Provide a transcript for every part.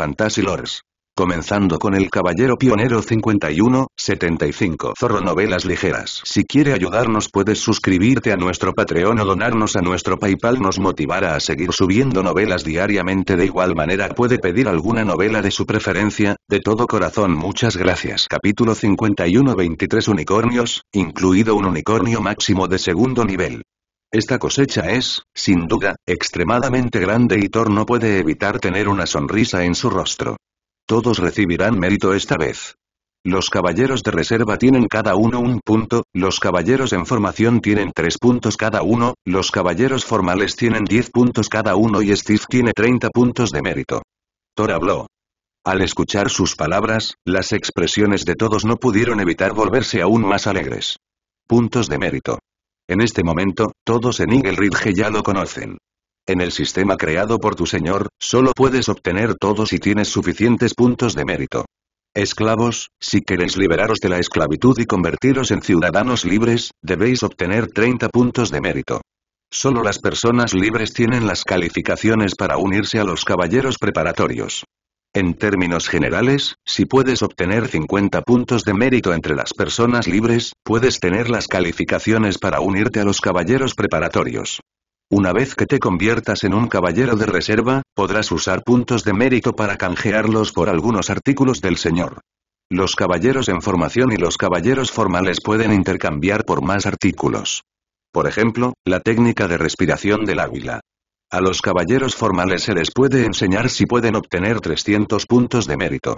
Fantasy lords Comenzando con El Caballero Pionero 51, 75 Zorro Novelas Ligeras. Si quiere ayudarnos puedes suscribirte a nuestro Patreon o donarnos a nuestro Paypal nos motivará a seguir subiendo novelas diariamente de igual manera puede pedir alguna novela de su preferencia, de todo corazón muchas gracias. Capítulo 51 23 Unicornios, incluido un unicornio máximo de segundo nivel. Esta cosecha es, sin duda, extremadamente grande y Thor no puede evitar tener una sonrisa en su rostro. Todos recibirán mérito esta vez. Los caballeros de reserva tienen cada uno un punto, los caballeros en formación tienen tres puntos cada uno, los caballeros formales tienen diez puntos cada uno y Steve tiene treinta puntos de mérito. Thor habló. Al escuchar sus palabras, las expresiones de todos no pudieron evitar volverse aún más alegres. Puntos de mérito. En este momento, todos en Eagle ya lo conocen. En el sistema creado por tu señor, solo puedes obtener todo si tienes suficientes puntos de mérito. Esclavos, si queréis liberaros de la esclavitud y convertiros en ciudadanos libres, debéis obtener 30 puntos de mérito. Solo las personas libres tienen las calificaciones para unirse a los caballeros preparatorios. En términos generales, si puedes obtener 50 puntos de mérito entre las personas libres, puedes tener las calificaciones para unirte a los caballeros preparatorios. Una vez que te conviertas en un caballero de reserva, podrás usar puntos de mérito para canjearlos por algunos artículos del señor. Los caballeros en formación y los caballeros formales pueden intercambiar por más artículos. Por ejemplo, la técnica de respiración del águila. A los caballeros formales se les puede enseñar si pueden obtener 300 puntos de mérito.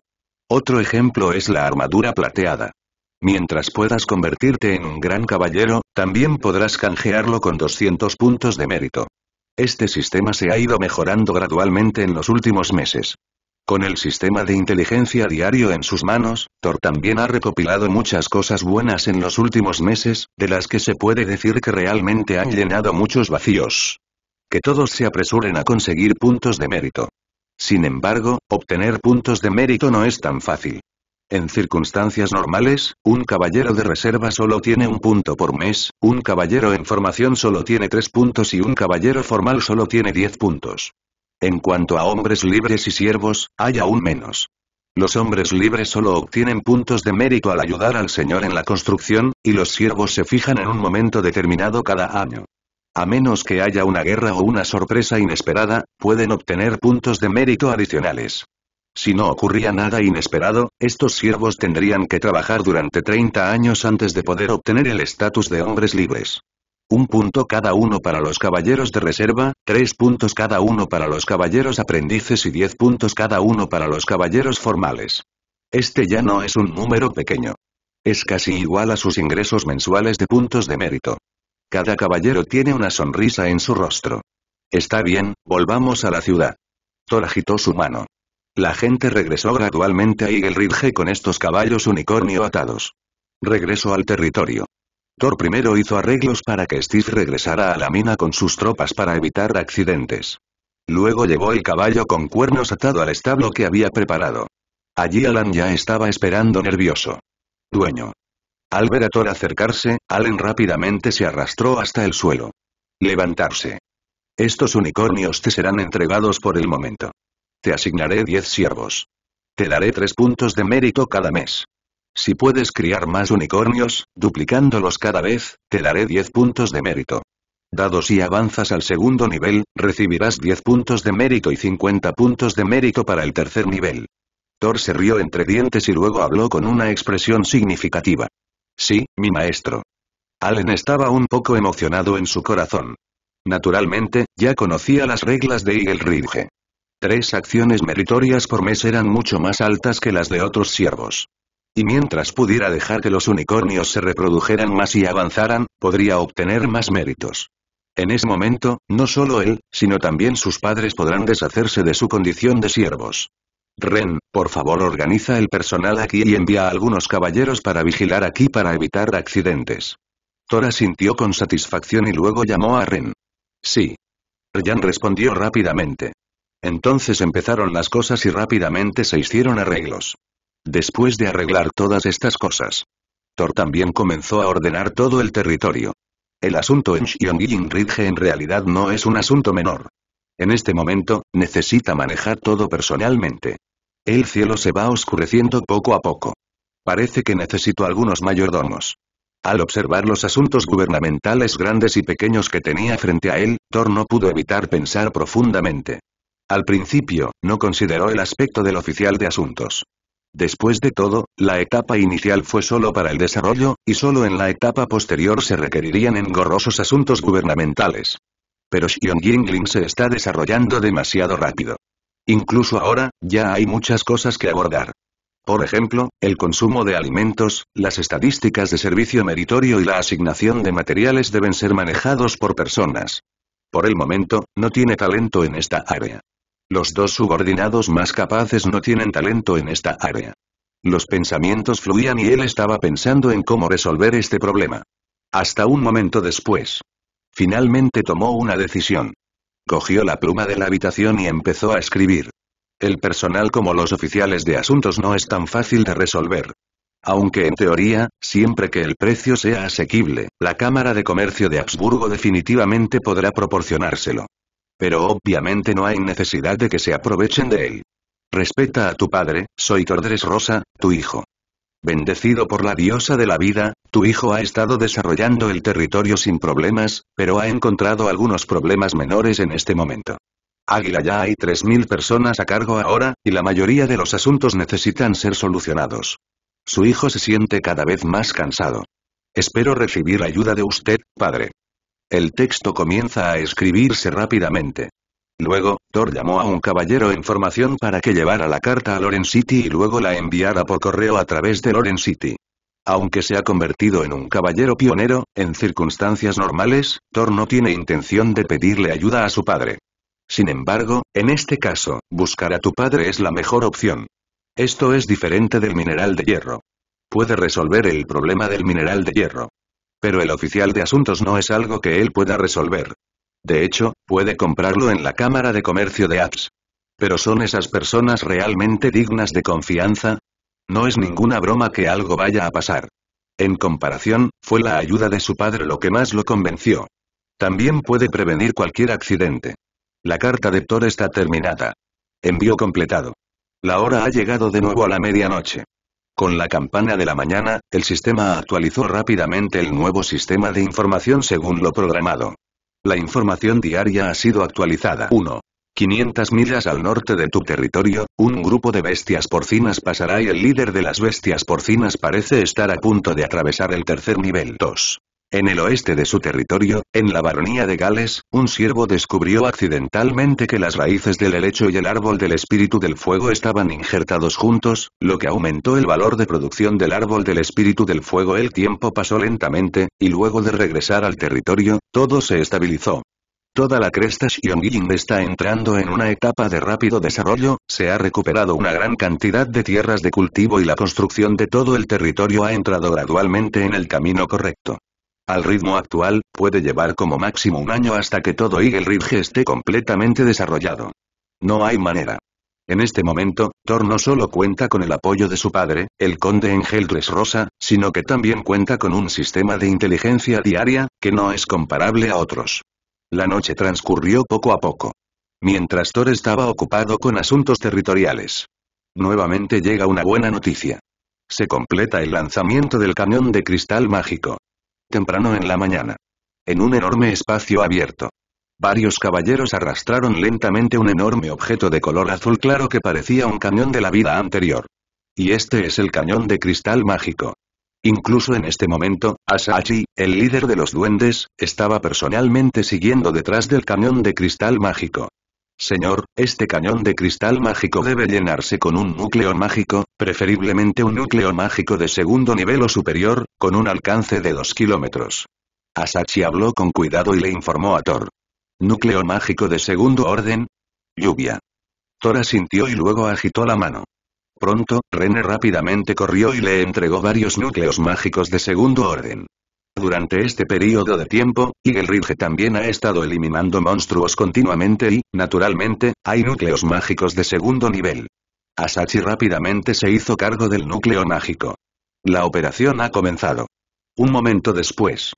Otro ejemplo es la armadura plateada. Mientras puedas convertirte en un gran caballero, también podrás canjearlo con 200 puntos de mérito. Este sistema se ha ido mejorando gradualmente en los últimos meses. Con el sistema de inteligencia diario en sus manos, Thor también ha recopilado muchas cosas buenas en los últimos meses, de las que se puede decir que realmente han llenado muchos vacíos. Que todos se apresuren a conseguir puntos de mérito. Sin embargo, obtener puntos de mérito no es tan fácil. En circunstancias normales, un caballero de reserva solo tiene un punto por mes, un caballero en formación solo tiene tres puntos y un caballero formal solo tiene diez puntos. En cuanto a hombres libres y siervos, hay aún menos. Los hombres libres solo obtienen puntos de mérito al ayudar al señor en la construcción, y los siervos se fijan en un momento determinado cada año. A menos que haya una guerra o una sorpresa inesperada, pueden obtener puntos de mérito adicionales. Si no ocurría nada inesperado, estos siervos tendrían que trabajar durante 30 años antes de poder obtener el estatus de hombres libres. Un punto cada uno para los caballeros de reserva, tres puntos cada uno para los caballeros aprendices y diez puntos cada uno para los caballeros formales. Este ya no es un número pequeño. Es casi igual a sus ingresos mensuales de puntos de mérito. Cada caballero tiene una sonrisa en su rostro. Está bien, volvamos a la ciudad. Thor agitó su mano. La gente regresó gradualmente a Eagle Ridge con estos caballos unicornio atados. Regresó al territorio. Thor primero hizo arreglos para que Steve regresara a la mina con sus tropas para evitar accidentes. Luego llevó el caballo con cuernos atado al establo que había preparado. Allí Alan ya estaba esperando nervioso. Dueño. Al ver a Thor acercarse, Allen rápidamente se arrastró hasta el suelo. Levantarse. Estos unicornios te serán entregados por el momento. Te asignaré 10 siervos. Te daré 3 puntos de mérito cada mes. Si puedes criar más unicornios, duplicándolos cada vez, te daré 10 puntos de mérito. Dado si avanzas al segundo nivel, recibirás 10 puntos de mérito y 50 puntos de mérito para el tercer nivel. Thor se rió entre dientes y luego habló con una expresión significativa. Sí, mi maestro. Allen estaba un poco emocionado en su corazón. Naturalmente, ya conocía las reglas de Eagle Ridge. Tres acciones meritorias por mes eran mucho más altas que las de otros siervos. Y mientras pudiera dejar que los unicornios se reprodujeran más y avanzaran, podría obtener más méritos. En ese momento, no solo él, sino también sus padres podrán deshacerse de su condición de siervos. Ren, por favor organiza el personal aquí y envía a algunos caballeros para vigilar aquí para evitar accidentes. Tora sintió con satisfacción y luego llamó a Ren. Sí. Ryan respondió rápidamente. Entonces empezaron las cosas y rápidamente se hicieron arreglos. Después de arreglar todas estas cosas, Thor también comenzó a ordenar todo el territorio. El asunto en y Ridge en realidad no es un asunto menor. En este momento, necesita manejar todo personalmente. El cielo se va oscureciendo poco a poco. Parece que necesito algunos mayordomos. Al observar los asuntos gubernamentales grandes y pequeños que tenía frente a él, Thor no pudo evitar pensar profundamente. Al principio, no consideró el aspecto del oficial de asuntos. Después de todo, la etapa inicial fue solo para el desarrollo, y solo en la etapa posterior se requerirían engorrosos asuntos gubernamentales pero Xiong Yingling se está desarrollando demasiado rápido. Incluso ahora, ya hay muchas cosas que abordar. Por ejemplo, el consumo de alimentos, las estadísticas de servicio meritorio y la asignación de materiales deben ser manejados por personas. Por el momento, no tiene talento en esta área. Los dos subordinados más capaces no tienen talento en esta área. Los pensamientos fluían y él estaba pensando en cómo resolver este problema. Hasta un momento después. Finalmente tomó una decisión. Cogió la pluma de la habitación y empezó a escribir. El personal como los oficiales de asuntos no es tan fácil de resolver. Aunque en teoría, siempre que el precio sea asequible, la Cámara de Comercio de Habsburgo definitivamente podrá proporcionárselo. Pero obviamente no hay necesidad de que se aprovechen de él. Respeta a tu padre, soy Tordres Rosa, tu hijo. Bendecido por la diosa de la vida, tu hijo ha estado desarrollando el territorio sin problemas, pero ha encontrado algunos problemas menores en este momento. Águila ya hay 3.000 personas a cargo ahora, y la mayoría de los asuntos necesitan ser solucionados. Su hijo se siente cada vez más cansado. Espero recibir ayuda de usted, padre. El texto comienza a escribirse rápidamente. Luego, Thor llamó a un caballero en formación para que llevara la carta a Loren City y luego la enviara por correo a través de Loren City. Aunque se ha convertido en un caballero pionero, en circunstancias normales, Thor no tiene intención de pedirle ayuda a su padre. Sin embargo, en este caso, buscar a tu padre es la mejor opción. Esto es diferente del mineral de hierro. Puede resolver el problema del mineral de hierro. Pero el oficial de asuntos no es algo que él pueda resolver. De hecho, puede comprarlo en la Cámara de Comercio de Apps. Pero ¿son esas personas realmente dignas de confianza? No es ninguna broma que algo vaya a pasar. En comparación, fue la ayuda de su padre lo que más lo convenció. También puede prevenir cualquier accidente. La carta de Thor está terminada. Envío completado. La hora ha llegado de nuevo a la medianoche. Con la campana de la mañana, el sistema actualizó rápidamente el nuevo sistema de información según lo programado. La información diaria ha sido actualizada. 1. 500 millas al norte de tu territorio, un grupo de bestias porcinas pasará y el líder de las bestias porcinas parece estar a punto de atravesar el tercer nivel. 2. En el oeste de su territorio, en la baronía de Gales, un siervo descubrió accidentalmente que las raíces del helecho y el árbol del espíritu del fuego estaban injertados juntos, lo que aumentó el valor de producción del árbol del espíritu del fuego. El tiempo pasó lentamente, y luego de regresar al territorio, todo se estabilizó. Toda la cresta Xiongyin está entrando en una etapa de rápido desarrollo, se ha recuperado una gran cantidad de tierras de cultivo y la construcción de todo el territorio ha entrado gradualmente en el camino correcto. Al ritmo actual, puede llevar como máximo un año hasta que todo Eagle Ridge esté completamente desarrollado. No hay manera. En este momento, Thor no solo cuenta con el apoyo de su padre, el conde en Rosa, sino que también cuenta con un sistema de inteligencia diaria, que no es comparable a otros. La noche transcurrió poco a poco. Mientras Thor estaba ocupado con asuntos territoriales. Nuevamente llega una buena noticia. Se completa el lanzamiento del cañón de cristal mágico temprano en la mañana. En un enorme espacio abierto. Varios caballeros arrastraron lentamente un enorme objeto de color azul claro que parecía un cañón de la vida anterior. Y este es el cañón de cristal mágico. Incluso en este momento, Asachi, el líder de los duendes, estaba personalmente siguiendo detrás del cañón de cristal mágico. Señor, este cañón de cristal mágico debe llenarse con un núcleo mágico, preferiblemente un núcleo mágico de segundo nivel o superior, con un alcance de 2 kilómetros. Asachi habló con cuidado y le informó a Thor. Núcleo mágico de segundo orden. Lluvia. Thor asintió y luego agitó la mano. Pronto, Rene rápidamente corrió y le entregó varios núcleos mágicos de segundo orden. Durante este periodo de tiempo, Eagle Ridge también ha estado eliminando monstruos continuamente y, naturalmente, hay núcleos mágicos de segundo nivel. Asachi rápidamente se hizo cargo del núcleo mágico. La operación ha comenzado. Un momento después.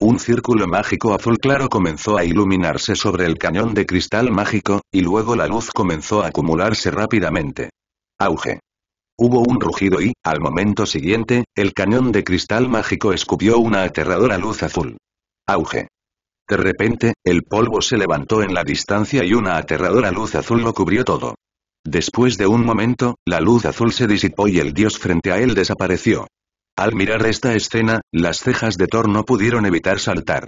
Un círculo mágico azul claro comenzó a iluminarse sobre el cañón de cristal mágico, y luego la luz comenzó a acumularse rápidamente. Auge. Hubo un rugido y, al momento siguiente, el cañón de cristal mágico escupió una aterradora luz azul. Auge. De repente, el polvo se levantó en la distancia y una aterradora luz azul lo cubrió todo. Después de un momento, la luz azul se disipó y el dios frente a él desapareció. Al mirar esta escena, las cejas de Thor no pudieron evitar saltar.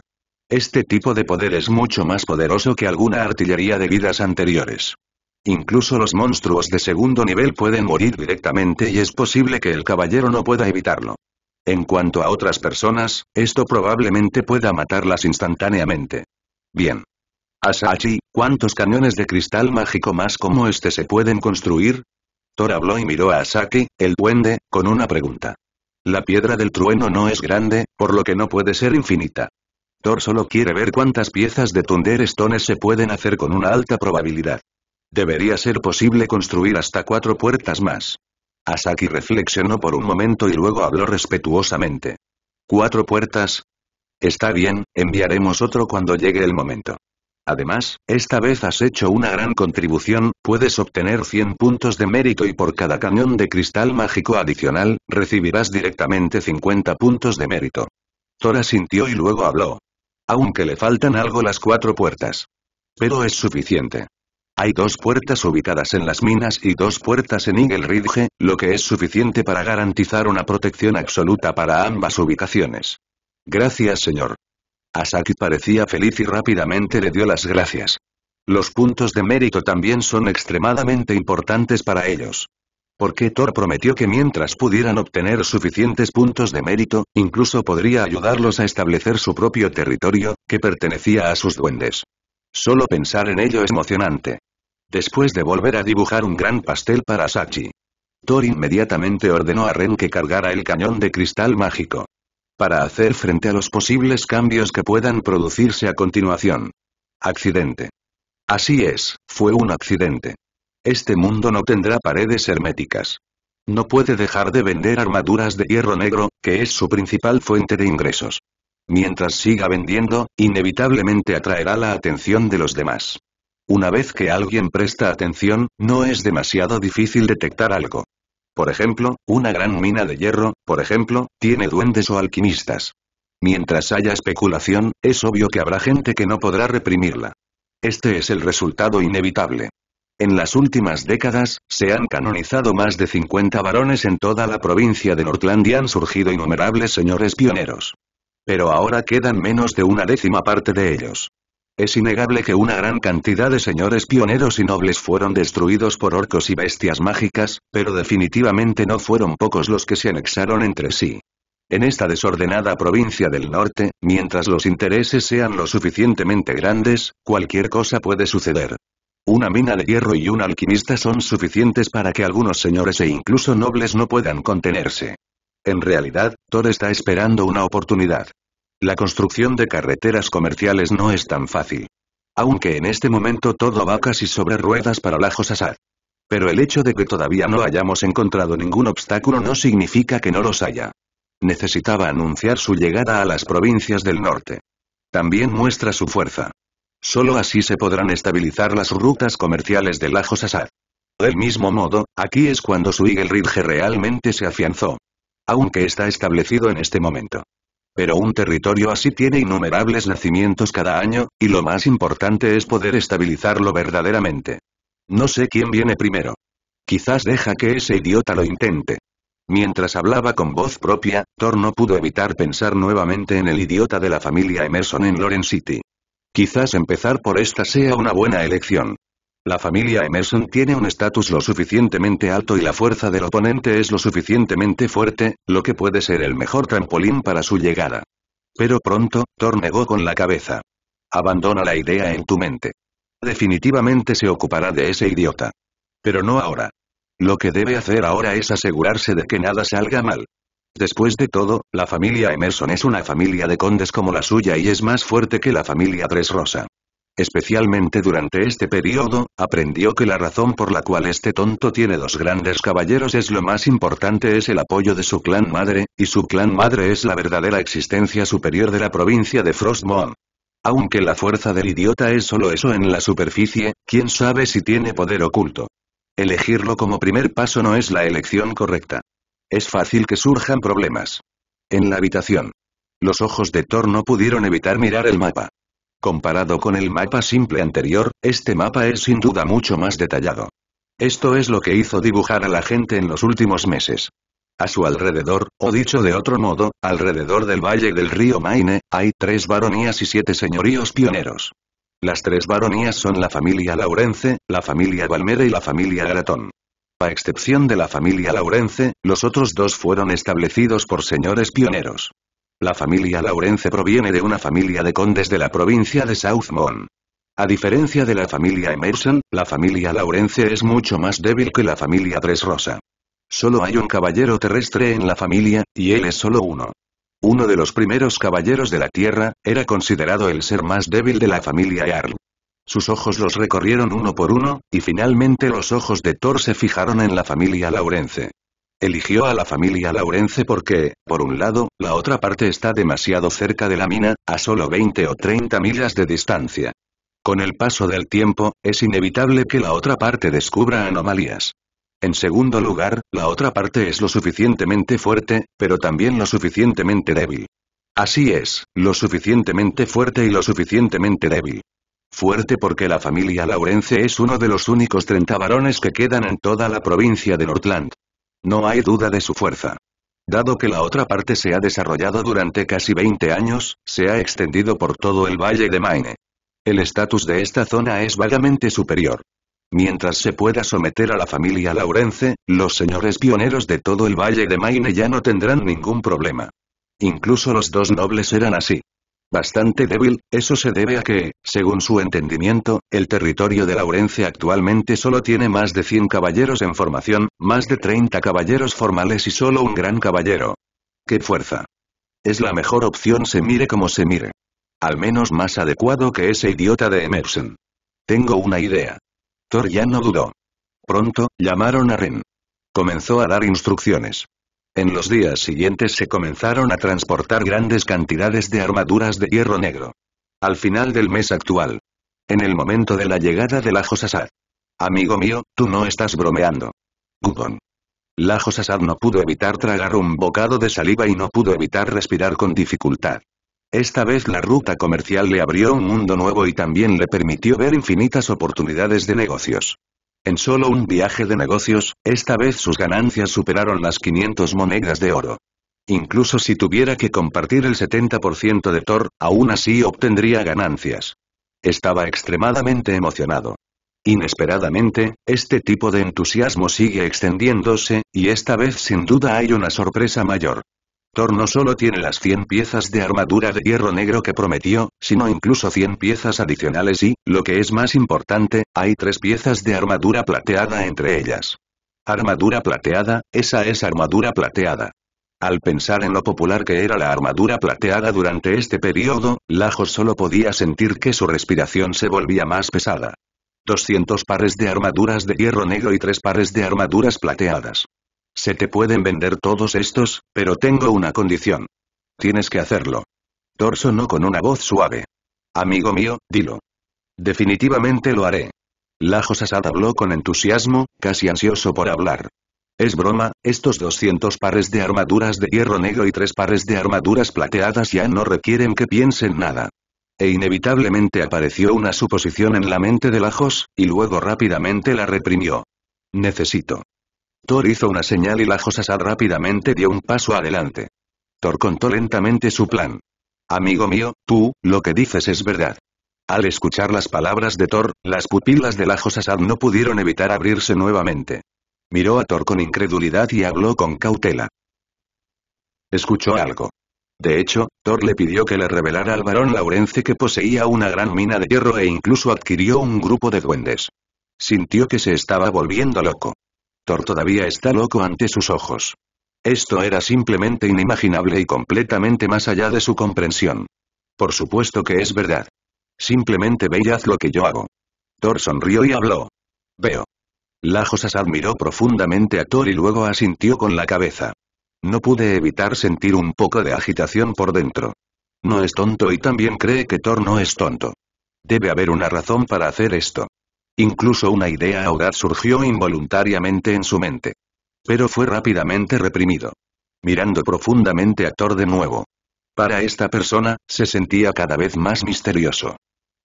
Este tipo de poder es mucho más poderoso que alguna artillería de vidas anteriores. Incluso los monstruos de segundo nivel pueden morir directamente y es posible que el caballero no pueda evitarlo. En cuanto a otras personas, esto probablemente pueda matarlas instantáneamente. Bien. Asachi, ¿cuántos cañones de cristal mágico más como este se pueden construir? Thor habló y miró a Asaki, el duende, con una pregunta. La piedra del trueno no es grande, por lo que no puede ser infinita. Thor solo quiere ver cuántas piezas de Thunder Stones se pueden hacer con una alta probabilidad. Debería ser posible construir hasta cuatro puertas más. Asaki reflexionó por un momento y luego habló respetuosamente. ¿Cuatro puertas? Está bien, enviaremos otro cuando llegue el momento. Además, esta vez has hecho una gran contribución, puedes obtener 100 puntos de mérito y por cada cañón de cristal mágico adicional, recibirás directamente 50 puntos de mérito. Tora sintió y luego habló. Aunque le faltan algo las cuatro puertas. Pero es suficiente. Hay dos puertas ubicadas en las minas y dos puertas en Eagle Ridge, lo que es suficiente para garantizar una protección absoluta para ambas ubicaciones. Gracias señor. Asaki parecía feliz y rápidamente le dio las gracias. Los puntos de mérito también son extremadamente importantes para ellos. Porque Thor prometió que mientras pudieran obtener suficientes puntos de mérito, incluso podría ayudarlos a establecer su propio territorio, que pertenecía a sus duendes. Solo pensar en ello es emocionante después de volver a dibujar un gran pastel para Sachi. Thor inmediatamente ordenó a Ren que cargara el cañón de cristal mágico. Para hacer frente a los posibles cambios que puedan producirse a continuación. Accidente. Así es, fue un accidente. Este mundo no tendrá paredes herméticas. No puede dejar de vender armaduras de hierro negro, que es su principal fuente de ingresos. Mientras siga vendiendo, inevitablemente atraerá la atención de los demás. Una vez que alguien presta atención, no es demasiado difícil detectar algo. Por ejemplo, una gran mina de hierro, por ejemplo, tiene duendes o alquimistas. Mientras haya especulación, es obvio que habrá gente que no podrá reprimirla. Este es el resultado inevitable. En las últimas décadas, se han canonizado más de 50 varones en toda la provincia de Northland y han surgido innumerables señores pioneros. Pero ahora quedan menos de una décima parte de ellos. Es innegable que una gran cantidad de señores pioneros y nobles fueron destruidos por orcos y bestias mágicas, pero definitivamente no fueron pocos los que se anexaron entre sí. En esta desordenada provincia del norte, mientras los intereses sean lo suficientemente grandes, cualquier cosa puede suceder. Una mina de hierro y un alquimista son suficientes para que algunos señores e incluso nobles no puedan contenerse. En realidad, Thor está esperando una oportunidad. La construcción de carreteras comerciales no es tan fácil. Aunque en este momento todo va casi sobre ruedas para Lajos Asad. Pero el hecho de que todavía no hayamos encontrado ningún obstáculo no significa que no los haya. Necesitaba anunciar su llegada a las provincias del norte. También muestra su fuerza. Solo así se podrán estabilizar las rutas comerciales de Lajos Asad. Del mismo modo, aquí es cuando su Eagle Ridge realmente se afianzó. Aunque está establecido en este momento. Pero un territorio así tiene innumerables nacimientos cada año, y lo más importante es poder estabilizarlo verdaderamente. No sé quién viene primero. Quizás deja que ese idiota lo intente. Mientras hablaba con voz propia, Thor no pudo evitar pensar nuevamente en el idiota de la familia Emerson en Loren City. Quizás empezar por esta sea una buena elección. La familia Emerson tiene un estatus lo suficientemente alto y la fuerza del oponente es lo suficientemente fuerte, lo que puede ser el mejor trampolín para su llegada. Pero pronto, Thor negó con la cabeza. Abandona la idea en tu mente. Definitivamente se ocupará de ese idiota. Pero no ahora. Lo que debe hacer ahora es asegurarse de que nada salga mal. Después de todo, la familia Emerson es una familia de condes como la suya y es más fuerte que la familia Tres Rosa. Especialmente durante este periodo, aprendió que la razón por la cual este tonto tiene dos grandes caballeros es lo más importante es el apoyo de su clan madre, y su clan madre es la verdadera existencia superior de la provincia de Frostmourne. Aunque la fuerza del idiota es solo eso en la superficie, quién sabe si tiene poder oculto. Elegirlo como primer paso no es la elección correcta. Es fácil que surjan problemas. En la habitación. Los ojos de Thor no pudieron evitar mirar el mapa. Comparado con el mapa simple anterior, este mapa es sin duda mucho más detallado. Esto es lo que hizo dibujar a la gente en los últimos meses. A su alrededor, o dicho de otro modo, alrededor del valle del río Maine, hay tres baronías y siete señoríos pioneros. Las tres baronías son la familia Laurence, la familia Valmera y la familia Gratón. A excepción de la familia Laurence, los otros dos fueron establecidos por señores pioneros. La familia Laurence proviene de una familia de condes de la provincia de Southmont. A diferencia de la familia Emerson, la familia Laurence es mucho más débil que la familia Tres Rosa. Solo hay un caballero terrestre en la familia, y él es solo uno. Uno de los primeros caballeros de la Tierra, era considerado el ser más débil de la familia Earl. Sus ojos los recorrieron uno por uno, y finalmente los ojos de Thor se fijaron en la familia Laurence. Eligió a la familia Laurence porque, por un lado, la otra parte está demasiado cerca de la mina, a solo 20 o 30 millas de distancia. Con el paso del tiempo, es inevitable que la otra parte descubra anomalías. En segundo lugar, la otra parte es lo suficientemente fuerte, pero también lo suficientemente débil. Así es, lo suficientemente fuerte y lo suficientemente débil. Fuerte porque la familia Laurence es uno de los únicos 30 varones que quedan en toda la provincia de Nordland. No hay duda de su fuerza. Dado que la otra parte se ha desarrollado durante casi 20 años, se ha extendido por todo el valle de Maine. El estatus de esta zona es vagamente superior. Mientras se pueda someter a la familia Laurence, los señores pioneros de todo el valle de Maine ya no tendrán ningún problema. Incluso los dos nobles eran así bastante débil, eso se debe a que, según su entendimiento, el territorio de Laurencia actualmente solo tiene más de 100 caballeros en formación, más de 30 caballeros formales y solo un gran caballero. ¡Qué fuerza! Es la mejor opción se mire como se mire. Al menos más adecuado que ese idiota de Emerson. Tengo una idea. Thor ya no dudó. Pronto, llamaron a Ren. Comenzó a dar instrucciones. En los días siguientes se comenzaron a transportar grandes cantidades de armaduras de hierro negro. Al final del mes actual. En el momento de la llegada de Lajos Asad. Amigo mío, tú no estás bromeando. Gudon. Lajos Asad no pudo evitar tragar un bocado de saliva y no pudo evitar respirar con dificultad. Esta vez la ruta comercial le abrió un mundo nuevo y también le permitió ver infinitas oportunidades de negocios. En solo un viaje de negocios, esta vez sus ganancias superaron las 500 monedas de oro. Incluso si tuviera que compartir el 70% de Thor, aún así obtendría ganancias. Estaba extremadamente emocionado. Inesperadamente, este tipo de entusiasmo sigue extendiéndose, y esta vez sin duda hay una sorpresa mayor. Thor no solo tiene las 100 piezas de armadura de hierro negro que prometió, sino incluso 100 piezas adicionales y, lo que es más importante, hay 3 piezas de armadura plateada entre ellas. Armadura plateada, esa es armadura plateada. Al pensar en lo popular que era la armadura plateada durante este periodo, Lajo solo podía sentir que su respiración se volvía más pesada. 200 pares de armaduras de hierro negro y 3 pares de armaduras plateadas. Se te pueden vender todos estos, pero tengo una condición. Tienes que hacerlo. torso no con una voz suave. Amigo mío, dilo. Definitivamente lo haré. Lajos Asad habló con entusiasmo, casi ansioso por hablar. Es broma, estos 200 pares de armaduras de hierro negro y tres pares de armaduras plateadas ya no requieren que piensen nada. E inevitablemente apareció una suposición en la mente de Lajos, y luego rápidamente la reprimió. Necesito. Thor hizo una señal y la Josasad rápidamente dio un paso adelante. Thor contó lentamente su plan. Amigo mío, tú, lo que dices es verdad. Al escuchar las palabras de Thor, las pupilas de la Josasad no pudieron evitar abrirse nuevamente. Miró a Thor con incredulidad y habló con cautela. Escuchó algo. De hecho, Thor le pidió que le revelara al varón Laurence que poseía una gran mina de hierro e incluso adquirió un grupo de duendes. Sintió que se estaba volviendo loco. Thor todavía está loco ante sus ojos. Esto era simplemente inimaginable y completamente más allá de su comprensión. Por supuesto que es verdad. Simplemente ve y haz lo que yo hago. Thor sonrió y habló. Veo. Lajosas admiró profundamente a Thor y luego asintió con la cabeza. No pude evitar sentir un poco de agitación por dentro. No es tonto y también cree que Thor no es tonto. Debe haber una razón para hacer esto. Incluso una idea audaz surgió involuntariamente en su mente. Pero fue rápidamente reprimido. Mirando profundamente a Thor de nuevo. Para esta persona, se sentía cada vez más misterioso.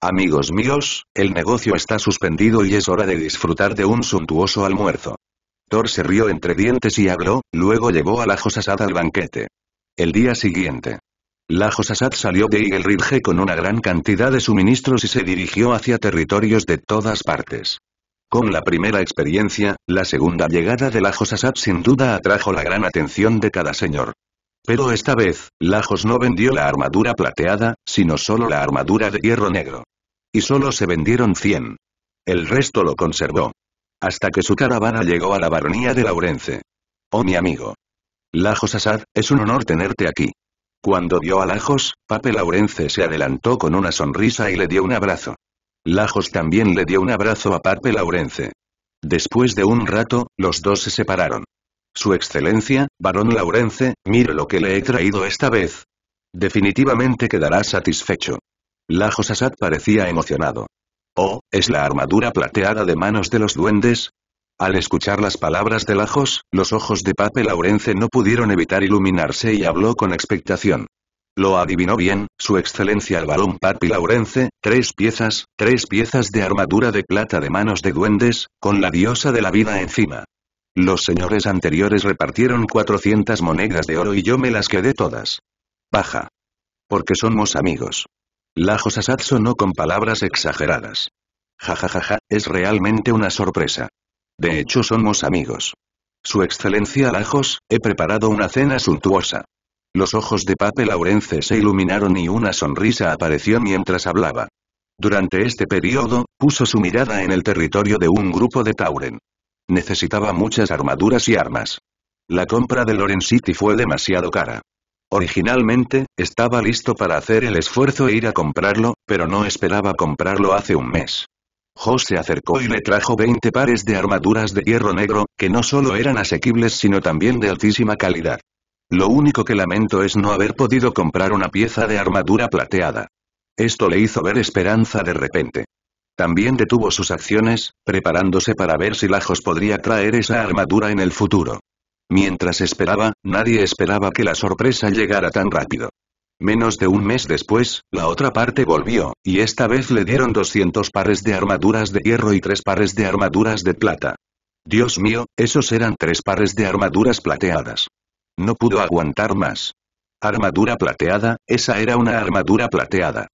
Amigos míos, el negocio está suspendido y es hora de disfrutar de un suntuoso almuerzo. Thor se rió entre dientes y habló, luego llevó a la Josasada al banquete. El día siguiente. Lajos Asad salió de Eagle con una gran cantidad de suministros y se dirigió hacia territorios de todas partes. Con la primera experiencia, la segunda llegada de Lajos Asad sin duda atrajo la gran atención de cada señor. Pero esta vez, Lajos no vendió la armadura plateada, sino solo la armadura de hierro negro. Y solo se vendieron 100. El resto lo conservó. Hasta que su caravana llegó a la baronía de Laurence. Oh mi amigo. Lajos Asad, es un honor tenerte aquí. Cuando vio a Lajos, Pape Laurence se adelantó con una sonrisa y le dio un abrazo. Lajos también le dio un abrazo a Pape Laurence. Después de un rato, los dos se separaron. Su excelencia, varón Laurence, mire lo que le he traído esta vez. Definitivamente quedará satisfecho. Lajos Asad parecía emocionado. Oh, ¿es la armadura plateada de manos de los duendes? Al escuchar las palabras de Lajos, los ojos de Pape Laurence no pudieron evitar iluminarse y habló con expectación. Lo adivinó bien, su excelencia el balón Papi Laurence, tres piezas, tres piezas de armadura de plata de manos de duendes, con la diosa de la vida encima. Los señores anteriores repartieron 400 monedas de oro y yo me las quedé todas. Baja. Porque somos amigos. Lajos Asad sonó con palabras exageradas. Jajajaja, ja ja ja, es realmente una sorpresa. De hecho somos amigos. Su excelencia Lajos, he preparado una cena suntuosa. Los ojos de Pape Laurence se iluminaron y una sonrisa apareció mientras hablaba. Durante este periodo, puso su mirada en el territorio de un grupo de Tauren. Necesitaba muchas armaduras y armas. La compra de Loren City fue demasiado cara. Originalmente, estaba listo para hacer el esfuerzo e ir a comprarlo, pero no esperaba comprarlo hace un mes. Jos se acercó y le trajo 20 pares de armaduras de hierro negro, que no solo eran asequibles sino también de altísima calidad. Lo único que lamento es no haber podido comprar una pieza de armadura plateada. Esto le hizo ver esperanza de repente. También detuvo sus acciones, preparándose para ver si Lajos podría traer esa armadura en el futuro. Mientras esperaba, nadie esperaba que la sorpresa llegara tan rápido. Menos de un mes después, la otra parte volvió, y esta vez le dieron 200 pares de armaduras de hierro y tres pares de armaduras de plata. Dios mío, esos eran tres pares de armaduras plateadas. No pudo aguantar más. Armadura plateada, esa era una armadura plateada.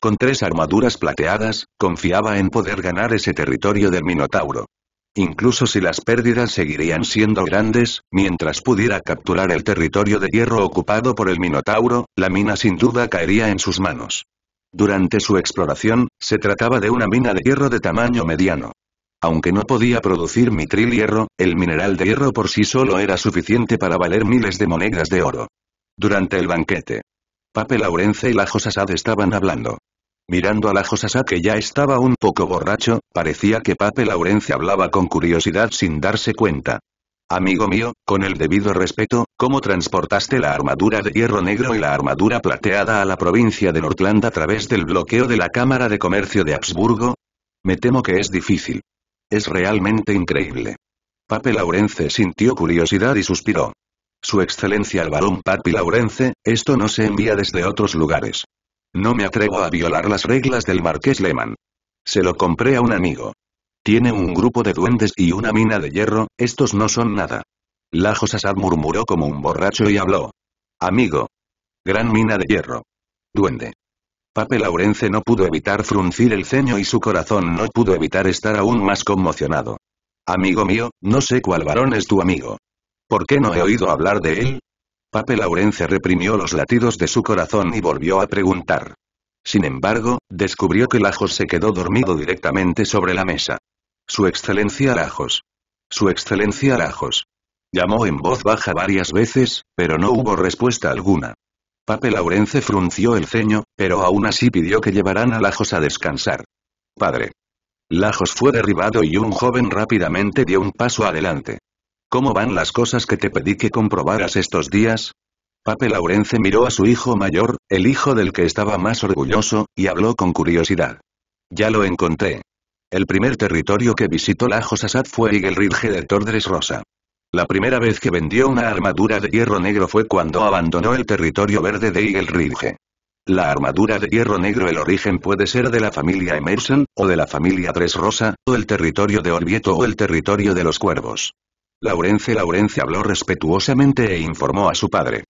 Con tres armaduras plateadas, confiaba en poder ganar ese territorio del Minotauro. Incluso si las pérdidas seguirían siendo grandes, mientras pudiera capturar el territorio de hierro ocupado por el Minotauro, la mina sin duda caería en sus manos. Durante su exploración, se trataba de una mina de hierro de tamaño mediano. Aunque no podía producir mitril hierro, el mineral de hierro por sí solo era suficiente para valer miles de monedas de oro. Durante el banquete, Pape Laurence y la Josasad estaban hablando. Mirando a la Josasa que ya estaba un poco borracho, parecía que Pape Laurence hablaba con curiosidad sin darse cuenta. Amigo mío, con el debido respeto, ¿cómo transportaste la armadura de hierro negro y la armadura plateada a la provincia de Nortland a través del bloqueo de la Cámara de Comercio de Habsburgo? Me temo que es difícil. Es realmente increíble. Pape Laurence sintió curiosidad y suspiró. Su excelencia el barón Papi Laurence, esto no se envía desde otros lugares. No me atrevo a violar las reglas del marqués Lehman. Se lo compré a un amigo. Tiene un grupo de duendes y una mina de hierro, estos no son nada. Lajos Asad murmuró como un borracho y habló. Amigo. Gran mina de hierro. Duende. Pape Laurence no pudo evitar fruncir el ceño y su corazón no pudo evitar estar aún más conmocionado. Amigo mío, no sé cuál varón es tu amigo. ¿Por qué no he oído hablar de él? Pape Laurence reprimió los latidos de su corazón y volvió a preguntar. Sin embargo, descubrió que Lajos se quedó dormido directamente sobre la mesa. Su excelencia Lajos. Su excelencia Lajos. Llamó en voz baja varias veces, pero no hubo respuesta alguna. Pape Laurence frunció el ceño, pero aún así pidió que llevaran a Lajos a descansar. Padre. Lajos fue derribado y un joven rápidamente dio un paso adelante. ¿Cómo van las cosas que te pedí que comprobaras estos días? Pape Laurence miró a su hijo mayor, el hijo del que estaba más orgulloso, y habló con curiosidad. Ya lo encontré. El primer territorio que visitó la asad fue Eagle de Tordres Rosa. La primera vez que vendió una armadura de hierro negro fue cuando abandonó el territorio verde de Eagle Ridge. La armadura de hierro negro el origen puede ser de la familia Emerson, o de la familia Tres Rosa, o el territorio de Orvieto o el territorio de los Cuervos. Laurence Laurence habló respetuosamente e informó a su padre.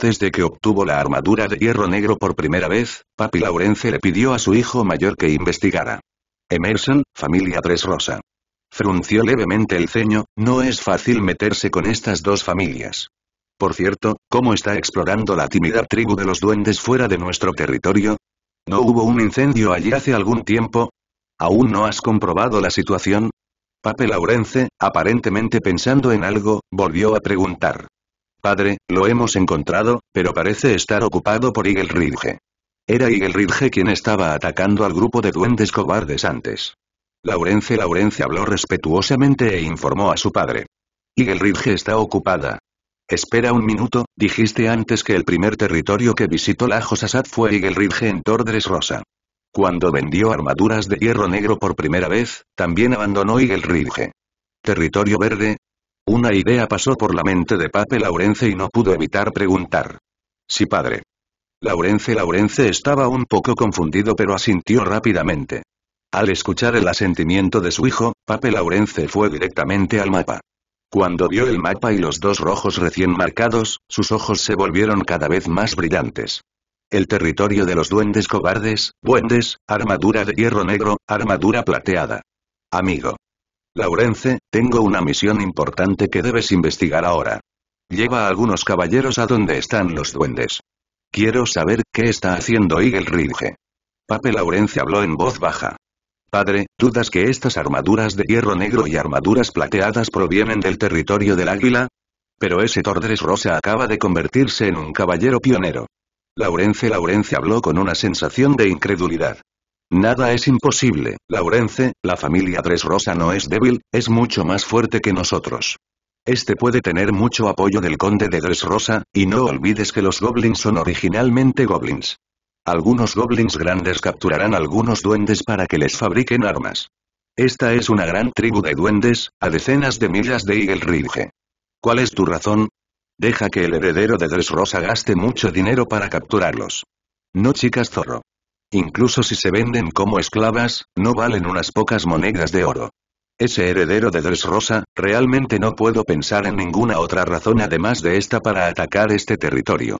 Desde que obtuvo la armadura de hierro negro por primera vez, Papi Laurence le pidió a su hijo mayor que investigara. Emerson, familia Tres Rosa. Frunció levemente el ceño, no es fácil meterse con estas dos familias. Por cierto, ¿cómo está explorando la tímida tribu de los duendes fuera de nuestro territorio? ¿No hubo un incendio allí hace algún tiempo? ¿Aún no has comprobado la situación? Pape Laurence, aparentemente pensando en algo, volvió a preguntar. Padre, lo hemos encontrado, pero parece estar ocupado por Igel Ridge. Era Igel Ridge quien estaba atacando al grupo de duendes cobardes antes. Laurence Laurence habló respetuosamente e informó a su padre. —Igel Ridge está ocupada. Espera un minuto, dijiste antes que el primer territorio que visitó la Josasat fue Igel Ridge en Tordres Rosa. Cuando vendió armaduras de hierro negro por primera vez, también abandonó Ridge. ¿Territorio verde? Una idea pasó por la mente de Pape Laurence y no pudo evitar preguntar. Sí padre. Laurence Laurence estaba un poco confundido pero asintió rápidamente. Al escuchar el asentimiento de su hijo, Pape Laurence fue directamente al mapa. Cuando vio el mapa y los dos rojos recién marcados, sus ojos se volvieron cada vez más brillantes. El territorio de los duendes cobardes, duendes, armadura de hierro negro, armadura plateada. Amigo. Laurence, tengo una misión importante que debes investigar ahora. Lleva a algunos caballeros a donde están los duendes. Quiero saber qué está haciendo Igel Ridge. Pape Laurence habló en voz baja. Padre, ¿dudas que estas armaduras de hierro negro y armaduras plateadas provienen del territorio del águila? Pero ese Tordres Rosa acaba de convertirse en un caballero pionero. Laurence Laurence habló con una sensación de incredulidad. Nada es imposible, Laurence, la familia Tres Rosa no es débil, es mucho más fuerte que nosotros. Este puede tener mucho apoyo del conde de Rosa, y no olvides que los goblins son originalmente goblins. Algunos goblins grandes capturarán algunos duendes para que les fabriquen armas. Esta es una gran tribu de duendes, a decenas de millas de Eagle Ridge. ¿Cuál es tu razón? Deja que el heredero de Dresrosa gaste mucho dinero para capturarlos. No chicas zorro. Incluso si se venden como esclavas, no valen unas pocas monedas de oro. Ese heredero de Dresrosa, realmente no puedo pensar en ninguna otra razón además de esta para atacar este territorio.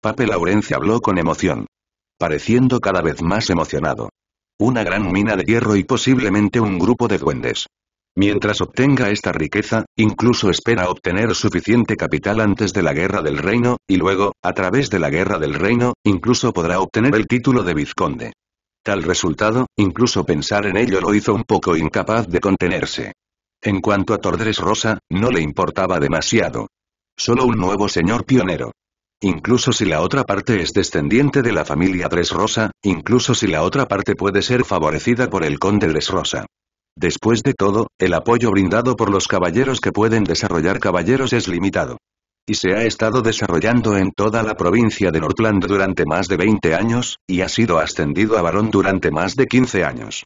Pape Laurencia habló con emoción. Pareciendo cada vez más emocionado. Una gran mina de hierro y posiblemente un grupo de duendes. Mientras obtenga esta riqueza, incluso espera obtener suficiente capital antes de la Guerra del Reino, y luego, a través de la Guerra del Reino, incluso podrá obtener el título de vizconde. Tal resultado, incluso pensar en ello lo hizo un poco incapaz de contenerse. En cuanto a Tordres Rosa, no le importaba demasiado. Solo un nuevo señor pionero. Incluso si la otra parte es descendiente de la familia Dres Rosa, incluso si la otra parte puede ser favorecida por el conde Dres Rosa. Después de todo, el apoyo brindado por los caballeros que pueden desarrollar caballeros es limitado. Y se ha estado desarrollando en toda la provincia de Northland durante más de 20 años, y ha sido ascendido a varón durante más de 15 años.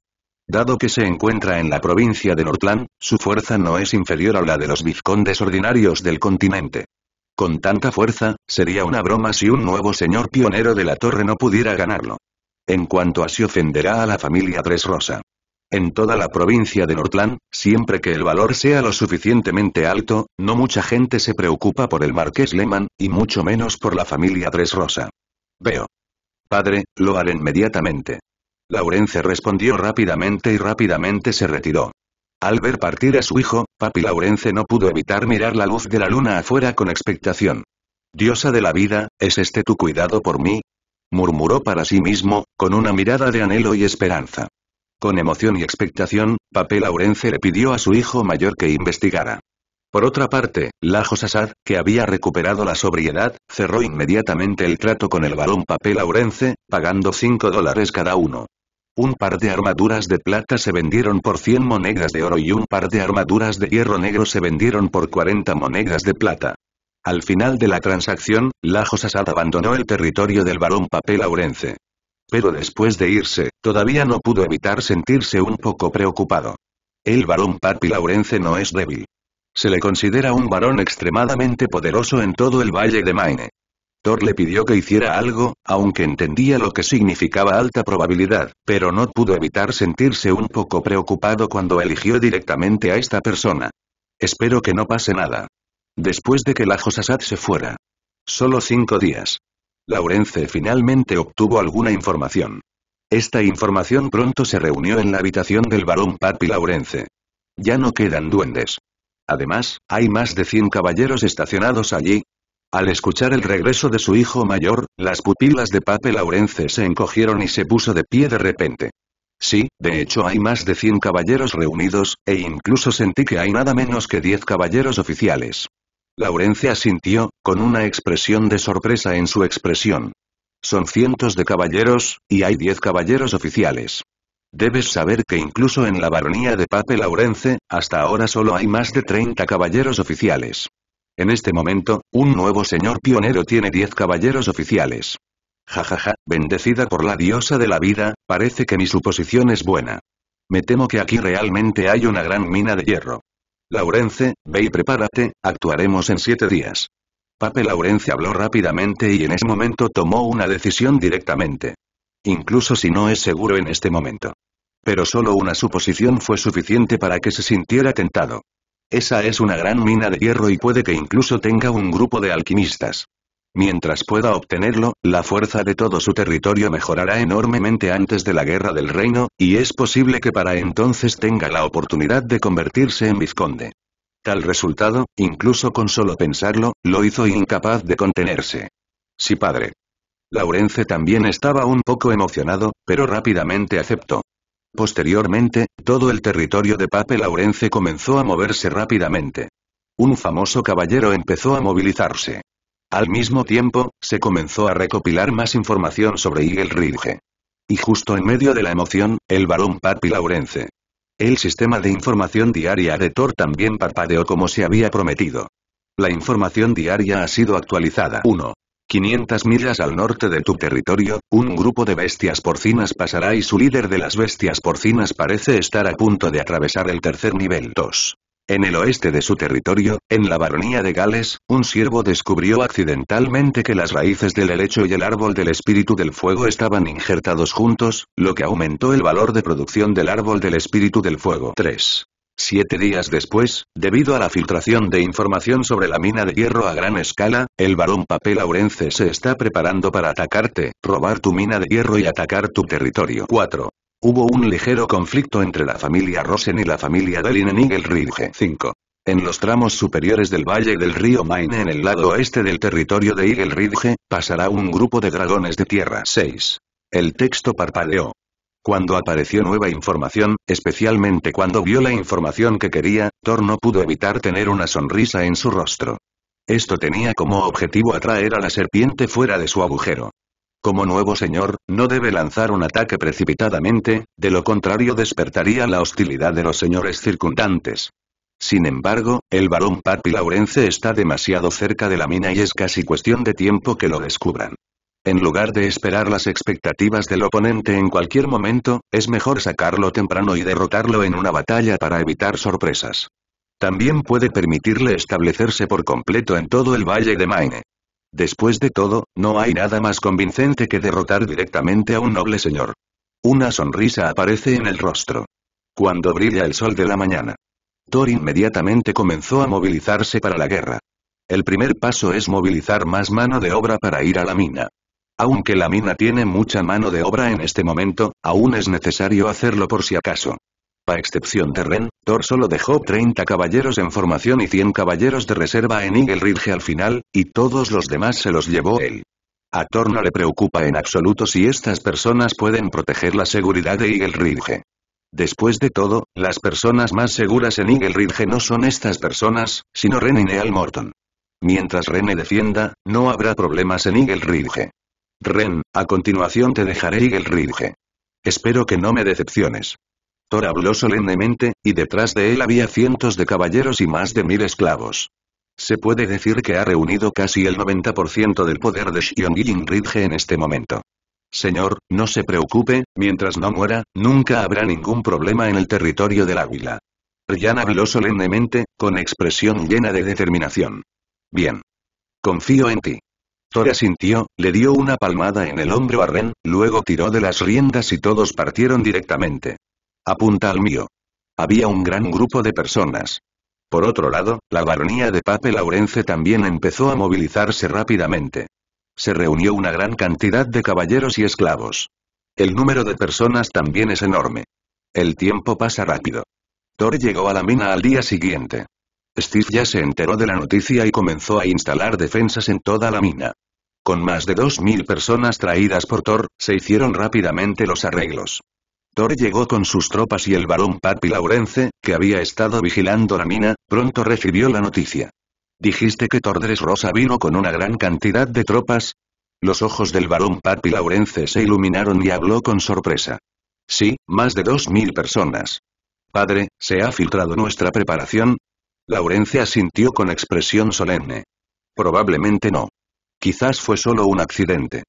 Dado que se encuentra en la provincia de Northland, su fuerza no es inferior a la de los vizcondes ordinarios del continente. Con tanta fuerza, sería una broma si un nuevo señor pionero de la torre no pudiera ganarlo. En cuanto a si ofenderá a la familia Tres Rosa en toda la provincia de Nortlán, siempre que el valor sea lo suficientemente alto, no mucha gente se preocupa por el marqués Lehman, y mucho menos por la familia Tres Rosa. Veo. Padre, lo haré inmediatamente. Laurence respondió rápidamente y rápidamente se retiró. Al ver partir a su hijo, papi Laurence no pudo evitar mirar la luz de la luna afuera con expectación. Diosa de la vida, ¿es este tu cuidado por mí? murmuró para sí mismo, con una mirada de anhelo y esperanza. Con emoción y expectación, Papel Laurence le pidió a su hijo mayor que investigara. Por otra parte, Lajos Asad, que había recuperado la sobriedad, cerró inmediatamente el trato con el balón Papel Laurence, pagando 5 dólares cada uno. Un par de armaduras de plata se vendieron por 100 monedas de oro y un par de armaduras de hierro negro se vendieron por 40 monedas de plata. Al final de la transacción, Lajos Asad abandonó el territorio del balón Papel Laurence. Pero después de irse, todavía no pudo evitar sentirse un poco preocupado. El varón Papi Laurence no es débil. Se le considera un varón extremadamente poderoso en todo el valle de Maine. Thor le pidió que hiciera algo, aunque entendía lo que significaba alta probabilidad, pero no pudo evitar sentirse un poco preocupado cuando eligió directamente a esta persona. Espero que no pase nada. Después de que la Josasad se fuera. Solo cinco días. Laurence finalmente obtuvo alguna información. Esta información pronto se reunió en la habitación del barón Papi Laurence. Ya no quedan duendes. Además, hay más de 100 caballeros estacionados allí. Al escuchar el regreso de su hijo mayor, las pupilas de Papi Laurence se encogieron y se puso de pie de repente. Sí, de hecho hay más de 100 caballeros reunidos, e incluso sentí que hay nada menos que 10 caballeros oficiales. Laurence asintió con una expresión de sorpresa en su expresión. Son cientos de caballeros, y hay diez caballeros oficiales. Debes saber que incluso en la baronía de Pape Laurence, hasta ahora solo hay más de 30 caballeros oficiales. En este momento, un nuevo señor pionero tiene 10 caballeros oficiales. Jajaja, ja, ja, bendecida por la diosa de la vida, parece que mi suposición es buena. Me temo que aquí realmente hay una gran mina de hierro. Laurence, ve y prepárate, actuaremos en siete días. Pape Laurence habló rápidamente y en ese momento tomó una decisión directamente. Incluso si no es seguro en este momento. Pero solo una suposición fue suficiente para que se sintiera tentado. Esa es una gran mina de hierro y puede que incluso tenga un grupo de alquimistas. Mientras pueda obtenerlo, la fuerza de todo su territorio mejorará enormemente antes de la Guerra del Reino, y es posible que para entonces tenga la oportunidad de convertirse en vizconde. Tal resultado, incluso con solo pensarlo, lo hizo incapaz de contenerse. Sí padre. Laurence también estaba un poco emocionado, pero rápidamente aceptó. Posteriormente, todo el territorio de Pape Laurence comenzó a moverse rápidamente. Un famoso caballero empezó a movilizarse. Al mismo tiempo, se comenzó a recopilar más información sobre Igel Ridge. Y justo en medio de la emoción, el varón Papi Laurence el sistema de información diaria de Thor también parpadeó como se había prometido. La información diaria ha sido actualizada. 1. 500 millas al norte de tu territorio, un grupo de bestias porcinas pasará y su líder de las bestias porcinas parece estar a punto de atravesar el tercer nivel 2. En el oeste de su territorio, en la baronía de Gales, un siervo descubrió accidentalmente que las raíces del helecho y el árbol del espíritu del fuego estaban injertados juntos, lo que aumentó el valor de producción del árbol del espíritu del fuego. 3. Siete días después, debido a la filtración de información sobre la mina de hierro a gran escala, el varón papel aurense se está preparando para atacarte, robar tu mina de hierro y atacar tu territorio. 4. Hubo un ligero conflicto entre la familia Rosen y la familia Delin en Eagle Ridge 5. En los tramos superiores del valle del río Maine en el lado oeste del territorio de Eagle Ridge, pasará un grupo de dragones de tierra 6. El texto parpadeó. Cuando apareció nueva información, especialmente cuando vio la información que quería, Thor no pudo evitar tener una sonrisa en su rostro. Esto tenía como objetivo atraer a la serpiente fuera de su agujero. Como nuevo señor, no debe lanzar un ataque precipitadamente, de lo contrario despertaría la hostilidad de los señores circundantes. Sin embargo, el barón Papi Laurence está demasiado cerca de la mina y es casi cuestión de tiempo que lo descubran. En lugar de esperar las expectativas del oponente en cualquier momento, es mejor sacarlo temprano y derrotarlo en una batalla para evitar sorpresas. También puede permitirle establecerse por completo en todo el valle de Maine. Después de todo, no hay nada más convincente que derrotar directamente a un noble señor. Una sonrisa aparece en el rostro. Cuando brilla el sol de la mañana. Thor inmediatamente comenzó a movilizarse para la guerra. El primer paso es movilizar más mano de obra para ir a la mina. Aunque la mina tiene mucha mano de obra en este momento, aún es necesario hacerlo por si acaso. A excepción de Ren, Thor solo dejó 30 caballeros en formación y 100 caballeros de reserva en Eagle Ridge al final, y todos los demás se los llevó él. A Thor no le preocupa en absoluto si estas personas pueden proteger la seguridad de Eagle Ridge. Después de todo, las personas más seguras en Eagle Ridge no son estas personas, sino Ren y Neal Morton. Mientras me defienda, no habrá problemas en Eagle Ridge. Ren, a continuación te dejaré Eagle Ridge. Espero que no me decepciones habló solemnemente, y detrás de él había cientos de caballeros y más de mil esclavos. Se puede decir que ha reunido casi el 90% del poder de ying Ridge en este momento. Señor, no se preocupe, mientras no muera, nunca habrá ningún problema en el territorio del águila. Ryan habló solemnemente, con expresión llena de determinación. Bien. Confío en ti. Thor sintió, le dio una palmada en el hombro a Ren, luego tiró de las riendas y todos partieron directamente. Apunta al mío. Había un gran grupo de personas. Por otro lado, la baronía de Pape Laurence también empezó a movilizarse rápidamente. Se reunió una gran cantidad de caballeros y esclavos. El número de personas también es enorme. El tiempo pasa rápido. Thor llegó a la mina al día siguiente. Steve ya se enteró de la noticia y comenzó a instalar defensas en toda la mina. Con más de 2.000 personas traídas por Thor, se hicieron rápidamente los arreglos. Thor llegó con sus tropas y el barón Papi Laurence, que había estado vigilando la mina, pronto recibió la noticia. ¿Dijiste que Tordres Rosa vino con una gran cantidad de tropas? Los ojos del barón Papi Laurence se iluminaron y habló con sorpresa. Sí, más de dos mil personas. Padre, ¿se ha filtrado nuestra preparación? Laurence asintió con expresión solemne. Probablemente no. Quizás fue solo un accidente.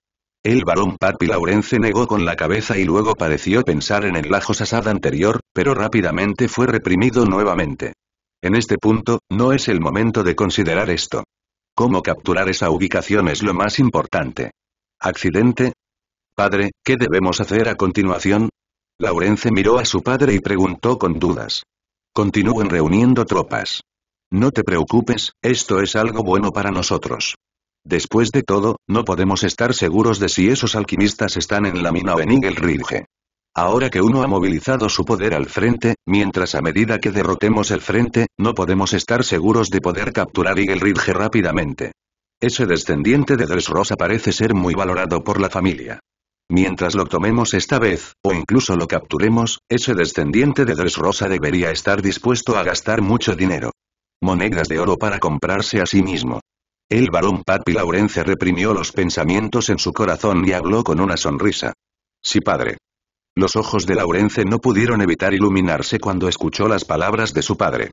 El balón. Papi Laurence negó con la cabeza y luego pareció pensar en el lajos asada anterior, pero rápidamente fue reprimido nuevamente. En este punto, no es el momento de considerar esto. Cómo capturar esa ubicación es lo más importante. ¿Accidente? Padre, ¿qué debemos hacer a continuación? Laurence miró a su padre y preguntó con dudas. Continúen reuniendo tropas. No te preocupes, esto es algo bueno para nosotros. Después de todo, no podemos estar seguros de si esos alquimistas están en la mina o en Eagle Ridge. Ahora que uno ha movilizado su poder al frente, mientras a medida que derrotemos el frente, no podemos estar seguros de poder capturar Eagle Ridge rápidamente. Ese descendiente de Dressrosa parece ser muy valorado por la familia. Mientras lo tomemos esta vez, o incluso lo capturemos, ese descendiente de Dressrosa debería estar dispuesto a gastar mucho dinero. Monedas de oro para comprarse a sí mismo. El barón Papi Laurence reprimió los pensamientos en su corazón y habló con una sonrisa. Sí padre. Los ojos de Laurence no pudieron evitar iluminarse cuando escuchó las palabras de su padre.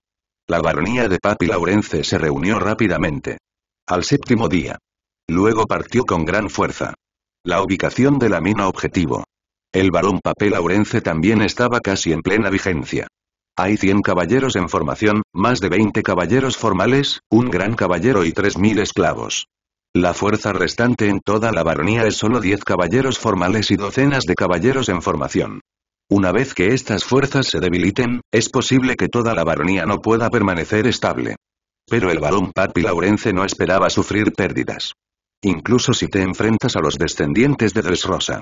La baronía de Papi Laurence se reunió rápidamente. Al séptimo día. Luego partió con gran fuerza. La ubicación de la mina objetivo. El barón Papi Laurence también estaba casi en plena vigencia. Hay 100 caballeros en formación, más de 20 caballeros formales, un gran caballero y 3.000 esclavos. La fuerza restante en toda la baronía es solo 10 caballeros formales y docenas de caballeros en formación. Una vez que estas fuerzas se debiliten, es posible que toda la baronía no pueda permanecer estable. Pero el barón Papi Laurence no esperaba sufrir pérdidas. Incluso si te enfrentas a los descendientes de rosa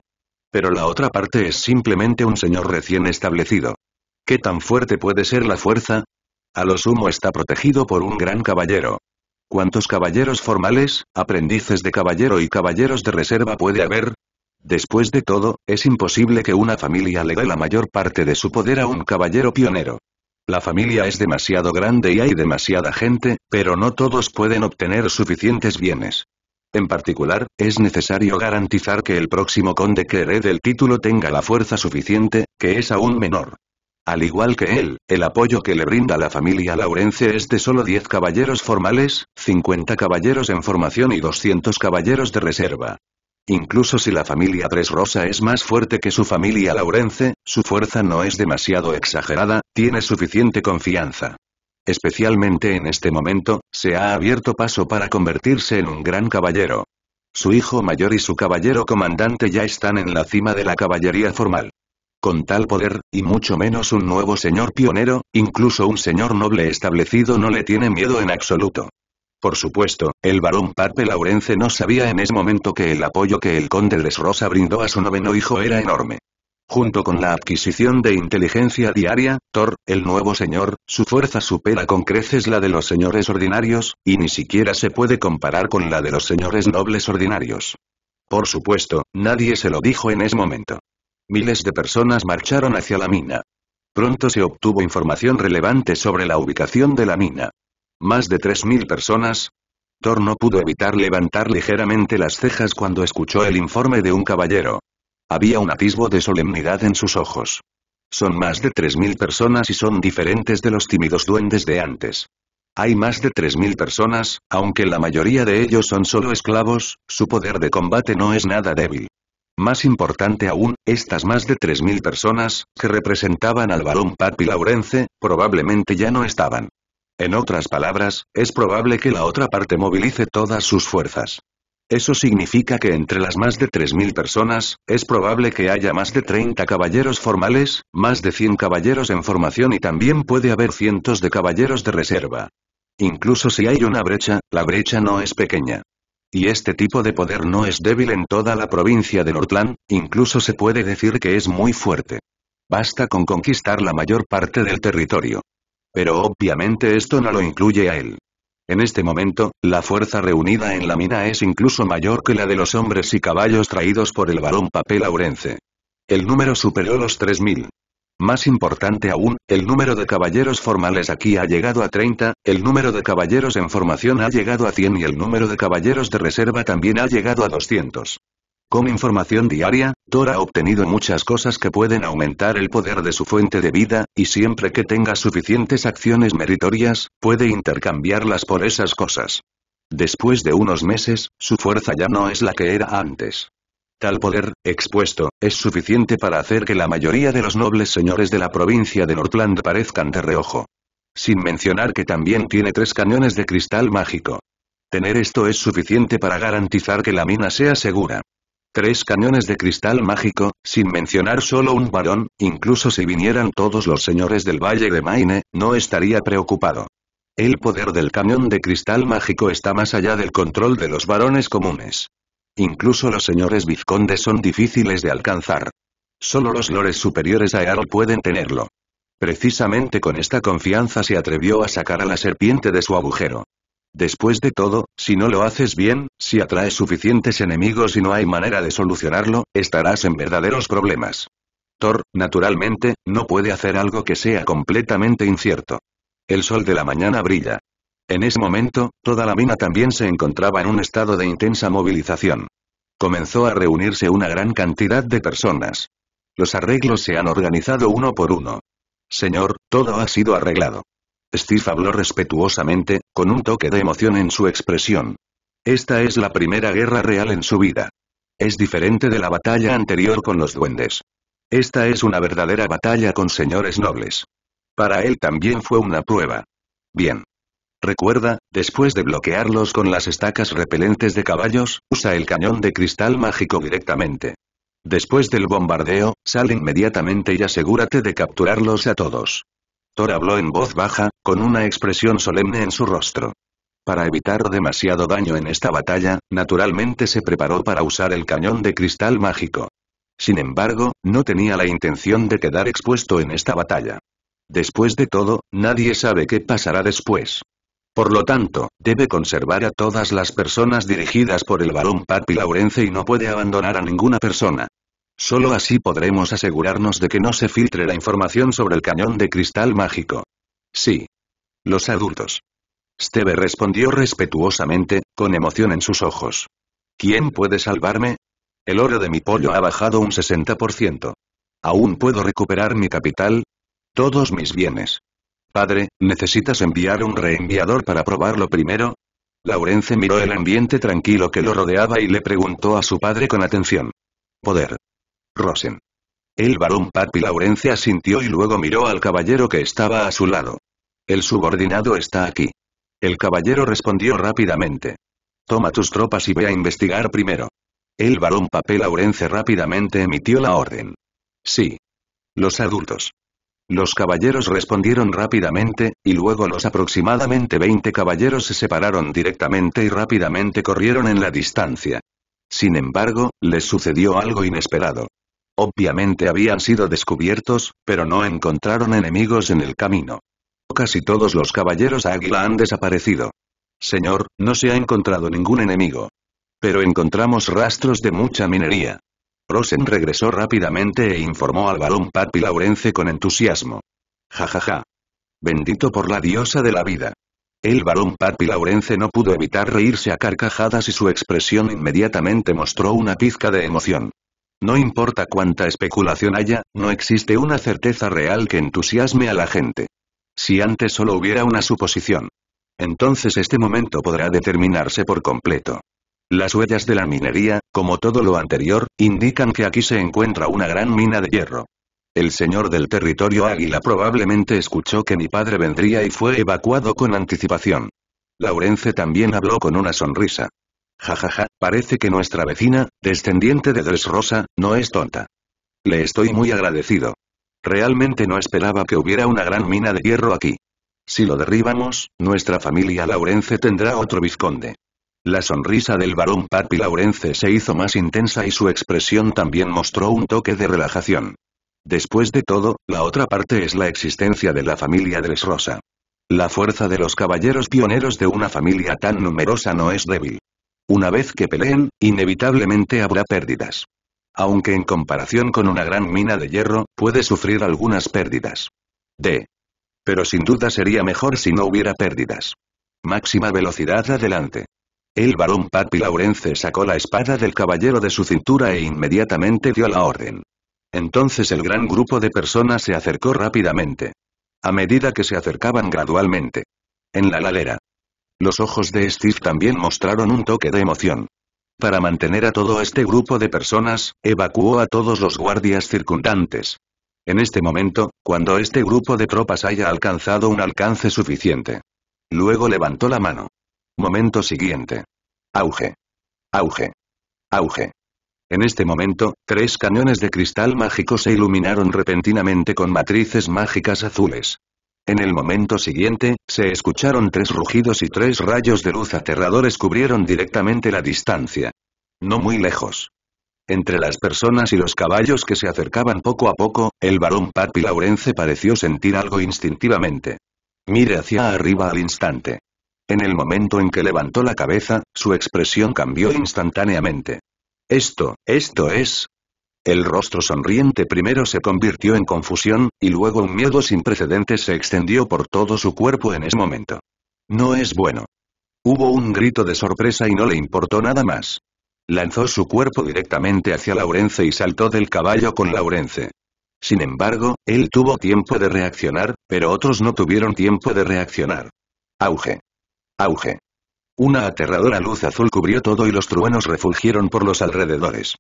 Pero la otra parte es simplemente un señor recién establecido. ¿Qué tan fuerte puede ser la fuerza? A lo sumo está protegido por un gran caballero. ¿Cuántos caballeros formales, aprendices de caballero y caballeros de reserva puede haber? Después de todo, es imposible que una familia le dé la mayor parte de su poder a un caballero pionero. La familia es demasiado grande y hay demasiada gente, pero no todos pueden obtener suficientes bienes. En particular, es necesario garantizar que el próximo conde que herede el título tenga la fuerza suficiente, que es aún menor. Al igual que él, el apoyo que le brinda la familia Laurence es de solo 10 caballeros formales, 50 caballeros en formación y 200 caballeros de reserva. Incluso si la familia Tres Rosa es más fuerte que su familia Laurence, su fuerza no es demasiado exagerada, tiene suficiente confianza. Especialmente en este momento, se ha abierto paso para convertirse en un gran caballero. Su hijo mayor y su caballero comandante ya están en la cima de la caballería formal. Con tal poder, y mucho menos un nuevo señor pionero, incluso un señor noble establecido no le tiene miedo en absoluto. Por supuesto, el barón Parpe Laurence no sabía en ese momento que el apoyo que el conde de Rosa brindó a su noveno hijo era enorme. Junto con la adquisición de inteligencia diaria, Thor, el nuevo señor, su fuerza supera con creces la de los señores ordinarios, y ni siquiera se puede comparar con la de los señores nobles ordinarios. Por supuesto, nadie se lo dijo en ese momento. Miles de personas marcharon hacia la mina. Pronto se obtuvo información relevante sobre la ubicación de la mina. Más de 3.000 personas. Thor no pudo evitar levantar ligeramente las cejas cuando escuchó el informe de un caballero. Había un atisbo de solemnidad en sus ojos. Son más de 3.000 personas y son diferentes de los tímidos duendes de antes. Hay más de 3.000 personas, aunque la mayoría de ellos son solo esclavos, su poder de combate no es nada débil. Más importante aún, estas más de 3.000 personas, que representaban al Balón Papi Laurence, probablemente ya no estaban. En otras palabras, es probable que la otra parte movilice todas sus fuerzas. Eso significa que entre las más de 3.000 personas, es probable que haya más de 30 caballeros formales, más de 100 caballeros en formación y también puede haber cientos de caballeros de reserva. Incluso si hay una brecha, la brecha no es pequeña. Y este tipo de poder no es débil en toda la provincia de Nortland, incluso se puede decir que es muy fuerte. Basta con conquistar la mayor parte del territorio. Pero obviamente esto no lo incluye a él. En este momento, la fuerza reunida en la mina es incluso mayor que la de los hombres y caballos traídos por el balón Papel aurense. El número superó los 3.000. Más importante aún, el número de caballeros formales aquí ha llegado a 30, el número de caballeros en formación ha llegado a 100 y el número de caballeros de reserva también ha llegado a 200. Con información diaria, Thor ha obtenido muchas cosas que pueden aumentar el poder de su fuente de vida, y siempre que tenga suficientes acciones meritorias, puede intercambiarlas por esas cosas. Después de unos meses, su fuerza ya no es la que era antes. Tal poder, expuesto, es suficiente para hacer que la mayoría de los nobles señores de la provincia de Northland parezcan de reojo. Sin mencionar que también tiene tres cañones de cristal mágico. Tener esto es suficiente para garantizar que la mina sea segura. Tres cañones de cristal mágico, sin mencionar solo un varón, incluso si vinieran todos los señores del Valle de Maine, no estaría preocupado. El poder del cañón de cristal mágico está más allá del control de los varones comunes. Incluso los señores vizcondes son difíciles de alcanzar. Solo los lores superiores a Earl pueden tenerlo. Precisamente con esta confianza se atrevió a sacar a la serpiente de su agujero. Después de todo, si no lo haces bien, si atraes suficientes enemigos y no hay manera de solucionarlo, estarás en verdaderos problemas. Thor, naturalmente, no puede hacer algo que sea completamente incierto. El sol de la mañana brilla. En ese momento, toda la mina también se encontraba en un estado de intensa movilización. Comenzó a reunirse una gran cantidad de personas. Los arreglos se han organizado uno por uno. Señor, todo ha sido arreglado. Steve habló respetuosamente, con un toque de emoción en su expresión. Esta es la primera guerra real en su vida. Es diferente de la batalla anterior con los duendes. Esta es una verdadera batalla con señores nobles. Para él también fue una prueba. Bien. Recuerda, después de bloquearlos con las estacas repelentes de caballos, usa el cañón de cristal mágico directamente. Después del bombardeo, sal inmediatamente y asegúrate de capturarlos a todos. Thor habló en voz baja, con una expresión solemne en su rostro. Para evitar demasiado daño en esta batalla, naturalmente se preparó para usar el cañón de cristal mágico. Sin embargo, no tenía la intención de quedar expuesto en esta batalla. Después de todo, nadie sabe qué pasará después. Por lo tanto, debe conservar a todas las personas dirigidas por el balón Papi Laurence y no puede abandonar a ninguna persona. Solo así podremos asegurarnos de que no se filtre la información sobre el cañón de cristal mágico. Sí. Los adultos. Steve respondió respetuosamente, con emoción en sus ojos. ¿Quién puede salvarme? El oro de mi pollo ha bajado un 60%. ¿Aún puedo recuperar mi capital? Todos mis bienes. Padre, ¿necesitas enviar un reenviador para probarlo primero? Laurence miró el ambiente tranquilo que lo rodeaba y le preguntó a su padre con atención. Poder. Rosen. El barón Papi Laurence asintió y luego miró al caballero que estaba a su lado. El subordinado está aquí. El caballero respondió rápidamente. Toma tus tropas y ve a investigar primero. El barón papi Laurence rápidamente emitió la orden. Sí. Los adultos. Los caballeros respondieron rápidamente, y luego los aproximadamente 20 caballeros se separaron directamente y rápidamente corrieron en la distancia. Sin embargo, les sucedió algo inesperado. Obviamente habían sido descubiertos, pero no encontraron enemigos en el camino. Casi todos los caballeros águila han desaparecido. Señor, no se ha encontrado ningún enemigo. Pero encontramos rastros de mucha minería. Rosen regresó rápidamente e informó al Balón Papi Laurence con entusiasmo. Ja ja ja. Bendito por la diosa de la vida. El varón Papi Laurence no pudo evitar reírse a carcajadas y su expresión inmediatamente mostró una pizca de emoción. No importa cuánta especulación haya, no existe una certeza real que entusiasme a la gente. Si antes solo hubiera una suposición. Entonces este momento podrá determinarse por completo. Las huellas de la minería, como todo lo anterior, indican que aquí se encuentra una gran mina de hierro. El señor del territorio Águila probablemente escuchó que mi padre vendría y fue evacuado con anticipación. Laurence también habló con una sonrisa. Jajaja, parece que nuestra vecina, descendiente de Rosa, no es tonta. Le estoy muy agradecido. Realmente no esperaba que hubiera una gran mina de hierro aquí. Si lo derribamos, nuestra familia Laurence tendrá otro vizconde. La sonrisa del barón Papi Laurence se hizo más intensa y su expresión también mostró un toque de relajación. Después de todo, la otra parte es la existencia de la familia rosa La fuerza de los caballeros pioneros de una familia tan numerosa no es débil. Una vez que peleen, inevitablemente habrá pérdidas. Aunque en comparación con una gran mina de hierro, puede sufrir algunas pérdidas. D. Pero sin duda sería mejor si no hubiera pérdidas. Máxima velocidad adelante. El varón Papi Laurence sacó la espada del caballero de su cintura e inmediatamente dio la orden. Entonces el gran grupo de personas se acercó rápidamente. A medida que se acercaban gradualmente. En la ladera. Los ojos de Steve también mostraron un toque de emoción. Para mantener a todo este grupo de personas, evacuó a todos los guardias circundantes. En este momento, cuando este grupo de tropas haya alcanzado un alcance suficiente. Luego levantó la mano. Momento siguiente. Auge. Auge. Auge. En este momento, tres cañones de cristal mágico se iluminaron repentinamente con matrices mágicas azules. En el momento siguiente, se escucharon tres rugidos y tres rayos de luz aterradores cubrieron directamente la distancia. No muy lejos. Entre las personas y los caballos que se acercaban poco a poco, el varón Papi Laurence pareció sentir algo instintivamente. Mire hacia arriba al instante. En el momento en que levantó la cabeza, su expresión cambió instantáneamente. Esto, esto es. El rostro sonriente primero se convirtió en confusión, y luego un miedo sin precedentes se extendió por todo su cuerpo en ese momento. No es bueno. Hubo un grito de sorpresa y no le importó nada más. Lanzó su cuerpo directamente hacia Laurence y saltó del caballo con Laurence. Sin embargo, él tuvo tiempo de reaccionar, pero otros no tuvieron tiempo de reaccionar. Auge. Auge. Una aterradora luz azul cubrió todo y los truenos refugieron por los alrededores.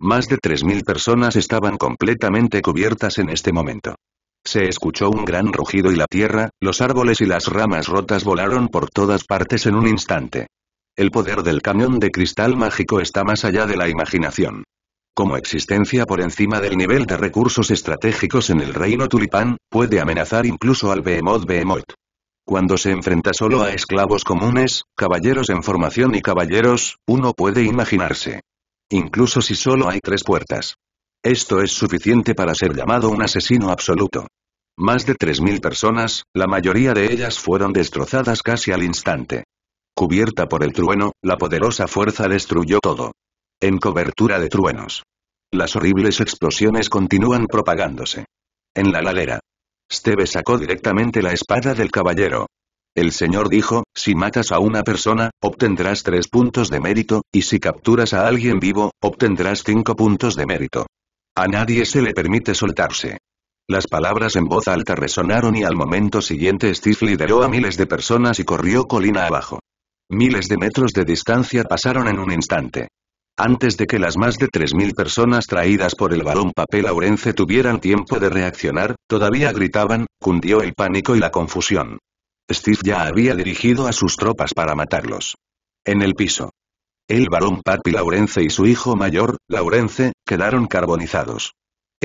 Más de 3.000 personas estaban completamente cubiertas en este momento. Se escuchó un gran rugido y la tierra, los árboles y las ramas rotas volaron por todas partes en un instante. El poder del camión de cristal mágico está más allá de la imaginación. Como existencia por encima del nivel de recursos estratégicos en el reino tulipán, puede amenazar incluso al Behemoth Behemoth. Cuando se enfrenta solo a esclavos comunes, caballeros en formación y caballeros, uno puede imaginarse. Incluso si solo hay tres puertas. Esto es suficiente para ser llamado un asesino absoluto. Más de 3.000 personas, la mayoría de ellas fueron destrozadas casi al instante. Cubierta por el trueno, la poderosa fuerza destruyó todo. En cobertura de truenos. Las horribles explosiones continúan propagándose. En la ladera, Steve sacó directamente la espada del caballero. El señor dijo, si matas a una persona, obtendrás tres puntos de mérito, y si capturas a alguien vivo, obtendrás cinco puntos de mérito. A nadie se le permite soltarse. Las palabras en voz alta resonaron y al momento siguiente Steve lideró a miles de personas y corrió colina abajo. Miles de metros de distancia pasaron en un instante. Antes de que las más de 3.000 personas traídas por el Balón papel Laurence tuvieran tiempo de reaccionar, todavía gritaban, cundió el pánico y la confusión. Steve ya había dirigido a sus tropas para matarlos. En el piso. El Balón Papi Laurence y su hijo mayor, Laurence, quedaron carbonizados.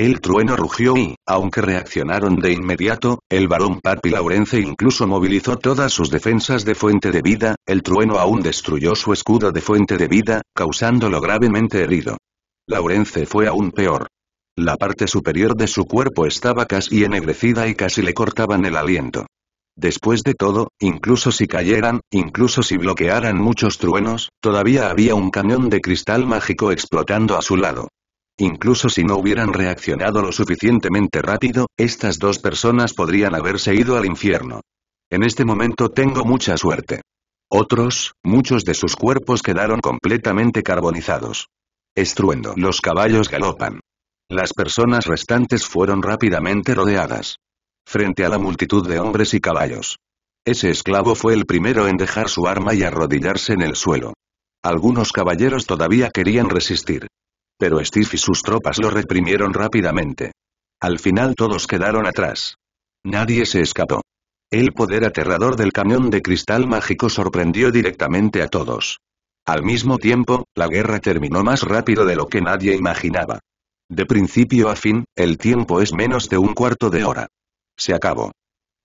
El trueno rugió y, aunque reaccionaron de inmediato, el varón Papi Laurence incluso movilizó todas sus defensas de fuente de vida, el trueno aún destruyó su escudo de fuente de vida, causándolo gravemente herido. Laurence fue aún peor. La parte superior de su cuerpo estaba casi ennegrecida y casi le cortaban el aliento. Después de todo, incluso si cayeran, incluso si bloquearan muchos truenos, todavía había un cañón de cristal mágico explotando a su lado. Incluso si no hubieran reaccionado lo suficientemente rápido, estas dos personas podrían haberse ido al infierno. En este momento tengo mucha suerte. Otros, muchos de sus cuerpos quedaron completamente carbonizados. Estruendo. Los caballos galopan. Las personas restantes fueron rápidamente rodeadas. Frente a la multitud de hombres y caballos. Ese esclavo fue el primero en dejar su arma y arrodillarse en el suelo. Algunos caballeros todavía querían resistir pero Steve y sus tropas lo reprimieron rápidamente. Al final todos quedaron atrás. Nadie se escapó. El poder aterrador del cañón de cristal mágico sorprendió directamente a todos. Al mismo tiempo, la guerra terminó más rápido de lo que nadie imaginaba. De principio a fin, el tiempo es menos de un cuarto de hora. Se acabó.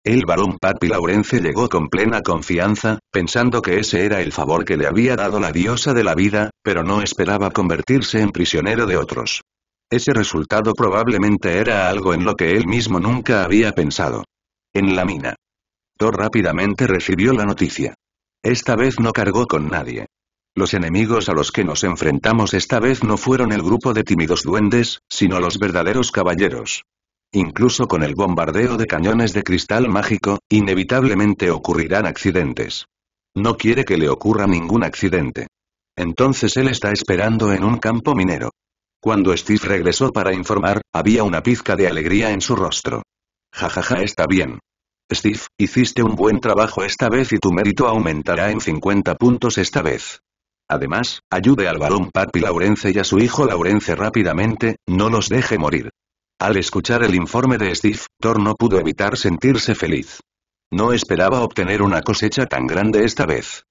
El barón Papi Laurence llegó con plena confianza, pensando que ese era el favor que le había dado la diosa de la vida, pero no esperaba convertirse en prisionero de otros. Ese resultado probablemente era algo en lo que él mismo nunca había pensado. En la mina. Thor rápidamente recibió la noticia. Esta vez no cargó con nadie. Los enemigos a los que nos enfrentamos esta vez no fueron el grupo de tímidos duendes, sino los verdaderos caballeros. Incluso con el bombardeo de cañones de cristal mágico, inevitablemente ocurrirán accidentes. No quiere que le ocurra ningún accidente. Entonces él está esperando en un campo minero. Cuando Steve regresó para informar, había una pizca de alegría en su rostro. Jajaja, ja, ja, está bien. Steve, hiciste un buen trabajo esta vez y tu mérito aumentará en 50 puntos esta vez. Además, ayude al balón Papi Laurence y a su hijo Laurence rápidamente, no los deje morir. Al escuchar el informe de Steve, Thor no pudo evitar sentirse feliz. No esperaba obtener una cosecha tan grande esta vez.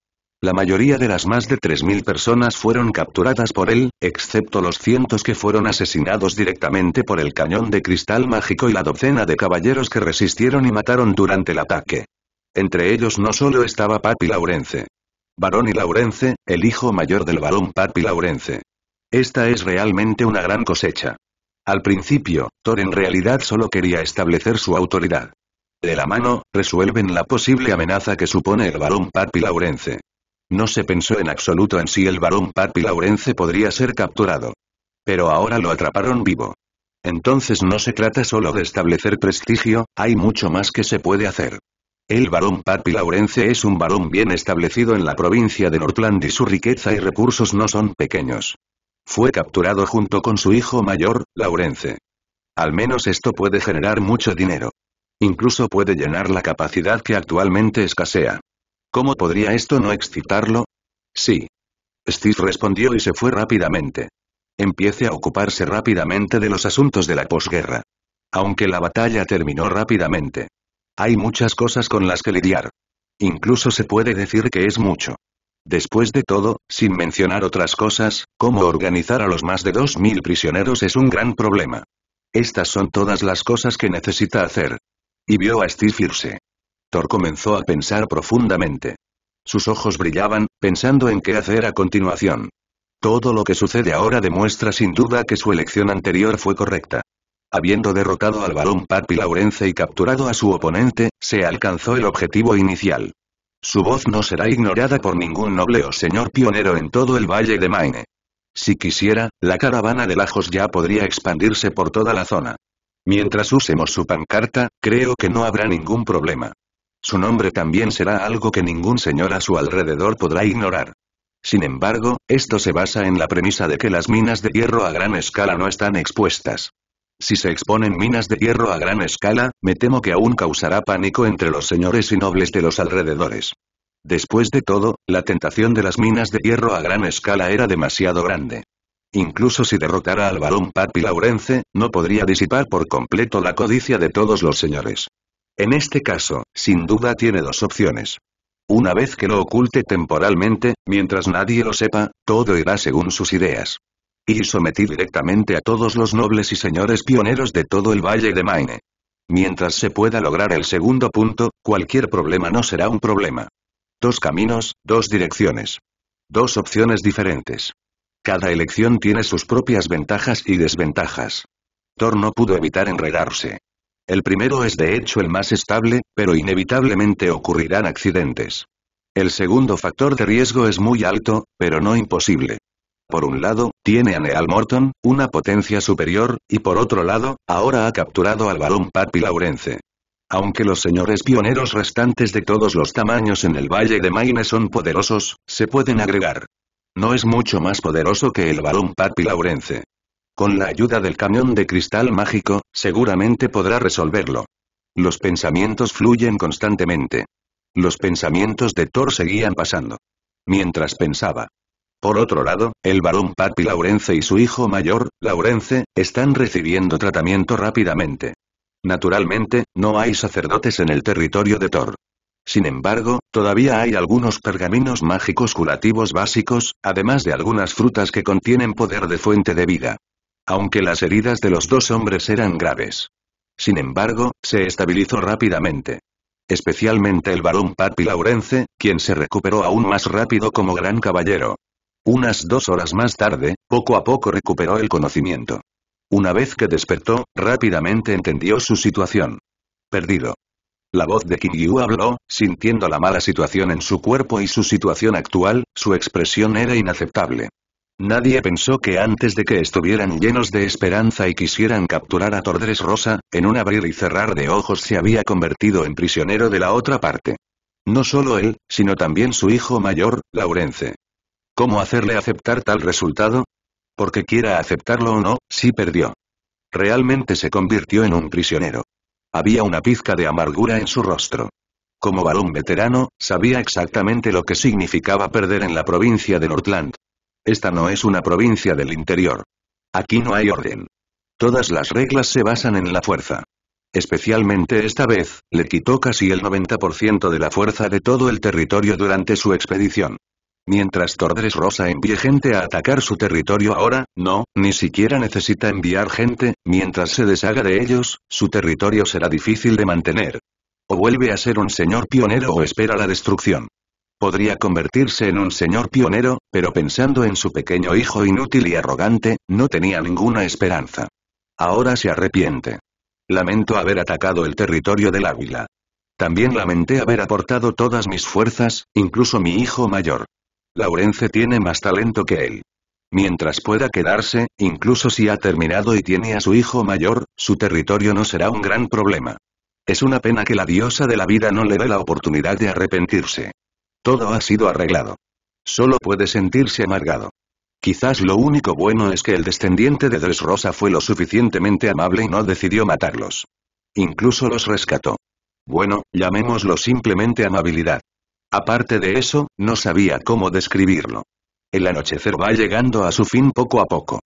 La mayoría de las más de 3.000 personas fueron capturadas por él, excepto los cientos que fueron asesinados directamente por el cañón de cristal mágico y la docena de caballeros que resistieron y mataron durante el ataque. Entre ellos no solo estaba Papi Laurence. Barón y Laurence, el hijo mayor del barón Papi Laurence. Esta es realmente una gran cosecha. Al principio, Thor en realidad solo quería establecer su autoridad. De la mano, resuelven la posible amenaza que supone el varón Papi Laurence. No se pensó en absoluto en si el varón Papi Laurence podría ser capturado. Pero ahora lo atraparon vivo. Entonces no se trata solo de establecer prestigio, hay mucho más que se puede hacer. El varón Papi Laurence es un varón bien establecido en la provincia de Nortland y su riqueza y recursos no son pequeños. Fue capturado junto con su hijo mayor, Laurence. Al menos esto puede generar mucho dinero. Incluso puede llenar la capacidad que actualmente escasea. ¿Cómo podría esto no excitarlo? Sí. Steve respondió y se fue rápidamente. Empiece a ocuparse rápidamente de los asuntos de la posguerra. Aunque la batalla terminó rápidamente. Hay muchas cosas con las que lidiar. Incluso se puede decir que es mucho. Después de todo, sin mencionar otras cosas, cómo organizar a los más de 2.000 prisioneros es un gran problema. Estas son todas las cosas que necesita hacer. Y vio a Steve irse. Thor comenzó a pensar profundamente. Sus ojos brillaban, pensando en qué hacer a continuación. Todo lo que sucede ahora demuestra sin duda que su elección anterior fue correcta. Habiendo derrotado al balón Papi Laurence y capturado a su oponente, se alcanzó el objetivo inicial. Su voz no será ignorada por ningún noble o señor pionero en todo el valle de Maine. Si quisiera, la caravana de Lajos ya podría expandirse por toda la zona. Mientras usemos su pancarta, creo que no habrá ningún problema. Su nombre también será algo que ningún señor a su alrededor podrá ignorar. Sin embargo, esto se basa en la premisa de que las minas de hierro a gran escala no están expuestas. Si se exponen minas de hierro a gran escala, me temo que aún causará pánico entre los señores y nobles de los alrededores. Después de todo, la tentación de las minas de hierro a gran escala era demasiado grande. Incluso si derrotara al balón Papi Laurence, no podría disipar por completo la codicia de todos los señores. En este caso, sin duda tiene dos opciones. Una vez que lo oculte temporalmente, mientras nadie lo sepa, todo irá según sus ideas. Y sometí directamente a todos los nobles y señores pioneros de todo el valle de Maine. Mientras se pueda lograr el segundo punto, cualquier problema no será un problema. Dos caminos, dos direcciones. Dos opciones diferentes. Cada elección tiene sus propias ventajas y desventajas. Thor no pudo evitar enredarse. El primero es de hecho el más estable, pero inevitablemente ocurrirán accidentes. El segundo factor de riesgo es muy alto, pero no imposible. Por un lado, tiene a Neal Morton, una potencia superior, y por otro lado, ahora ha capturado al Balón Papi Laurence. Aunque los señores pioneros restantes de todos los tamaños en el Valle de Maine son poderosos, se pueden agregar. No es mucho más poderoso que el Balón Papi Laurence. Con la ayuda del camión de cristal mágico, seguramente podrá resolverlo. Los pensamientos fluyen constantemente. Los pensamientos de Thor seguían pasando. Mientras pensaba, por otro lado, el barón Papi Laurence y su hijo mayor, Laurence, están recibiendo tratamiento rápidamente. Naturalmente, no hay sacerdotes en el territorio de Thor. Sin embargo, todavía hay algunos pergaminos mágicos curativos básicos, además de algunas frutas que contienen poder de fuente de vida. Aunque las heridas de los dos hombres eran graves. Sin embargo, se estabilizó rápidamente. Especialmente el barón Papi Laurence, quien se recuperó aún más rápido como gran caballero. Unas dos horas más tarde, poco a poco recuperó el conocimiento. Una vez que despertó, rápidamente entendió su situación. Perdido. La voz de Kim habló, sintiendo la mala situación en su cuerpo y su situación actual, su expresión era inaceptable. Nadie pensó que antes de que estuvieran llenos de esperanza y quisieran capturar a Tordres Rosa, en un abrir y cerrar de ojos se había convertido en prisionero de la otra parte. No solo él, sino también su hijo mayor, Laurence. ¿Cómo hacerle aceptar tal resultado? Porque quiera aceptarlo o no, sí perdió. Realmente se convirtió en un prisionero. Había una pizca de amargura en su rostro. Como balón veterano, sabía exactamente lo que significaba perder en la provincia de Nordland. Esta no es una provincia del interior. Aquí no hay orden. Todas las reglas se basan en la fuerza. Especialmente esta vez, le quitó casi el 90% de la fuerza de todo el territorio durante su expedición. Mientras Tordres Rosa envíe gente a atacar su territorio ahora, no, ni siquiera necesita enviar gente, mientras se deshaga de ellos, su territorio será difícil de mantener. O vuelve a ser un señor pionero o espera la destrucción. Podría convertirse en un señor pionero, pero pensando en su pequeño hijo inútil y arrogante, no tenía ninguna esperanza. Ahora se arrepiente. Lamento haber atacado el territorio del Águila. También lamenté haber aportado todas mis fuerzas, incluso mi hijo mayor. Laurence tiene más talento que él. Mientras pueda quedarse, incluso si ha terminado y tiene a su hijo mayor, su territorio no será un gran problema. Es una pena que la diosa de la vida no le dé la oportunidad de arrepentirse. Todo ha sido arreglado. Solo puede sentirse amargado. Quizás lo único bueno es que el descendiente de Dressrosa fue lo suficientemente amable y no decidió matarlos. Incluso los rescató. Bueno, llamémoslo simplemente amabilidad. Aparte de eso, no sabía cómo describirlo. El anochecer va llegando a su fin poco a poco.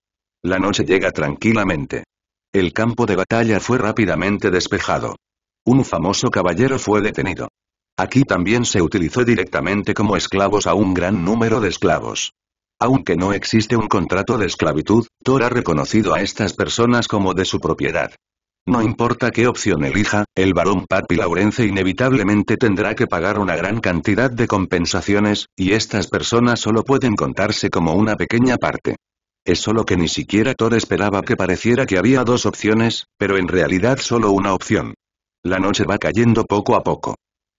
La noche llega tranquilamente. El campo de batalla fue rápidamente despejado. Un famoso caballero fue detenido. Aquí también se utilizó directamente como esclavos a un gran número de esclavos. Aunque no existe un contrato de esclavitud, Thor ha reconocido a estas personas como de su propiedad. No importa qué opción elija, el varón Papi Laurence inevitablemente tendrá que pagar una gran cantidad de compensaciones, y estas personas solo pueden contarse como una pequeña parte. Es solo que ni siquiera Thor esperaba que pareciera que había dos opciones, pero en realidad solo una opción. La noche va cayendo poco a poco.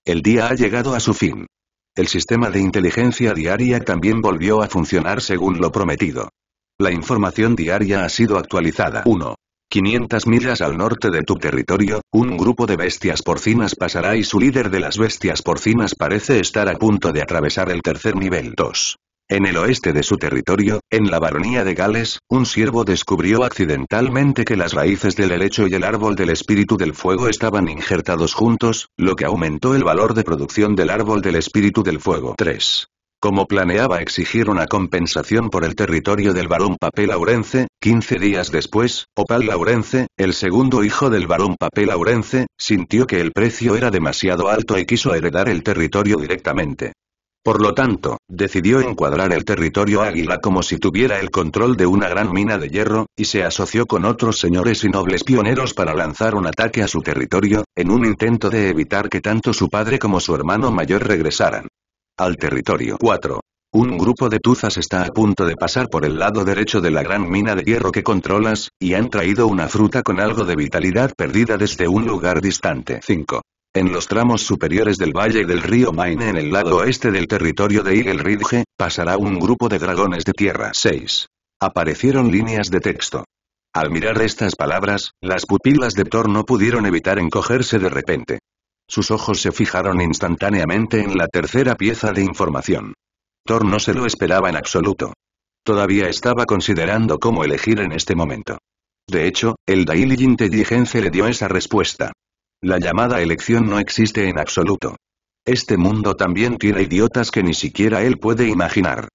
El día ha llegado a su fin. El sistema de inteligencia diaria también volvió a funcionar según lo prometido. La información diaria ha sido actualizada. 1. 500 millas al norte de tu territorio, un grupo de bestias porcinas pasará y su líder de las bestias porcinas parece estar a punto de atravesar el tercer nivel 2. En el oeste de su territorio, en la baronía de Gales, un siervo descubrió accidentalmente que las raíces del helecho y el árbol del espíritu del fuego estaban injertados juntos, lo que aumentó el valor de producción del árbol del espíritu del fuego 3. Como planeaba exigir una compensación por el territorio del barón Papé Laurence, 15 días después, Opal Laurence, el segundo hijo del barón Papé Laurence, sintió que el precio era demasiado alto y quiso heredar el territorio directamente. Por lo tanto, decidió encuadrar el territorio Águila como si tuviera el control de una gran mina de hierro, y se asoció con otros señores y nobles pioneros para lanzar un ataque a su territorio, en un intento de evitar que tanto su padre como su hermano mayor regresaran al territorio 4. Un grupo de tuzas está a punto de pasar por el lado derecho de la gran mina de hierro que controlas, y han traído una fruta con algo de vitalidad perdida desde un lugar distante 5. En los tramos superiores del valle del río Maine en el lado oeste del territorio de Eagle Ridge, pasará un grupo de dragones de tierra 6. Aparecieron líneas de texto. Al mirar estas palabras, las pupilas de Thor no pudieron evitar encogerse de repente. Sus ojos se fijaron instantáneamente en la tercera pieza de información. Thor no se lo esperaba en absoluto. Todavía estaba considerando cómo elegir en este momento. De hecho, el Daily Intelligence le dio esa respuesta. La llamada elección no existe en absoluto. Este mundo también tiene idiotas que ni siquiera él puede imaginar.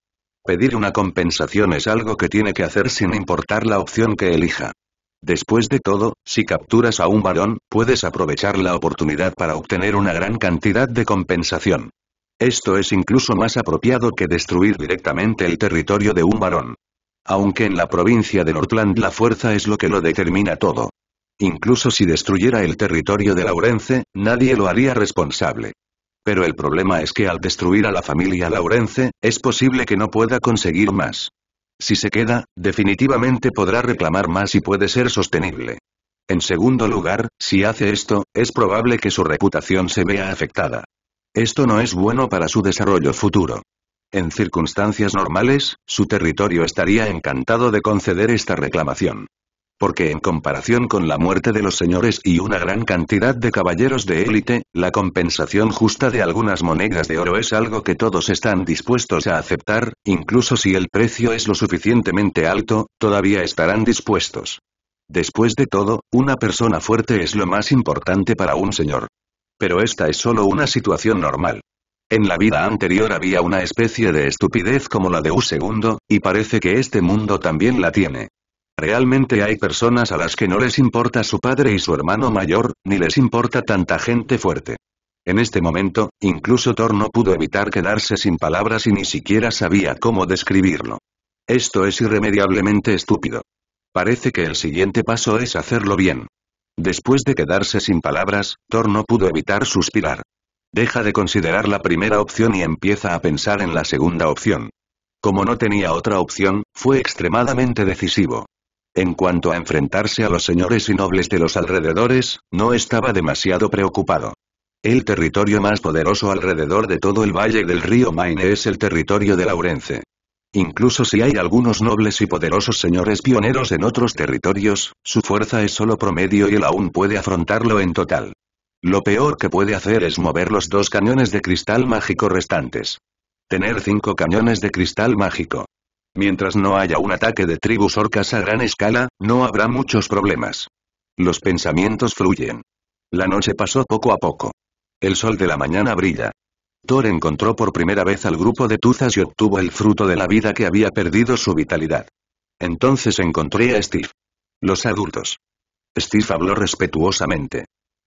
Pedir una compensación es algo que tiene que hacer sin importar la opción que elija. Después de todo, si capturas a un varón, puedes aprovechar la oportunidad para obtener una gran cantidad de compensación. Esto es incluso más apropiado que destruir directamente el territorio de un varón. Aunque en la provincia de Northland la fuerza es lo que lo determina todo. Incluso si destruyera el territorio de Laurence, nadie lo haría responsable. Pero el problema es que al destruir a la familia Laurence, es posible que no pueda conseguir más. Si se queda, definitivamente podrá reclamar más y puede ser sostenible. En segundo lugar, si hace esto, es probable que su reputación se vea afectada. Esto no es bueno para su desarrollo futuro. En circunstancias normales, su territorio estaría encantado de conceder esta reclamación porque en comparación con la muerte de los señores y una gran cantidad de caballeros de élite, la compensación justa de algunas monedas de oro es algo que todos están dispuestos a aceptar, incluso si el precio es lo suficientemente alto, todavía estarán dispuestos. Después de todo, una persona fuerte es lo más importante para un señor. Pero esta es solo una situación normal. En la vida anterior había una especie de estupidez como la de U. segundo, y parece que este mundo también la tiene. Realmente hay personas a las que no les importa su padre y su hermano mayor, ni les importa tanta gente fuerte. En este momento, incluso Thor no pudo evitar quedarse sin palabras y ni siquiera sabía cómo describirlo. Esto es irremediablemente estúpido. Parece que el siguiente paso es hacerlo bien. Después de quedarse sin palabras, Thor no pudo evitar suspirar. Deja de considerar la primera opción y empieza a pensar en la segunda opción. Como no tenía otra opción, fue extremadamente decisivo. En cuanto a enfrentarse a los señores y nobles de los alrededores, no estaba demasiado preocupado. El territorio más poderoso alrededor de todo el valle del río Maine es el territorio de Laurence. Incluso si hay algunos nobles y poderosos señores pioneros en otros territorios, su fuerza es solo promedio y él aún puede afrontarlo en total. Lo peor que puede hacer es mover los dos cañones de cristal mágico restantes. Tener cinco cañones de cristal mágico. Mientras no haya un ataque de tribus orcas a gran escala, no habrá muchos problemas. Los pensamientos fluyen. La noche pasó poco a poco. El sol de la mañana brilla. Thor encontró por primera vez al grupo de tuzas y obtuvo el fruto de la vida que había perdido su vitalidad. Entonces encontré a Steve. Los adultos. Steve habló respetuosamente.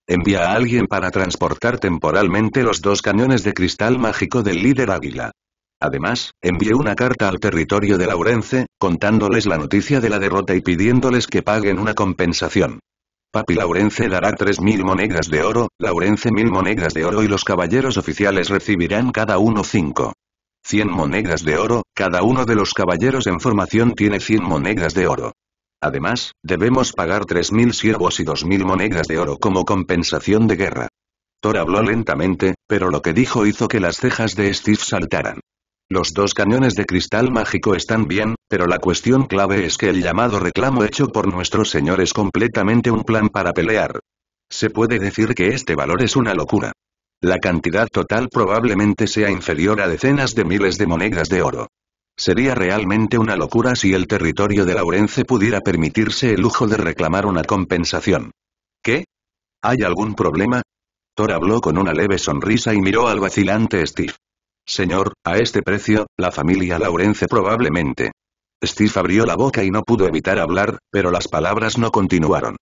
Envía a alguien para transportar temporalmente los dos cañones de cristal mágico del líder águila. Además, envié una carta al territorio de Laurence, contándoles la noticia de la derrota y pidiéndoles que paguen una compensación. Papi Laurence dará 3.000 monedas de oro, Laurence 1.000 monedas de oro y los caballeros oficiales recibirán cada uno 5. 100 monedas de oro, cada uno de los caballeros en formación tiene 100 monedas de oro. Además, debemos pagar 3.000 siervos y 2.000 monedas de oro como compensación de guerra. Thor habló lentamente, pero lo que dijo hizo que las cejas de Steve saltaran. Los dos cañones de cristal mágico están bien, pero la cuestión clave es que el llamado reclamo hecho por nuestro señor es completamente un plan para pelear. Se puede decir que este valor es una locura. La cantidad total probablemente sea inferior a decenas de miles de monedas de oro. Sería realmente una locura si el territorio de Laurence pudiera permitirse el lujo de reclamar una compensación. ¿Qué? ¿Hay algún problema? Thor habló con una leve sonrisa y miró al vacilante Steve. Señor, a este precio, la familia Laurence probablemente. Steve abrió la boca y no pudo evitar hablar, pero las palabras no continuaron.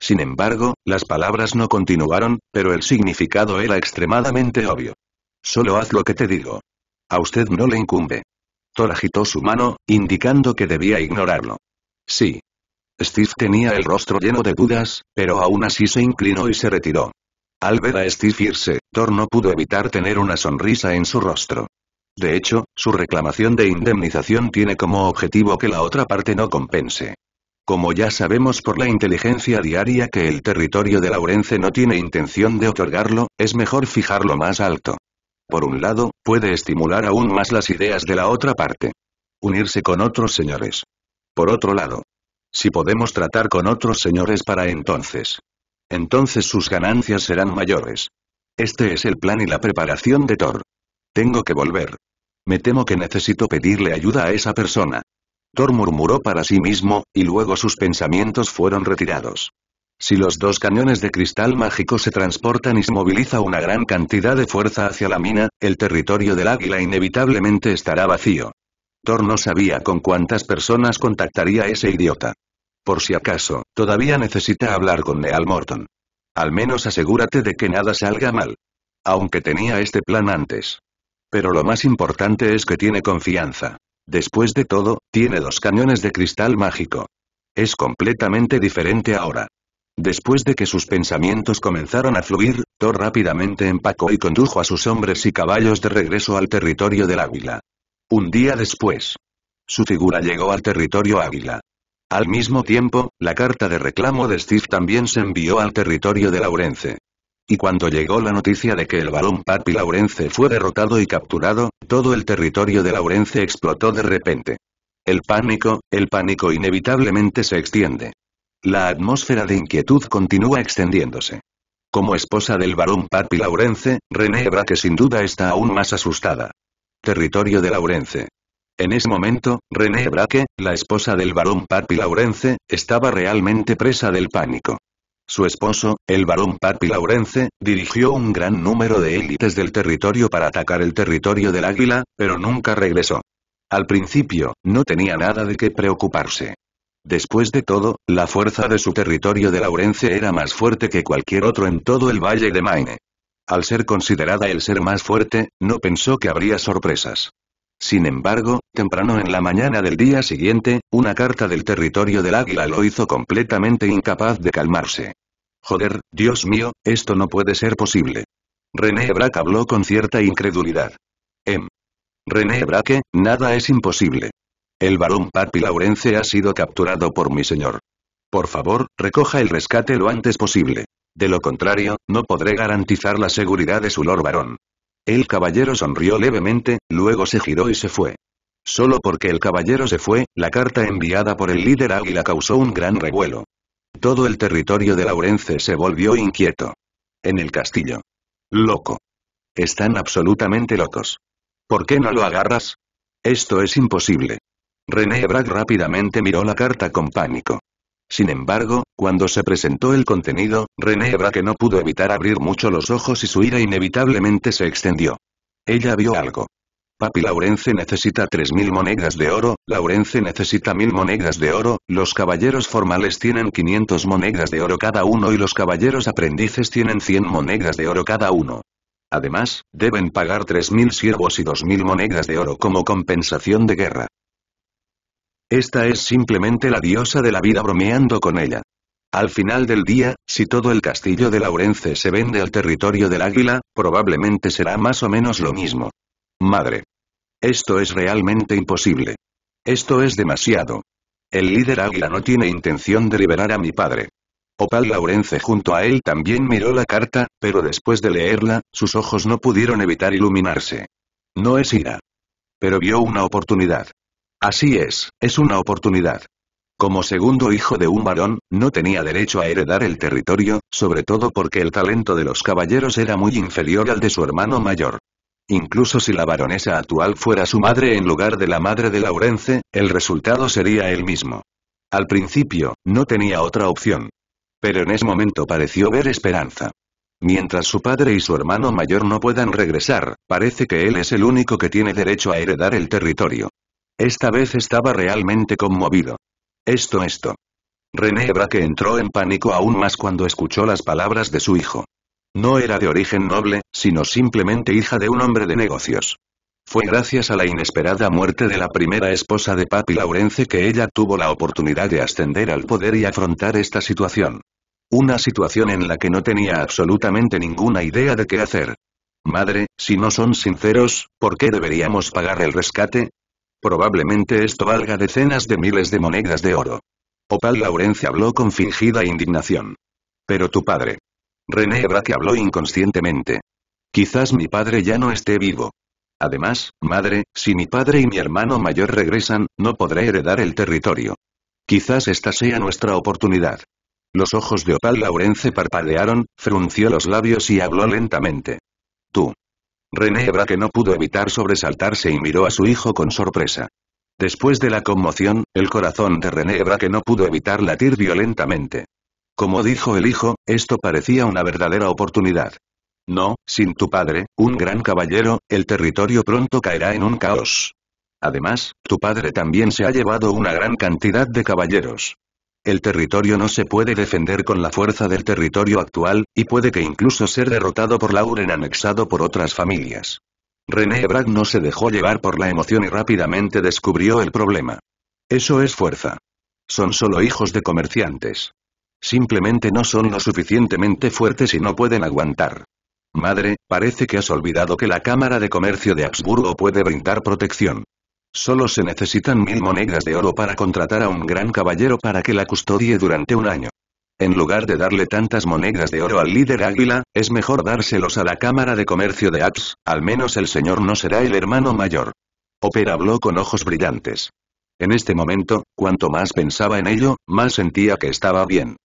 Sin embargo, las palabras no continuaron, pero el significado era extremadamente obvio. Solo haz lo que te digo. A usted no le incumbe. Thor agitó su mano, indicando que debía ignorarlo. Sí. Steve tenía el rostro lleno de dudas, pero aún así se inclinó y se retiró. Al ver a Steve Thor no pudo evitar tener una sonrisa en su rostro. De hecho, su reclamación de indemnización tiene como objetivo que la otra parte no compense. Como ya sabemos por la inteligencia diaria que el territorio de Laurence no tiene intención de otorgarlo, es mejor fijarlo más alto. Por un lado, puede estimular aún más las ideas de la otra parte. Unirse con otros señores. Por otro lado. Si podemos tratar con otros señores para entonces. Entonces sus ganancias serán mayores. Este es el plan y la preparación de Thor. Tengo que volver. Me temo que necesito pedirle ayuda a esa persona. Thor murmuró para sí mismo, y luego sus pensamientos fueron retirados. Si los dos cañones de cristal mágico se transportan y se moviliza una gran cantidad de fuerza hacia la mina, el territorio del águila inevitablemente estará vacío. Thor no sabía con cuántas personas contactaría ese idiota. Por si acaso, todavía necesita hablar con Neal Morton. Al menos asegúrate de que nada salga mal. Aunque tenía este plan antes. Pero lo más importante es que tiene confianza. Después de todo, tiene dos cañones de cristal mágico. Es completamente diferente ahora. Después de que sus pensamientos comenzaron a fluir, Thor rápidamente empacó y condujo a sus hombres y caballos de regreso al territorio del Águila. Un día después. Su figura llegó al territorio Águila. Al mismo tiempo, la carta de reclamo de Steve también se envió al territorio de Laurence. Y cuando llegó la noticia de que el balón Papi Laurence fue derrotado y capturado, todo el territorio de Laurence explotó de repente. El pánico, el pánico inevitablemente se extiende. La atmósfera de inquietud continúa extendiéndose. Como esposa del barón Papi Laurence, René que sin duda está aún más asustada. Territorio de Laurence. En ese momento, René Braque, la esposa del barón Papi Laurence, estaba realmente presa del pánico. Su esposo, el barón Papi Laurence, dirigió un gran número de élites del territorio para atacar el territorio del Águila, pero nunca regresó. Al principio, no tenía nada de qué preocuparse. Después de todo, la fuerza de su territorio de Laurence era más fuerte que cualquier otro en todo el valle de Maine. Al ser considerada el ser más fuerte, no pensó que habría sorpresas. Sin embargo, temprano en la mañana del día siguiente, una carta del territorio del águila lo hizo completamente incapaz de calmarse. Joder, Dios mío, esto no puede ser posible. René Braque habló con cierta incredulidad. Em. René Braque, nada es imposible. El varón Papi Laurence ha sido capturado por mi señor. Por favor, recoja el rescate lo antes posible. De lo contrario, no podré garantizar la seguridad de su lord varón. El caballero sonrió levemente, luego se giró y se fue. Solo porque el caballero se fue, la carta enviada por el líder águila causó un gran revuelo. Todo el territorio de Laurence se volvió inquieto. En el castillo. Loco. Están absolutamente locos. ¿Por qué no lo agarras? Esto es imposible. René Bragg rápidamente miró la carta con pánico. Sin embargo, cuando se presentó el contenido, René que no pudo evitar abrir mucho los ojos y su ira inevitablemente se extendió. Ella vio algo. Papi Laurence necesita 3.000 monedas de oro, Laurence necesita 1.000 monedas de oro, los caballeros formales tienen 500 monedas de oro cada uno y los caballeros aprendices tienen 100 monedas de oro cada uno. Además, deben pagar 3.000 siervos y 2.000 monedas de oro como compensación de guerra. Esta es simplemente la diosa de la vida bromeando con ella. Al final del día, si todo el castillo de Laurence se vende al territorio del águila, probablemente será más o menos lo mismo. Madre. Esto es realmente imposible. Esto es demasiado. El líder águila no tiene intención de liberar a mi padre. Opal Laurence junto a él también miró la carta, pero después de leerla, sus ojos no pudieron evitar iluminarse. No es ira. Pero vio una oportunidad. Así es, es una oportunidad. Como segundo hijo de un varón, no tenía derecho a heredar el territorio, sobre todo porque el talento de los caballeros era muy inferior al de su hermano mayor. Incluso si la baronesa actual fuera su madre en lugar de la madre de Laurence, el resultado sería el mismo. Al principio, no tenía otra opción. Pero en ese momento pareció ver esperanza. Mientras su padre y su hermano mayor no puedan regresar, parece que él es el único que tiene derecho a heredar el territorio. Esta vez estaba realmente conmovido. Esto, esto. René que entró en pánico aún más cuando escuchó las palabras de su hijo. No era de origen noble, sino simplemente hija de un hombre de negocios. Fue gracias a la inesperada muerte de la primera esposa de Papi Laurence que ella tuvo la oportunidad de ascender al poder y afrontar esta situación. Una situación en la que no tenía absolutamente ninguna idea de qué hacer. Madre, si no son sinceros, ¿por qué deberíamos pagar el rescate? Probablemente esto valga decenas de miles de monedas de oro. Opal Laurence habló con fingida indignación. Pero tu padre. René que habló inconscientemente. Quizás mi padre ya no esté vivo. Además, madre, si mi padre y mi hermano mayor regresan, no podré heredar el territorio. Quizás esta sea nuestra oportunidad. Los ojos de Opal Laurence parpadearon, frunció los labios y habló lentamente. Tú. René Braque no pudo evitar sobresaltarse y miró a su hijo con sorpresa. Después de la conmoción, el corazón de René que no pudo evitar latir violentamente. Como dijo el hijo, esto parecía una verdadera oportunidad. No, sin tu padre, un gran caballero, el territorio pronto caerá en un caos. Además, tu padre también se ha llevado una gran cantidad de caballeros. El territorio no se puede defender con la fuerza del territorio actual, y puede que incluso ser derrotado por Lauren anexado por otras familias. René Bragg no se dejó llevar por la emoción y rápidamente descubrió el problema. Eso es fuerza. Son solo hijos de comerciantes. Simplemente no son lo suficientemente fuertes y no pueden aguantar. Madre, parece que has olvidado que la Cámara de Comercio de Habsburgo puede brindar protección. Solo se necesitan mil monedas de oro para contratar a un gran caballero para que la custodie durante un año. En lugar de darle tantas monedas de oro al líder águila, es mejor dárselos a la Cámara de Comercio de Aps, al menos el señor no será el hermano mayor. Opera habló con ojos brillantes. En este momento, cuanto más pensaba en ello, más sentía que estaba bien.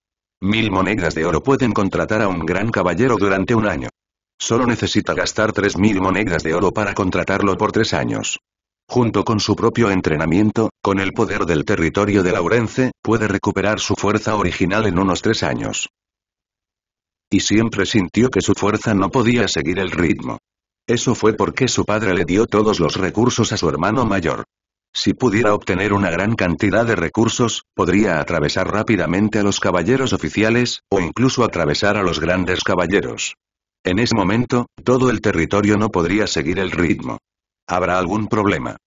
Mil monedas de oro pueden contratar a un gran caballero durante un año. Solo necesita gastar tres mil monedas de oro para contratarlo por tres años junto con su propio entrenamiento, con el poder del territorio de Laurence, puede recuperar su fuerza original en unos tres años. Y siempre sintió que su fuerza no podía seguir el ritmo. Eso fue porque su padre le dio todos los recursos a su hermano mayor. Si pudiera obtener una gran cantidad de recursos, podría atravesar rápidamente a los caballeros oficiales, o incluso atravesar a los grandes caballeros. En ese momento, todo el territorio no podría seguir el ritmo. Habrá algún problema.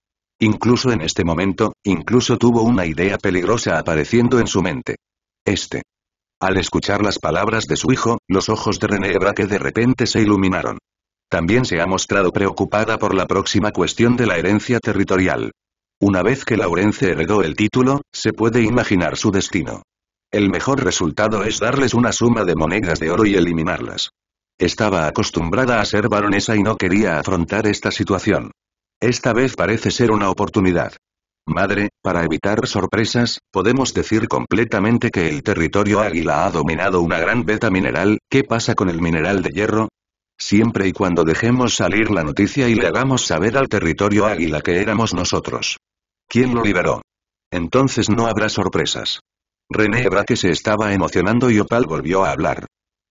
Incluso en este momento, incluso tuvo una idea peligrosa apareciendo en su mente. Este. Al escuchar las palabras de su hijo, los ojos de René Braque de repente se iluminaron. También se ha mostrado preocupada por la próxima cuestión de la herencia territorial. Una vez que Laurence heredó el título, se puede imaginar su destino. El mejor resultado es darles una suma de monedas de oro y eliminarlas. Estaba acostumbrada a ser baronesa y no quería afrontar esta situación. Esta vez parece ser una oportunidad. Madre, para evitar sorpresas, podemos decir completamente que el territorio águila ha dominado una gran beta mineral, ¿qué pasa con el mineral de hierro? Siempre y cuando dejemos salir la noticia y le hagamos saber al territorio águila que éramos nosotros. ¿Quién lo liberó? Entonces no habrá sorpresas. René Braque se estaba emocionando y Opal volvió a hablar.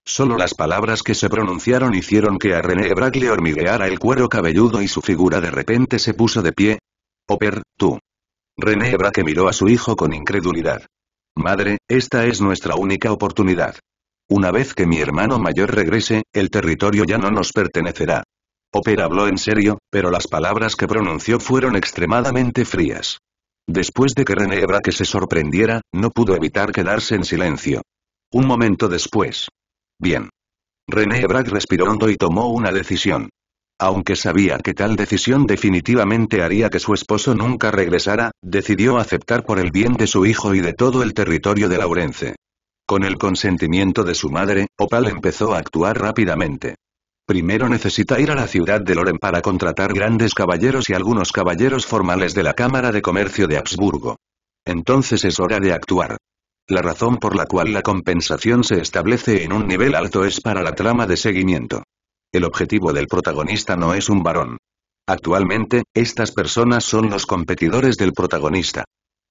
Solo las palabras que se pronunciaron hicieron que a René le hormigueara el cuero cabelludo y su figura de repente se puso de pie. Oper, tú. René Braque miró a su hijo con incredulidad. Madre, esta es nuestra única oportunidad. Una vez que mi hermano mayor regrese, el territorio ya no nos pertenecerá. Oper habló en serio, pero las palabras que pronunció fueron extremadamente frías. Después de que René Braque se sorprendiera, no pudo evitar quedarse en silencio. Un momento después, Bien. René Bragg respiró hondo y tomó una decisión. Aunque sabía que tal decisión definitivamente haría que su esposo nunca regresara, decidió aceptar por el bien de su hijo y de todo el territorio de Laurence. Con el consentimiento de su madre, Opal empezó a actuar rápidamente. Primero necesita ir a la ciudad de Loren para contratar grandes caballeros y algunos caballeros formales de la Cámara de Comercio de Habsburgo. Entonces es hora de actuar. La razón por la cual la compensación se establece en un nivel alto es para la trama de seguimiento. El objetivo del protagonista no es un varón. Actualmente, estas personas son los competidores del protagonista.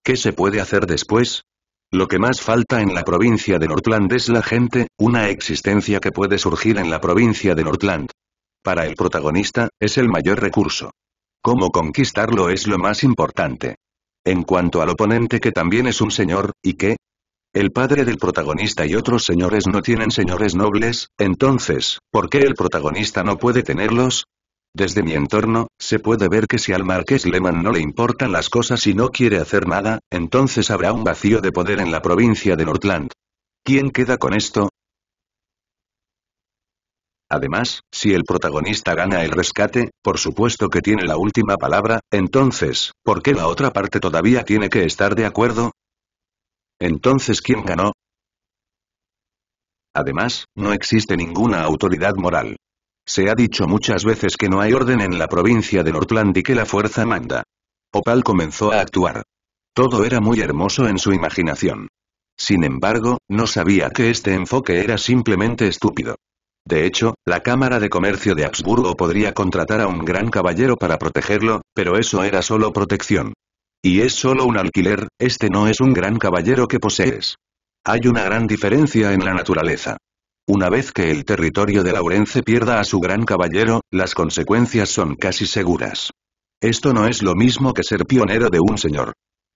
¿Qué se puede hacer después? Lo que más falta en la provincia de Nordland es la gente, una existencia que puede surgir en la provincia de Nordland. Para el protagonista, es el mayor recurso. Cómo conquistarlo es lo más importante. En cuanto al oponente que también es un señor, y que, el padre del protagonista y otros señores no tienen señores nobles, entonces, ¿por qué el protagonista no puede tenerlos? Desde mi entorno, se puede ver que si al marqués Lehmann no le importan las cosas y no quiere hacer nada, entonces habrá un vacío de poder en la provincia de Northland. ¿Quién queda con esto? Además, si el protagonista gana el rescate, por supuesto que tiene la última palabra, entonces, ¿por qué la otra parte todavía tiene que estar de acuerdo? Entonces ¿quién ganó? Además, no existe ninguna autoridad moral. Se ha dicho muchas veces que no hay orden en la provincia de Nordland y que la fuerza manda. Opal comenzó a actuar. Todo era muy hermoso en su imaginación. Sin embargo, no sabía que este enfoque era simplemente estúpido. De hecho, la Cámara de Comercio de Habsburgo podría contratar a un gran caballero para protegerlo, pero eso era solo protección. Y es solo un alquiler, este no es un gran caballero que posees. Hay una gran diferencia en la naturaleza. Una vez que el territorio de Laurence pierda a su gran caballero, las consecuencias son casi seguras. Esto no es lo mismo que ser pionero de un señor.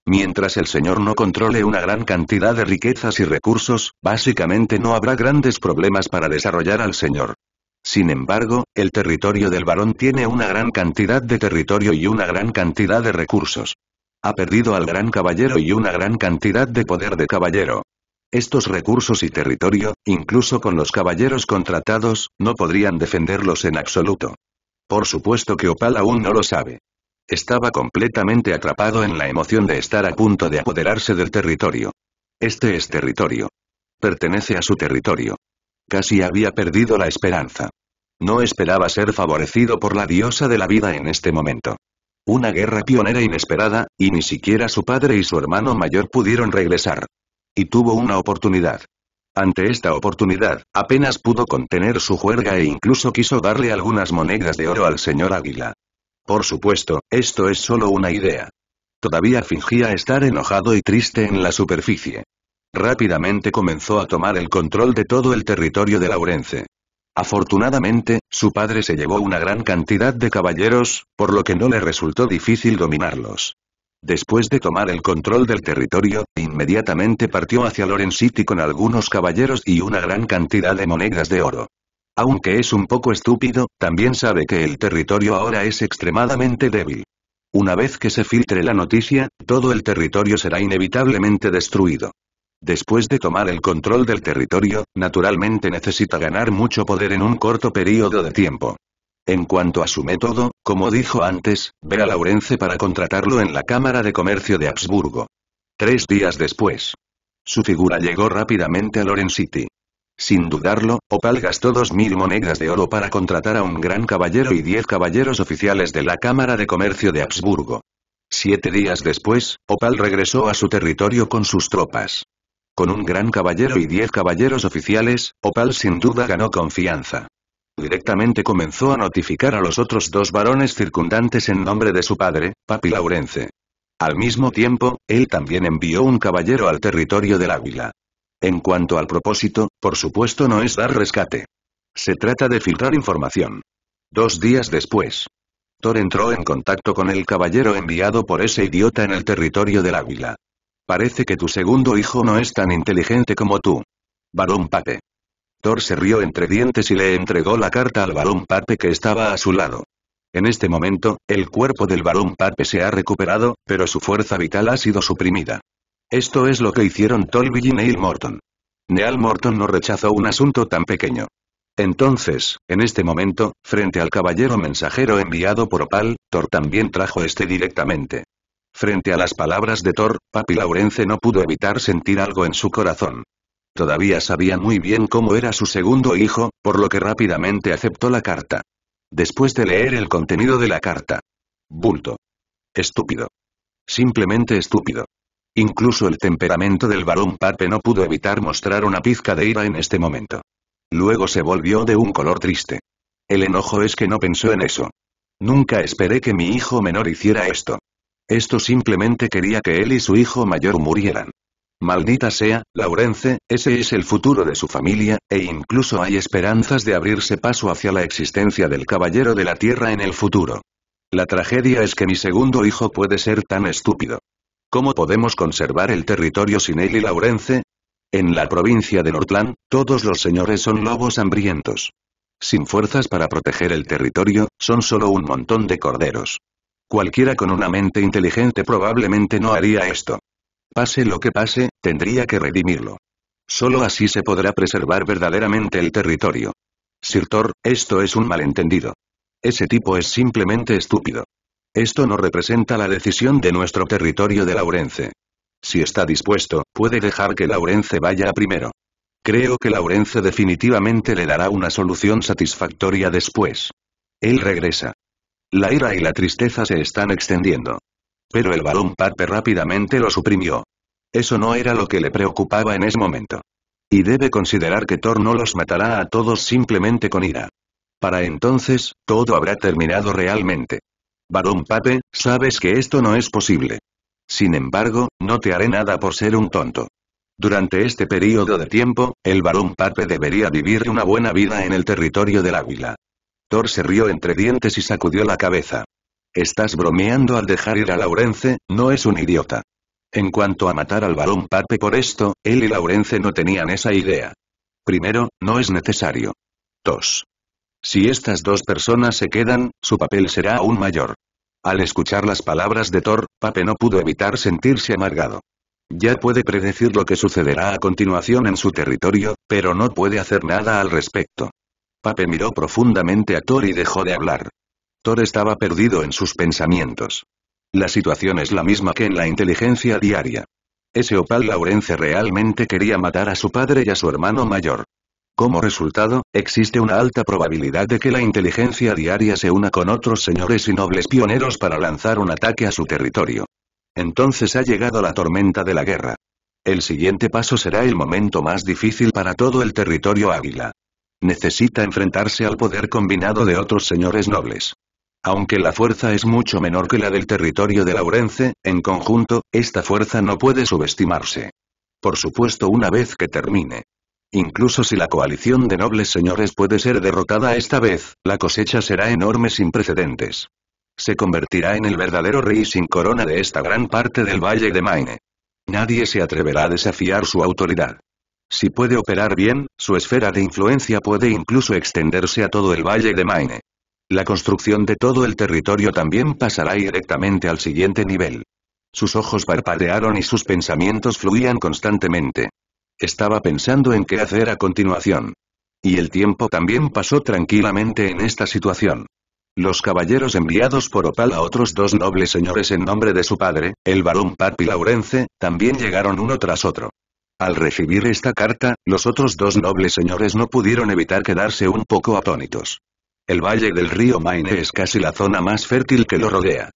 Mientras el señor no controle una gran cantidad de riquezas y recursos, básicamente no habrá grandes problemas para desarrollar al señor. Sin embargo, el territorio del varón tiene una gran cantidad de territorio y una gran cantidad de recursos. Ha perdido al gran caballero y una gran cantidad de poder de caballero. Estos recursos y territorio, incluso con los caballeros contratados, no podrían defenderlos en absoluto. Por supuesto que Opal aún no lo sabe. Estaba completamente atrapado en la emoción de estar a punto de apoderarse del territorio. Este es territorio. Pertenece a su territorio. Casi había perdido la esperanza. No esperaba ser favorecido por la diosa de la vida en este momento. Una guerra pionera inesperada, y ni siquiera su padre y su hermano mayor pudieron regresar. Y tuvo una oportunidad. Ante esta oportunidad, apenas pudo contener su juerga e incluso quiso darle algunas monedas de oro al señor Águila. Por supuesto, esto es solo una idea. Todavía fingía estar enojado y triste en la superficie. Rápidamente comenzó a tomar el control de todo el territorio de Laurence. Afortunadamente, su padre se llevó una gran cantidad de caballeros, por lo que no le resultó difícil dominarlos. Después de tomar el control del territorio, inmediatamente partió hacia Loren City con algunos caballeros y una gran cantidad de monedas de oro. Aunque es un poco estúpido, también sabe que el territorio ahora es extremadamente débil. Una vez que se filtre la noticia, todo el territorio será inevitablemente destruido. Después de tomar el control del territorio, naturalmente necesita ganar mucho poder en un corto periodo de tiempo. En cuanto a su método, como dijo antes, ver a Laurence para contratarlo en la Cámara de Comercio de Habsburgo. Tres días después. Su figura llegó rápidamente a Loren City. Sin dudarlo, Opal gastó dos mil monedas de oro para contratar a un gran caballero y diez caballeros oficiales de la Cámara de Comercio de Habsburgo. Siete días después, Opal regresó a su territorio con sus tropas. Con un gran caballero y diez caballeros oficiales, Opal sin duda ganó confianza. Directamente comenzó a notificar a los otros dos varones circundantes en nombre de su padre, Papi Laurence. Al mismo tiempo, él también envió un caballero al territorio del Águila. En cuanto al propósito, por supuesto no es dar rescate. Se trata de filtrar información. Dos días después, Thor entró en contacto con el caballero enviado por ese idiota en el territorio del Águila. Parece que tu segundo hijo no es tan inteligente como tú. Barón Pape. Thor se rió entre dientes y le entregó la carta al Barón Pape que estaba a su lado. En este momento, el cuerpo del Barón Pape se ha recuperado, pero su fuerza vital ha sido suprimida. Esto es lo que hicieron Tolby y Neil Morton. Neil Morton no rechazó un asunto tan pequeño. Entonces, en este momento, frente al caballero mensajero enviado por Opal, Thor también trajo este directamente. Frente a las palabras de Thor, Papi Laurence no pudo evitar sentir algo en su corazón. Todavía sabía muy bien cómo era su segundo hijo, por lo que rápidamente aceptó la carta. Después de leer el contenido de la carta. Bulto. Estúpido. Simplemente estúpido. Incluso el temperamento del varón Pape no pudo evitar mostrar una pizca de ira en este momento. Luego se volvió de un color triste. El enojo es que no pensó en eso. Nunca esperé que mi hijo menor hiciera esto. Esto simplemente quería que él y su hijo mayor murieran. Maldita sea, Laurence, ese es el futuro de su familia, e incluso hay esperanzas de abrirse paso hacia la existencia del Caballero de la Tierra en el futuro. La tragedia es que mi segundo hijo puede ser tan estúpido. ¿Cómo podemos conservar el territorio sin él y Laurence? En la provincia de Nortland, todos los señores son lobos hambrientos. Sin fuerzas para proteger el territorio, son solo un montón de corderos. Cualquiera con una mente inteligente probablemente no haría esto. Pase lo que pase, tendría que redimirlo. Solo así se podrá preservar verdaderamente el territorio. Sir esto es un malentendido. Ese tipo es simplemente estúpido. Esto no representa la decisión de nuestro territorio de Laurence. Si está dispuesto, puede dejar que Laurence vaya primero. Creo que Laurence definitivamente le dará una solución satisfactoria después. Él regresa. La ira y la tristeza se están extendiendo. Pero el varón Pape rápidamente lo suprimió. Eso no era lo que le preocupaba en ese momento. Y debe considerar que Thor no los matará a todos simplemente con ira. Para entonces, todo habrá terminado realmente. Barón Pape, sabes que esto no es posible. Sin embargo, no te haré nada por ser un tonto. Durante este período de tiempo, el varón Pape debería vivir una buena vida en el territorio del Águila. Thor se rió entre dientes y sacudió la cabeza. Estás bromeando al dejar ir a Laurence, no es un idiota. En cuanto a matar al balón Pape por esto, él y Laurence no tenían esa idea. Primero, no es necesario. Tos. Si estas dos personas se quedan, su papel será aún mayor. Al escuchar las palabras de Thor, Pape no pudo evitar sentirse amargado. Ya puede predecir lo que sucederá a continuación en su territorio, pero no puede hacer nada al respecto. Pape miró profundamente a Thor y dejó de hablar. Thor estaba perdido en sus pensamientos. La situación es la misma que en la inteligencia diaria. Ese Opal Laurence realmente quería matar a su padre y a su hermano mayor. Como resultado, existe una alta probabilidad de que la inteligencia diaria se una con otros señores y nobles pioneros para lanzar un ataque a su territorio. Entonces ha llegado la tormenta de la guerra. El siguiente paso será el momento más difícil para todo el territorio águila. Necesita enfrentarse al poder combinado de otros señores nobles. Aunque la fuerza es mucho menor que la del territorio de Laurence, en conjunto, esta fuerza no puede subestimarse. Por supuesto una vez que termine. Incluso si la coalición de nobles señores puede ser derrotada esta vez, la cosecha será enorme sin precedentes. Se convertirá en el verdadero rey sin corona de esta gran parte del valle de Maine. Nadie se atreverá a desafiar su autoridad. Si puede operar bien, su esfera de influencia puede incluso extenderse a todo el valle de Maine. La construcción de todo el territorio también pasará directamente al siguiente nivel. Sus ojos parpadearon y sus pensamientos fluían constantemente. Estaba pensando en qué hacer a continuación. Y el tiempo también pasó tranquilamente en esta situación. Los caballeros enviados por Opal a otros dos nobles señores en nombre de su padre, el barón Papi Laurence, también llegaron uno tras otro. Al recibir esta carta, los otros dos nobles señores no pudieron evitar quedarse un poco atónitos. El valle del río Maine es casi la zona más fértil que lo rodea.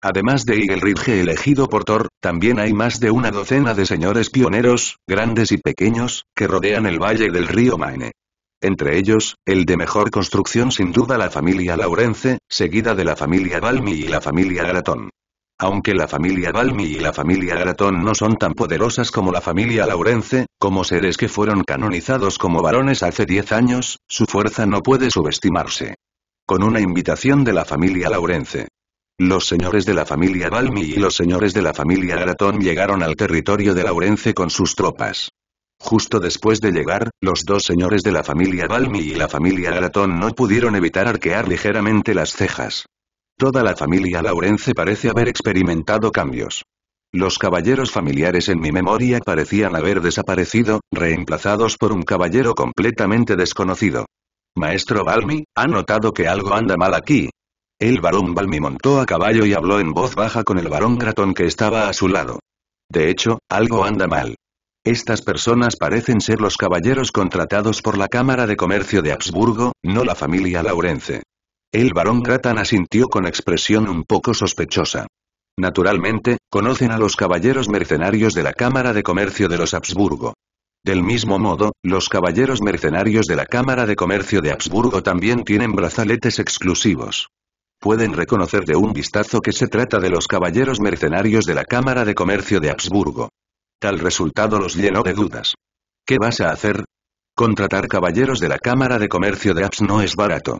Además de Eagle Ridge elegido por Thor, también hay más de una docena de señores pioneros, grandes y pequeños, que rodean el valle del río Maine. Entre ellos, el de mejor construcción sin duda la familia Laurence, seguida de la familia Balmi y la familia Aratón. Aunque la familia Balmi y la familia Gratón no son tan poderosas como la familia Laurence, como seres que fueron canonizados como varones hace 10 años, su fuerza no puede subestimarse. Con una invitación de la familia Laurence, los señores de la familia Balmi y los señores de la familia Gratón llegaron al territorio de Laurence con sus tropas. Justo después de llegar, los dos señores de la familia Balmi y la familia Gratón no pudieron evitar arquear ligeramente las cejas. Toda la familia Laurence parece haber experimentado cambios. Los caballeros familiares en mi memoria parecían haber desaparecido, reemplazados por un caballero completamente desconocido. Maestro Balmi, ha notado que algo anda mal aquí. El barón Balmi montó a caballo y habló en voz baja con el barón Gratón que estaba a su lado. De hecho, algo anda mal. Estas personas parecen ser los caballeros contratados por la Cámara de Comercio de Habsburgo, no la familia Laurence. El varón Cratan asintió con expresión un poco sospechosa. Naturalmente, conocen a los caballeros mercenarios de la Cámara de Comercio de los Habsburgo. Del mismo modo, los caballeros mercenarios de la Cámara de Comercio de Habsburgo también tienen brazaletes exclusivos. Pueden reconocer de un vistazo que se trata de los caballeros mercenarios de la Cámara de Comercio de Habsburgo. Tal resultado los llenó de dudas. ¿Qué vas a hacer? Contratar caballeros de la Cámara de Comercio de Habs no es barato.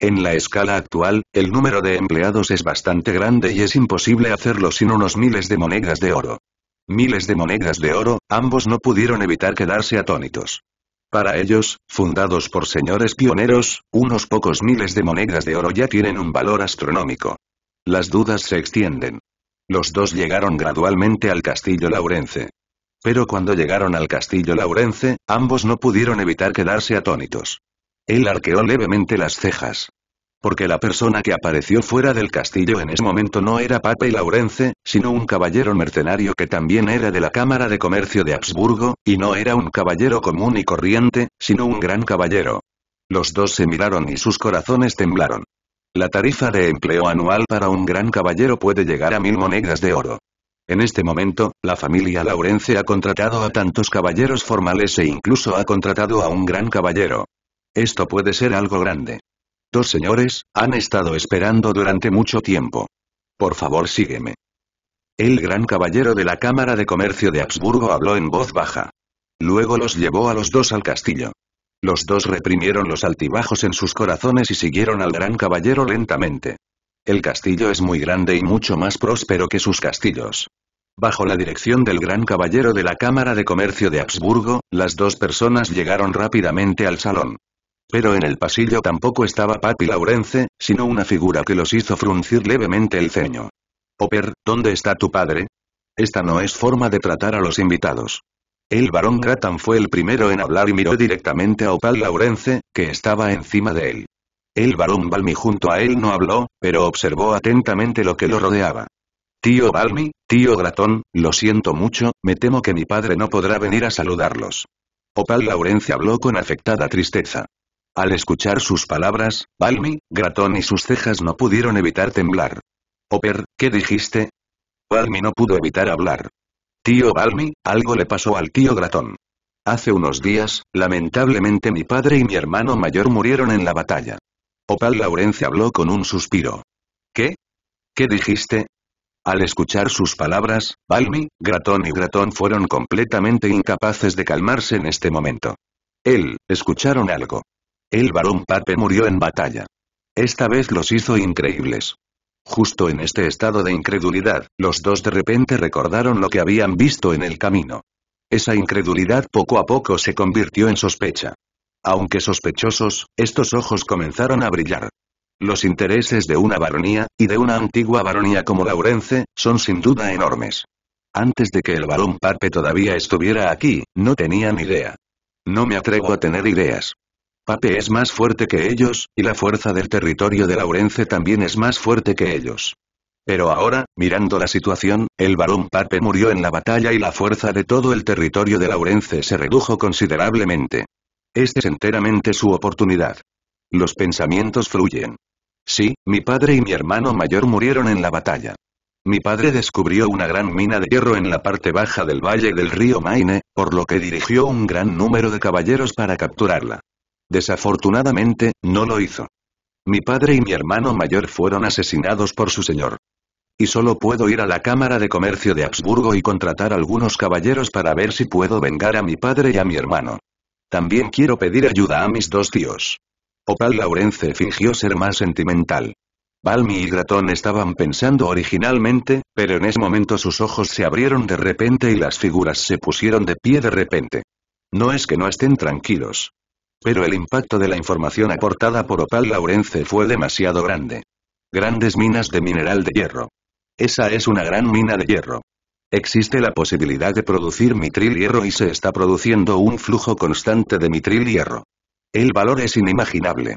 En la escala actual, el número de empleados es bastante grande y es imposible hacerlo sin unos miles de monedas de oro. Miles de monedas de oro, ambos no pudieron evitar quedarse atónitos. Para ellos, fundados por señores pioneros, unos pocos miles de monedas de oro ya tienen un valor astronómico. Las dudas se extienden. Los dos llegaron gradualmente al castillo laurence. Pero cuando llegaron al castillo laurence, ambos no pudieron evitar quedarse atónitos. Él arqueó levemente las cejas. Porque la persona que apareció fuera del castillo en ese momento no era Pape Laurence, sino un caballero mercenario que también era de la Cámara de Comercio de Habsburgo, y no era un caballero común y corriente, sino un gran caballero. Los dos se miraron y sus corazones temblaron. La tarifa de empleo anual para un gran caballero puede llegar a mil monedas de oro. En este momento, la familia Laurence ha contratado a tantos caballeros formales e incluso ha contratado a un gran caballero. Esto puede ser algo grande. Dos señores, han estado esperando durante mucho tiempo. Por favor sígueme. El gran caballero de la Cámara de Comercio de Habsburgo habló en voz baja. Luego los llevó a los dos al castillo. Los dos reprimieron los altibajos en sus corazones y siguieron al gran caballero lentamente. El castillo es muy grande y mucho más próspero que sus castillos. Bajo la dirección del gran caballero de la Cámara de Comercio de Habsburgo, las dos personas llegaron rápidamente al salón. Pero en el pasillo tampoco estaba Papi Laurence, sino una figura que los hizo fruncir levemente el ceño. —Oper, ¿dónde está tu padre? Esta no es forma de tratar a los invitados. El barón Grattan fue el primero en hablar y miró directamente a Opal Laurence, que estaba encima de él. El barón Balmi junto a él no habló, pero observó atentamente lo que lo rodeaba. Tío Balmi, tío Gratón, lo siento mucho, me temo que mi padre no podrá venir a saludarlos. Opal Laurence habló con afectada tristeza. Al escuchar sus palabras, Balmi, Gratón y sus cejas no pudieron evitar temblar. Oper, oh, ¿qué dijiste? Balmi no pudo evitar hablar. Tío Balmi, algo le pasó al tío Gratón. Hace unos días, lamentablemente mi padre y mi hermano mayor murieron en la batalla. Opal oh, Laurence habló con un suspiro. ¿Qué? ¿Qué dijiste? Al escuchar sus palabras, Balmi, Gratón y Gratón fueron completamente incapaces de calmarse en este momento. Él, escucharon algo. El barón Pape murió en batalla. Esta vez los hizo increíbles. Justo en este estado de incredulidad, los dos de repente recordaron lo que habían visto en el camino. Esa incredulidad poco a poco se convirtió en sospecha. Aunque sospechosos, estos ojos comenzaron a brillar. Los intereses de una baronía, y de una antigua baronía como Laurence, son sin duda enormes. Antes de que el barón Parpe todavía estuviera aquí, no tenían idea. No me atrevo a tener ideas. Pape es más fuerte que ellos, y la fuerza del territorio de Laurence también es más fuerte que ellos. Pero ahora, mirando la situación, el varón Pape murió en la batalla y la fuerza de todo el territorio de Laurence se redujo considerablemente. Esta es enteramente su oportunidad. Los pensamientos fluyen. Sí, mi padre y mi hermano mayor murieron en la batalla. Mi padre descubrió una gran mina de hierro en la parte baja del valle del río Maine, por lo que dirigió un gran número de caballeros para capturarla. Desafortunadamente, no lo hizo. Mi padre y mi hermano mayor fueron asesinados por su señor. Y solo puedo ir a la Cámara de Comercio de Habsburgo y contratar algunos caballeros para ver si puedo vengar a mi padre y a mi hermano. También quiero pedir ayuda a mis dos tíos. Opal Laurence fingió ser más sentimental. balmi y Gratón estaban pensando originalmente, pero en ese momento sus ojos se abrieron de repente y las figuras se pusieron de pie de repente. No es que no estén tranquilos, pero el impacto de la información aportada por Opal Laurence fue demasiado grande. Grandes minas de mineral de hierro. Esa es una gran mina de hierro. Existe la posibilidad de producir mitril hierro y se está produciendo un flujo constante de mitril hierro. El valor es inimaginable.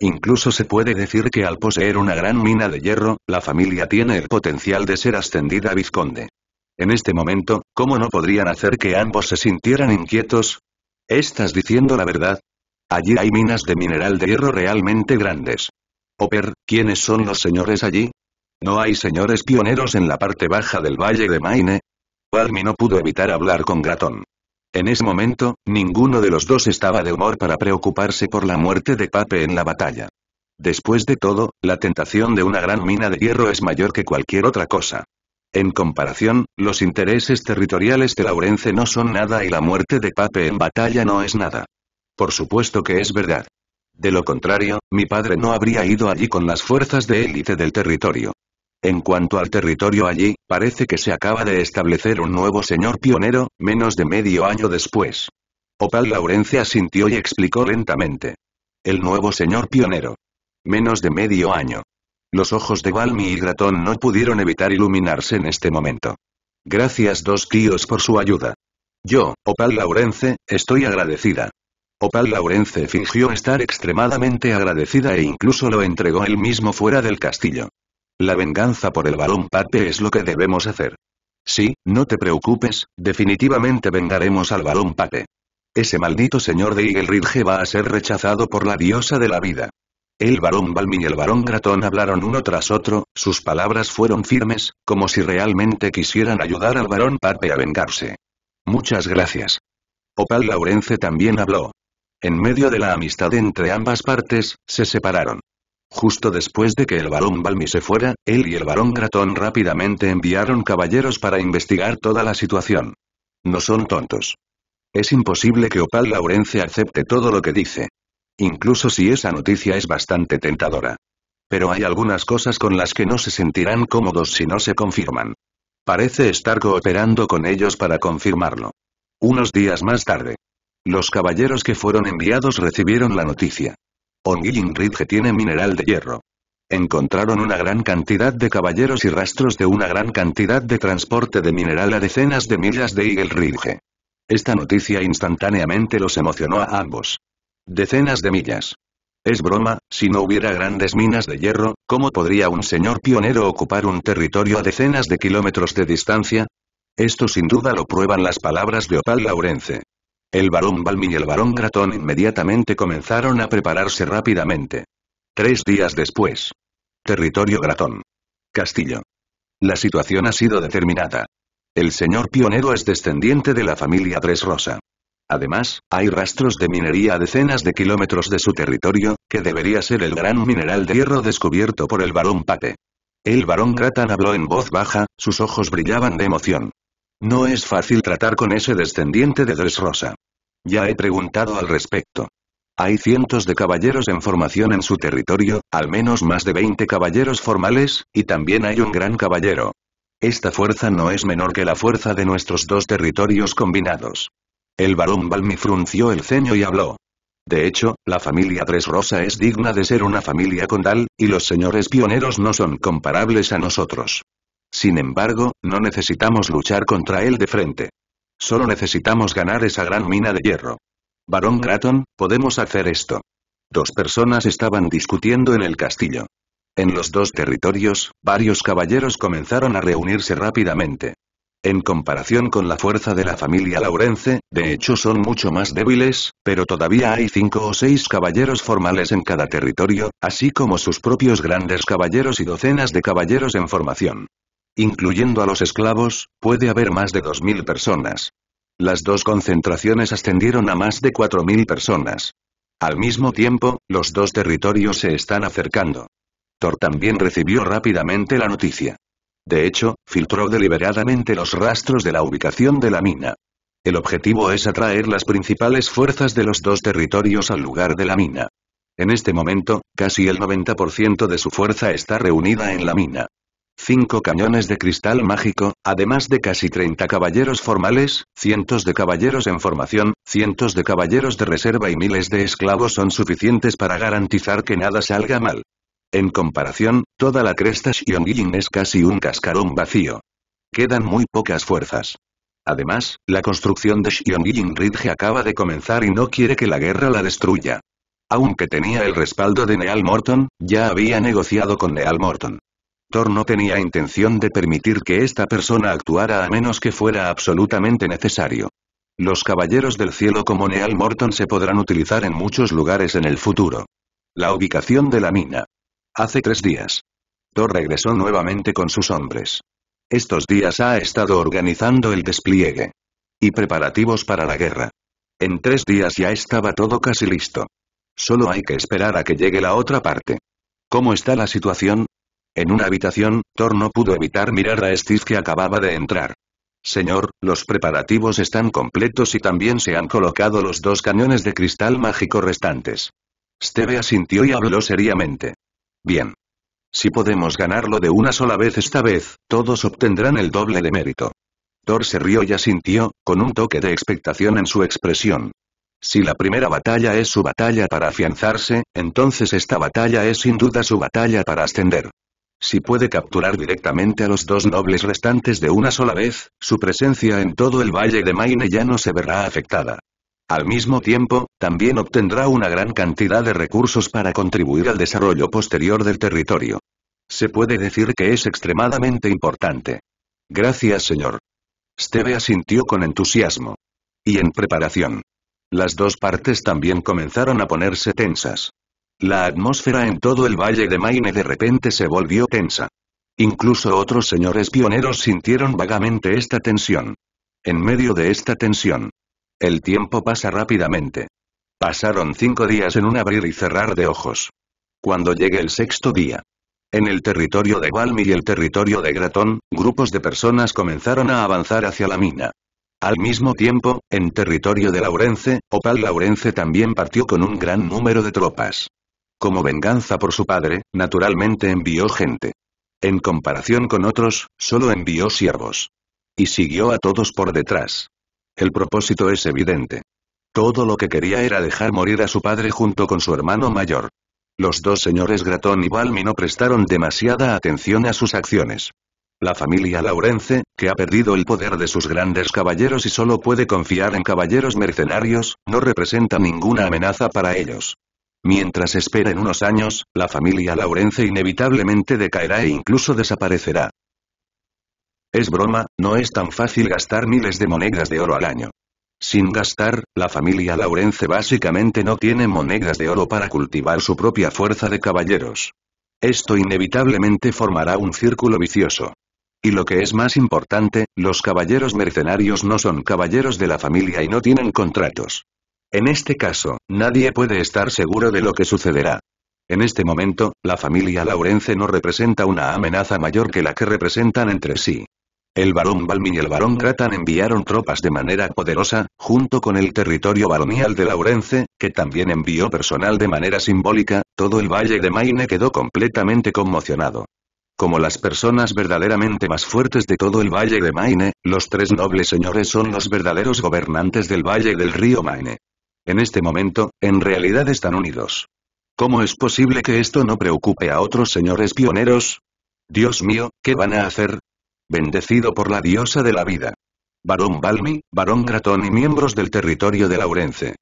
Incluso se puede decir que al poseer una gran mina de hierro, la familia tiene el potencial de ser ascendida a vizconde. En este momento, ¿cómo no podrían hacer que ambos se sintieran inquietos? ¿Estás diciendo la verdad? Allí hay minas de mineral de hierro realmente grandes. Oper, ¿quiénes son los señores allí? ¿No hay señores pioneros en la parte baja del valle de Maine? Palmi no pudo evitar hablar con Gratón. En ese momento, ninguno de los dos estaba de humor para preocuparse por la muerte de Pape en la batalla. Después de todo, la tentación de una gran mina de hierro es mayor que cualquier otra cosa. En comparación, los intereses territoriales de Laurence no son nada y la muerte de Pape en batalla no es nada. Por supuesto que es verdad. De lo contrario, mi padre no habría ido allí con las fuerzas de élite del territorio. En cuanto al territorio allí, parece que se acaba de establecer un nuevo señor pionero, menos de medio año después. Opal Laurence asintió y explicó lentamente. El nuevo señor pionero. Menos de medio año. Los ojos de Balmi y Gratón no pudieron evitar iluminarse en este momento. Gracias dos tíos por su ayuda. Yo, Opal Laurence, estoy agradecida. Opal Laurence fingió estar extremadamente agradecida e incluso lo entregó él mismo fuera del castillo. La venganza por el balón Pape es lo que debemos hacer. Sí, no te preocupes, definitivamente vengaremos al balón Pape. Ese maldito señor de Eagle va a ser rechazado por la diosa de la vida. El barón Balmin y el barón Gratón hablaron uno tras otro, sus palabras fueron firmes, como si realmente quisieran ayudar al barón Pape a vengarse. Muchas gracias. Opal Laurence también habló, en medio de la amistad entre ambas partes, se separaron. Justo después de que el barón Balmi se fuera, él y el barón Gratón rápidamente enviaron caballeros para investigar toda la situación. No son tontos. Es imposible que Opal Laurence acepte todo lo que dice. Incluso si esa noticia es bastante tentadora. Pero hay algunas cosas con las que no se sentirán cómodos si no se confirman. Parece estar cooperando con ellos para confirmarlo. Unos días más tarde, los caballeros que fueron enviados recibieron la noticia. Ongilin Ridge tiene mineral de hierro. Encontraron una gran cantidad de caballeros y rastros de una gran cantidad de transporte de mineral a decenas de millas de Eagle Ridge. Esta noticia instantáneamente los emocionó a ambos. Decenas de millas. Es broma, si no hubiera grandes minas de hierro, ¿cómo podría un señor pionero ocupar un territorio a decenas de kilómetros de distancia? Esto sin duda lo prueban las palabras de Opal Laurence. El barón Balmi y el barón Gratón inmediatamente comenzaron a prepararse rápidamente. Tres días después. Territorio Gratón. Castillo. La situación ha sido determinada. El señor pionero es descendiente de la familia Tres Rosa. Además, hay rastros de minería a decenas de kilómetros de su territorio, que debería ser el gran mineral de hierro descubierto por el barón Pate. El barón Gratan habló en voz baja, sus ojos brillaban de emoción. No es fácil tratar con ese descendiente de Dresrosa. Ya he preguntado al respecto. Hay cientos de caballeros en formación en su territorio, al menos más de 20 caballeros formales, y también hay un gran caballero. Esta fuerza no es menor que la fuerza de nuestros dos territorios combinados. El barón Balmi frunció el ceño y habló. De hecho, la familia Dresrosa Rosa es digna de ser una familia condal, y los señores pioneros no son comparables a nosotros. Sin embargo, no necesitamos luchar contra él de frente. Solo necesitamos ganar esa gran mina de hierro. Barón Craton, podemos hacer esto. Dos personas estaban discutiendo en el castillo. En los dos territorios, varios caballeros comenzaron a reunirse rápidamente. En comparación con la fuerza de la familia Laurence, de hecho son mucho más débiles, pero todavía hay cinco o seis caballeros formales en cada territorio, así como sus propios grandes caballeros y docenas de caballeros en formación incluyendo a los esclavos, puede haber más de 2.000 personas. Las dos concentraciones ascendieron a más de 4.000 personas. Al mismo tiempo, los dos territorios se están acercando. Thor también recibió rápidamente la noticia. De hecho, filtró deliberadamente los rastros de la ubicación de la mina. El objetivo es atraer las principales fuerzas de los dos territorios al lugar de la mina. En este momento, casi el 90% de su fuerza está reunida en la mina cinco cañones de cristal mágico, además de casi 30 caballeros formales, cientos de caballeros en formación, cientos de caballeros de reserva y miles de esclavos son suficientes para garantizar que nada salga mal. En comparación, toda la cresta Xiongyin es casi un cascarón vacío. Quedan muy pocas fuerzas. Además, la construcción de Xiongyin Ridge acaba de comenzar y no quiere que la guerra la destruya. Aunque tenía el respaldo de Neal Morton, ya había negociado con Neal Morton. Thor no tenía intención de permitir que esta persona actuara a menos que fuera absolutamente necesario. Los caballeros del cielo como Neal Morton se podrán utilizar en muchos lugares en el futuro. La ubicación de la mina. Hace tres días. Thor regresó nuevamente con sus hombres. Estos días ha estado organizando el despliegue. Y preparativos para la guerra. En tres días ya estaba todo casi listo. Solo hay que esperar a que llegue la otra parte. ¿Cómo está la situación? En una habitación, Thor no pudo evitar mirar a Steve que acababa de entrar. Señor, los preparativos están completos y también se han colocado los dos cañones de cristal mágico restantes. Steve asintió y habló seriamente. Bien. Si podemos ganarlo de una sola vez esta vez, todos obtendrán el doble de mérito. Thor se rió y asintió, con un toque de expectación en su expresión. Si la primera batalla es su batalla para afianzarse, entonces esta batalla es sin duda su batalla para ascender. Si puede capturar directamente a los dos nobles restantes de una sola vez, su presencia en todo el valle de Maine ya no se verá afectada. Al mismo tiempo, también obtendrá una gran cantidad de recursos para contribuir al desarrollo posterior del territorio. Se puede decir que es extremadamente importante. Gracias señor. Steve asintió con entusiasmo. Y en preparación. Las dos partes también comenzaron a ponerse tensas. La atmósfera en todo el valle de Maine de repente se volvió tensa. Incluso otros señores pioneros sintieron vagamente esta tensión. En medio de esta tensión. El tiempo pasa rápidamente. Pasaron cinco días en un abrir y cerrar de ojos. Cuando llegue el sexto día. En el territorio de Balmy y el territorio de Gratón, grupos de personas comenzaron a avanzar hacia la mina. Al mismo tiempo, en territorio de Laurence, Opal Laurence también partió con un gran número de tropas. Como venganza por su padre, naturalmente envió gente. En comparación con otros, solo envió siervos. Y siguió a todos por detrás. El propósito es evidente. Todo lo que quería era dejar morir a su padre junto con su hermano mayor. Los dos señores Gratón y Balmi no prestaron demasiada atención a sus acciones. La familia Laurence, que ha perdido el poder de sus grandes caballeros y solo puede confiar en caballeros mercenarios, no representa ninguna amenaza para ellos. Mientras esperen unos años, la familia Laurence inevitablemente decaerá e incluso desaparecerá. Es broma, no es tan fácil gastar miles de monedas de oro al año. Sin gastar, la familia Laurence básicamente no tiene monedas de oro para cultivar su propia fuerza de caballeros. Esto inevitablemente formará un círculo vicioso. Y lo que es más importante, los caballeros mercenarios no son caballeros de la familia y no tienen contratos. En este caso, nadie puede estar seguro de lo que sucederá. En este momento, la familia Laurence no representa una amenaza mayor que la que representan entre sí. El barón Balmin y el barón Kratan enviaron tropas de manera poderosa, junto con el territorio baronial de Laurence, que también envió personal de manera simbólica, todo el valle de Maine quedó completamente conmocionado. Como las personas verdaderamente más fuertes de todo el valle de Maine, los tres nobles señores son los verdaderos gobernantes del valle del río Maine. En este momento, en realidad están unidos. ¿Cómo es posible que esto no preocupe a otros señores pioneros? Dios mío, ¿qué van a hacer? Bendecido por la diosa de la vida. Barón Balmi, Barón Gratón y miembros del territorio de Laurence.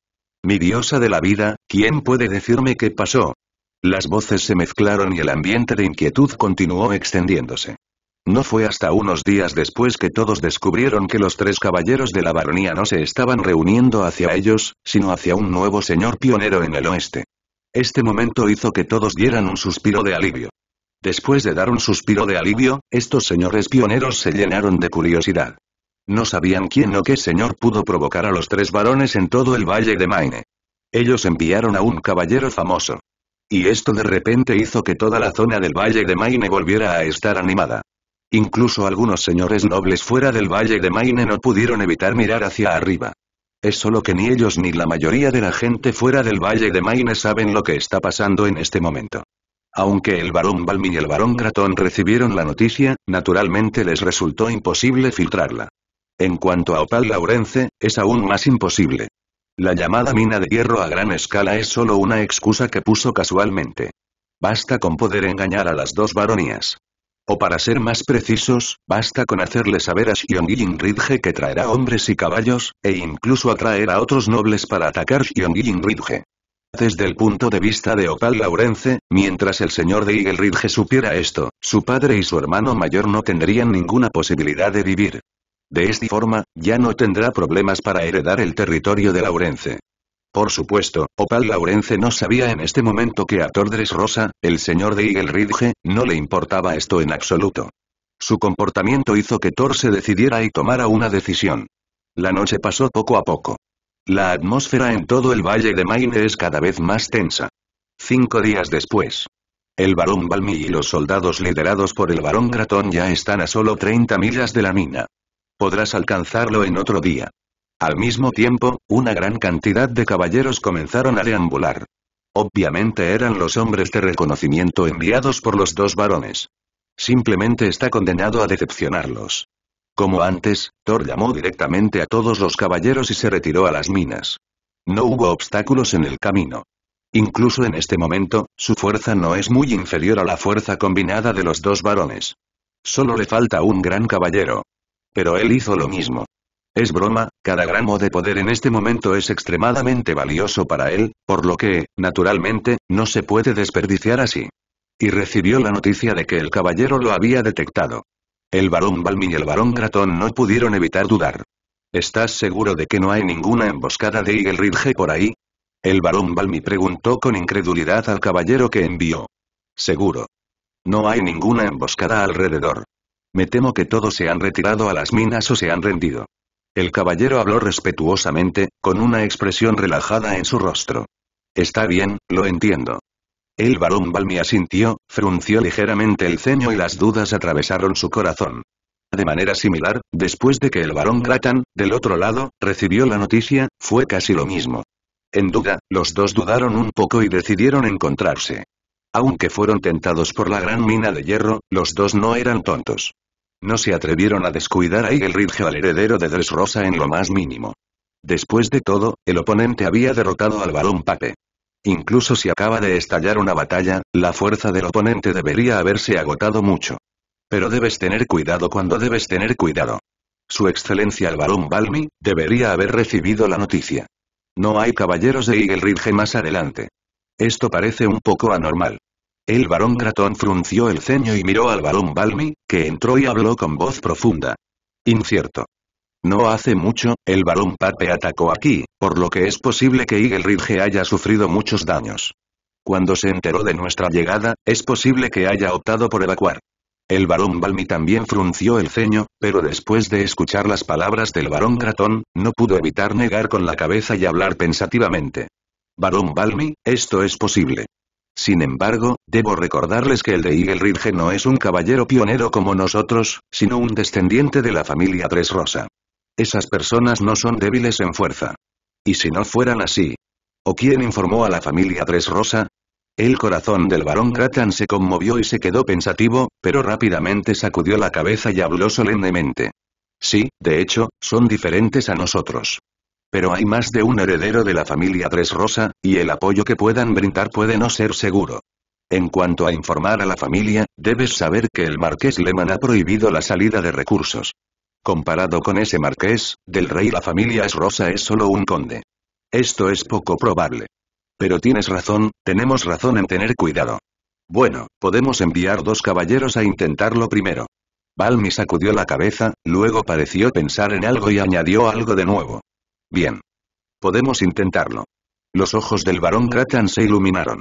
Mi diosa de la vida, ¿quién puede decirme qué pasó? Las voces se mezclaron y el ambiente de inquietud continuó extendiéndose. No fue hasta unos días después que todos descubrieron que los tres caballeros de la baronía no se estaban reuniendo hacia ellos, sino hacia un nuevo señor pionero en el oeste. Este momento hizo que todos dieran un suspiro de alivio. Después de dar un suspiro de alivio, estos señores pioneros se llenaron de curiosidad. No sabían quién o qué señor pudo provocar a los tres varones en todo el valle de Maine. Ellos enviaron a un caballero famoso. Y esto de repente hizo que toda la zona del valle de Maine volviera a estar animada. Incluso algunos señores nobles fuera del valle de Maine no pudieron evitar mirar hacia arriba. Es solo que ni ellos ni la mayoría de la gente fuera del valle de Maine saben lo que está pasando en este momento. Aunque el barón Balmi y el barón Gratón recibieron la noticia, naturalmente les resultó imposible filtrarla. En cuanto a Opal Laurence, es aún más imposible. La llamada mina de hierro a gran escala es solo una excusa que puso casualmente. Basta con poder engañar a las dos baronías. O para ser más precisos, basta con hacerle saber a Xiongyin Ridge que traerá hombres y caballos, e incluso atraer a otros nobles para atacar Xiongyin Ridge. Desde el punto de vista de Opal Laurence, mientras el señor de Eagle Ridge supiera esto, su padre y su hermano mayor no tendrían ninguna posibilidad de vivir. De esta forma, ya no tendrá problemas para heredar el territorio de Laurence. Por supuesto, Opal Laurence no sabía en este momento que a Tordres Rosa, el señor de Eagle Ridge, no le importaba esto en absoluto. Su comportamiento hizo que Thor se decidiera y tomara una decisión. La noche pasó poco a poco. La atmósfera en todo el valle de Maine es cada vez más tensa. Cinco días después. El barón Balmi y los soldados liderados por el barón Gratón ya están a solo 30 millas de la mina. Podrás alcanzarlo en otro día. Al mismo tiempo, una gran cantidad de caballeros comenzaron a deambular. Obviamente eran los hombres de reconocimiento enviados por los dos varones. Simplemente está condenado a decepcionarlos. Como antes, Thor llamó directamente a todos los caballeros y se retiró a las minas. No hubo obstáculos en el camino. Incluso en este momento, su fuerza no es muy inferior a la fuerza combinada de los dos varones. Solo le falta un gran caballero. Pero él hizo lo mismo. Es broma, cada gramo de poder en este momento es extremadamente valioso para él, por lo que, naturalmente, no se puede desperdiciar así. Y recibió la noticia de que el caballero lo había detectado. El barón Balmi y el barón Gratón no pudieron evitar dudar. ¿Estás seguro de que no hay ninguna emboscada de Eagle Ridge por ahí? El barón Balmi preguntó con incredulidad al caballero que envió. Seguro. No hay ninguna emboscada alrededor. Me temo que todos se han retirado a las minas o se han rendido. El caballero habló respetuosamente, con una expresión relajada en su rostro. Está bien, lo entiendo. El barón Balmi asintió, frunció ligeramente el ceño y las dudas atravesaron su corazón. De manera similar, después de que el barón Gratan, del otro lado, recibió la noticia, fue casi lo mismo. En duda, los dos dudaron un poco y decidieron encontrarse. Aunque fueron tentados por la gran mina de hierro, los dos no eran tontos. No se atrevieron a descuidar a Eagle Ridge al heredero de Dressrosa en lo más mínimo. Después de todo, el oponente había derrotado al Balón Pape. Incluso si acaba de estallar una batalla, la fuerza del oponente debería haberse agotado mucho. Pero debes tener cuidado cuando debes tener cuidado. Su excelencia el Balón Balmi, debería haber recibido la noticia. No hay caballeros de Eagle Ridge más adelante. Esto parece un poco anormal. El barón Gratón frunció el ceño y miró al barón Balmi, que entró y habló con voz profunda. Incierto. No hace mucho, el barón Pape atacó aquí, por lo que es posible que Eagle Ridge haya sufrido muchos daños. Cuando se enteró de nuestra llegada, es posible que haya optado por evacuar. El barón Balmi también frunció el ceño, pero después de escuchar las palabras del barón Gratón, no pudo evitar negar con la cabeza y hablar pensativamente. Barón Balmi, esto es posible. Sin embargo, debo recordarles que el de Eagle Ridge no es un caballero pionero como nosotros, sino un descendiente de la familia Tres Rosa. Esas personas no son débiles en fuerza. ¿Y si no fueran así? ¿O quién informó a la familia Tres Rosa? El corazón del barón Grattan se conmovió y se quedó pensativo, pero rápidamente sacudió la cabeza y habló solemnemente. Sí, de hecho, son diferentes a nosotros pero hay más de un heredero de la familia Tres Rosa, y el apoyo que puedan brindar puede no ser seguro. En cuanto a informar a la familia, debes saber que el marqués Lehmann ha prohibido la salida de recursos. Comparado con ese marqués, del rey la familia es rosa es solo un conde. Esto es poco probable. Pero tienes razón, tenemos razón en tener cuidado. Bueno, podemos enviar dos caballeros a intentarlo primero. Balmi sacudió la cabeza, luego pareció pensar en algo y añadió algo de nuevo. Bien. Podemos intentarlo. Los ojos del varón Kratan se iluminaron.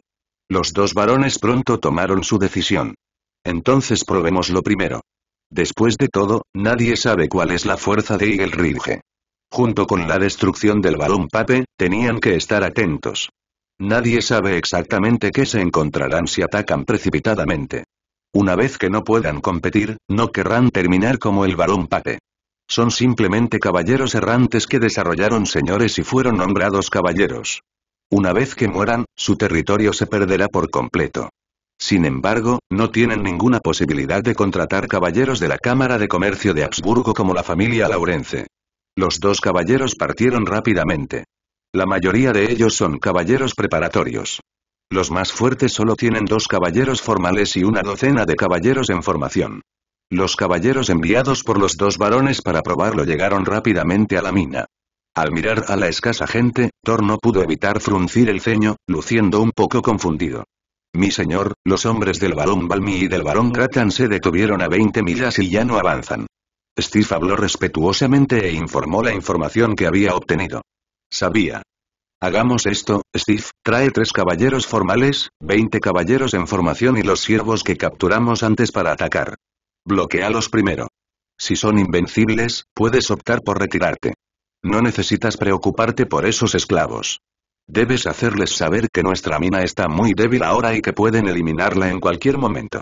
Los dos varones pronto tomaron su decisión. Entonces probemos lo primero. Después de todo, nadie sabe cuál es la fuerza de Eagle Ridge. Junto con la destrucción del varón Pape, tenían que estar atentos. Nadie sabe exactamente qué se encontrarán si atacan precipitadamente. Una vez que no puedan competir, no querrán terminar como el varón Pape. Son simplemente caballeros errantes que desarrollaron señores y fueron nombrados caballeros. Una vez que mueran, su territorio se perderá por completo. Sin embargo, no tienen ninguna posibilidad de contratar caballeros de la Cámara de Comercio de Habsburgo como la familia Laurence. Los dos caballeros partieron rápidamente. La mayoría de ellos son caballeros preparatorios. Los más fuertes solo tienen dos caballeros formales y una docena de caballeros en formación. Los caballeros enviados por los dos varones para probarlo llegaron rápidamente a la mina. Al mirar a la escasa gente, Thor no pudo evitar fruncir el ceño, luciendo un poco confundido. Mi señor, los hombres del varón Balmi y del varón Kratan se detuvieron a 20 millas y ya no avanzan. Steve habló respetuosamente e informó la información que había obtenido. Sabía. Hagamos esto, Steve, trae tres caballeros formales, 20 caballeros en formación y los siervos que capturamos antes para atacar. Bloquealos primero. Si son invencibles, puedes optar por retirarte. No necesitas preocuparte por esos esclavos. Debes hacerles saber que nuestra mina está muy débil ahora y que pueden eliminarla en cualquier momento.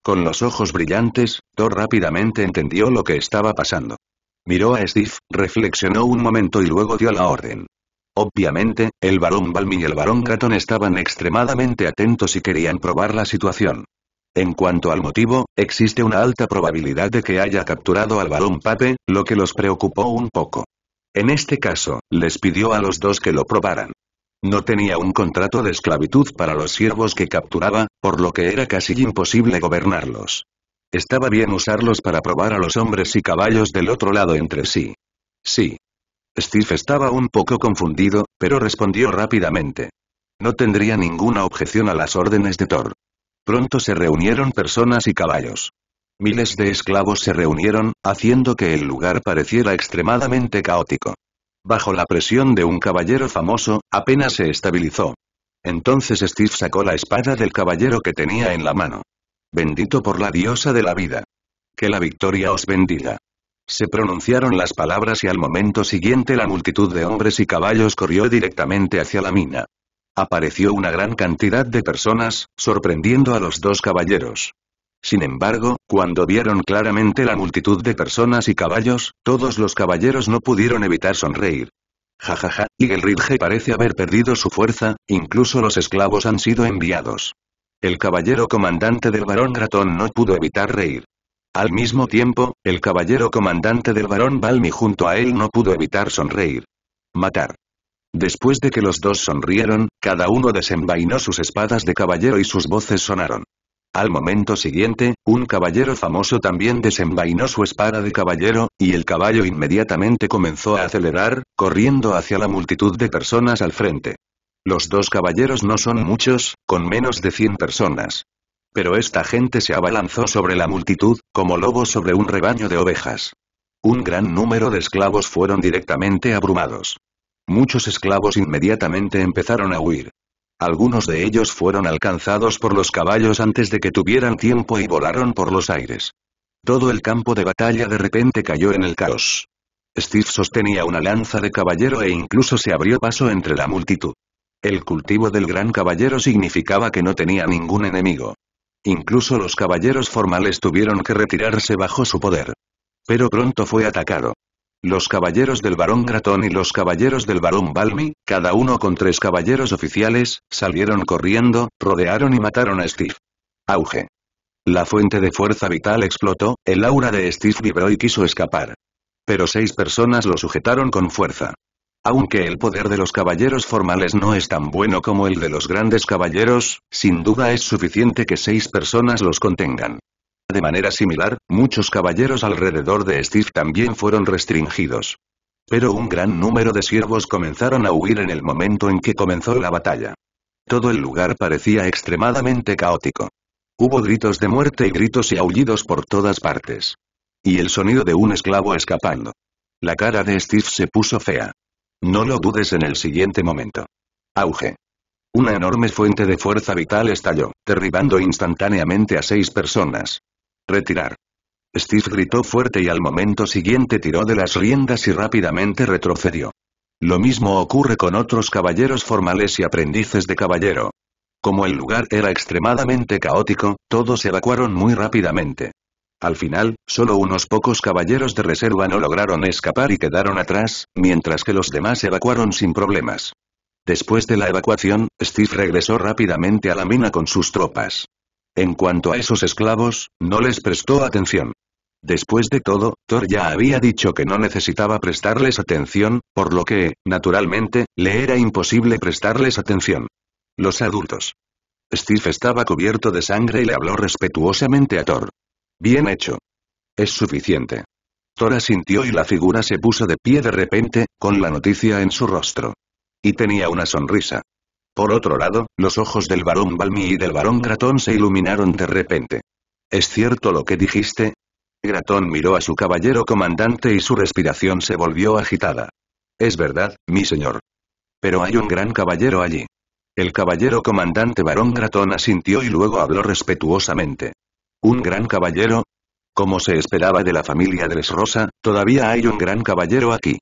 Con los ojos brillantes, Thor rápidamente entendió lo que estaba pasando. Miró a Steve, reflexionó un momento y luego dio la orden. Obviamente, el barón Balmy y el barón Gatton estaban extremadamente atentos y querían probar la situación. En cuanto al motivo, existe una alta probabilidad de que haya capturado al Balón Pape, lo que los preocupó un poco. En este caso, les pidió a los dos que lo probaran. No tenía un contrato de esclavitud para los siervos que capturaba, por lo que era casi imposible gobernarlos. Estaba bien usarlos para probar a los hombres y caballos del otro lado entre sí. Sí. Steve estaba un poco confundido, pero respondió rápidamente. No tendría ninguna objeción a las órdenes de Thor. Pronto se reunieron personas y caballos. Miles de esclavos se reunieron, haciendo que el lugar pareciera extremadamente caótico. Bajo la presión de un caballero famoso, apenas se estabilizó. Entonces Steve sacó la espada del caballero que tenía en la mano. Bendito por la diosa de la vida. Que la victoria os bendiga. Se pronunciaron las palabras y al momento siguiente la multitud de hombres y caballos corrió directamente hacia la mina. Apareció una gran cantidad de personas, sorprendiendo a los dos caballeros. Sin embargo, cuando vieron claramente la multitud de personas y caballos, todos los caballeros no pudieron evitar sonreír. Jajaja, el Ridge parece haber perdido su fuerza, incluso los esclavos han sido enviados. El caballero comandante del varón Gratón no pudo evitar reír. Al mismo tiempo, el caballero comandante del varón Balmi junto a él no pudo evitar sonreír. Matar. Después de que los dos sonrieron, cada uno desenvainó sus espadas de caballero y sus voces sonaron. Al momento siguiente, un caballero famoso también desenvainó su espada de caballero, y el caballo inmediatamente comenzó a acelerar, corriendo hacia la multitud de personas al frente. Los dos caballeros no son muchos, con menos de 100 personas. Pero esta gente se abalanzó sobre la multitud, como lobos sobre un rebaño de ovejas. Un gran número de esclavos fueron directamente abrumados. Muchos esclavos inmediatamente empezaron a huir. Algunos de ellos fueron alcanzados por los caballos antes de que tuvieran tiempo y volaron por los aires. Todo el campo de batalla de repente cayó en el caos. Steve sostenía una lanza de caballero e incluso se abrió paso entre la multitud. El cultivo del gran caballero significaba que no tenía ningún enemigo. Incluso los caballeros formales tuvieron que retirarse bajo su poder. Pero pronto fue atacado los caballeros del barón Gratón y los caballeros del barón Balmi, cada uno con tres caballeros oficiales, salieron corriendo, rodearon y mataron a Steve. Auge. La fuente de fuerza vital explotó, el aura de Steve vibró y quiso escapar. Pero seis personas lo sujetaron con fuerza. Aunque el poder de los caballeros formales no es tan bueno como el de los grandes caballeros, sin duda es suficiente que seis personas los contengan. De manera similar, muchos caballeros alrededor de Steve también fueron restringidos. Pero un gran número de siervos comenzaron a huir en el momento en que comenzó la batalla. Todo el lugar parecía extremadamente caótico. Hubo gritos de muerte y gritos y aullidos por todas partes. Y el sonido de un esclavo escapando. La cara de Steve se puso fea. No lo dudes en el siguiente momento. Auge. Una enorme fuente de fuerza vital estalló, derribando instantáneamente a seis personas. ¡Retirar! Steve gritó fuerte y al momento siguiente tiró de las riendas y rápidamente retrocedió. Lo mismo ocurre con otros caballeros formales y aprendices de caballero. Como el lugar era extremadamente caótico, todos evacuaron muy rápidamente. Al final, solo unos pocos caballeros de reserva no lograron escapar y quedaron atrás, mientras que los demás evacuaron sin problemas. Después de la evacuación, Steve regresó rápidamente a la mina con sus tropas. En cuanto a esos esclavos, no les prestó atención. Después de todo, Thor ya había dicho que no necesitaba prestarles atención, por lo que, naturalmente, le era imposible prestarles atención. Los adultos. Steve estaba cubierto de sangre y le habló respetuosamente a Thor. Bien hecho. Es suficiente. Thor asintió y la figura se puso de pie de repente, con la noticia en su rostro. Y tenía una sonrisa. Por otro lado, los ojos del barón Balmi y del barón Gratón se iluminaron de repente. ¿Es cierto lo que dijiste? Gratón miró a su caballero comandante y su respiración se volvió agitada. Es verdad, mi señor. Pero hay un gran caballero allí. El caballero comandante barón Gratón asintió y luego habló respetuosamente. ¿Un gran caballero? Como se esperaba de la familia de Les Rosa, todavía hay un gran caballero aquí.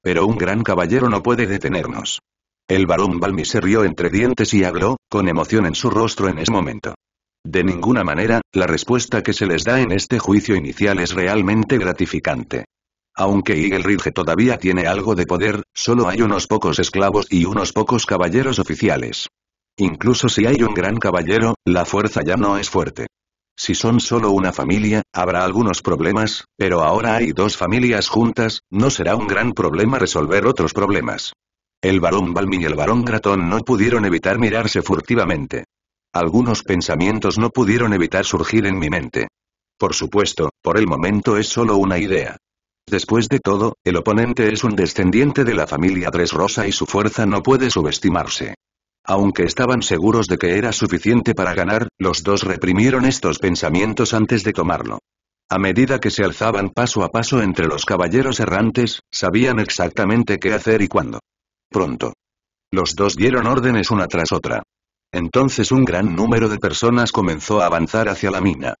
Pero un gran caballero no puede detenernos. El barón Balmi se rió entre dientes y habló, con emoción en su rostro en ese momento. De ninguna manera, la respuesta que se les da en este juicio inicial es realmente gratificante. Aunque Eagle Ridge todavía tiene algo de poder, solo hay unos pocos esclavos y unos pocos caballeros oficiales. Incluso si hay un gran caballero, la fuerza ya no es fuerte. Si son solo una familia, habrá algunos problemas, pero ahora hay dos familias juntas, no será un gran problema resolver otros problemas. El barón Balmin y el barón Gratón no pudieron evitar mirarse furtivamente. Algunos pensamientos no pudieron evitar surgir en mi mente. Por supuesto, por el momento es solo una idea. Después de todo, el oponente es un descendiente de la familia rosa y su fuerza no puede subestimarse. Aunque estaban seguros de que era suficiente para ganar, los dos reprimieron estos pensamientos antes de tomarlo. A medida que se alzaban paso a paso entre los caballeros errantes, sabían exactamente qué hacer y cuándo pronto. Los dos dieron órdenes una tras otra. Entonces un gran número de personas comenzó a avanzar hacia la mina.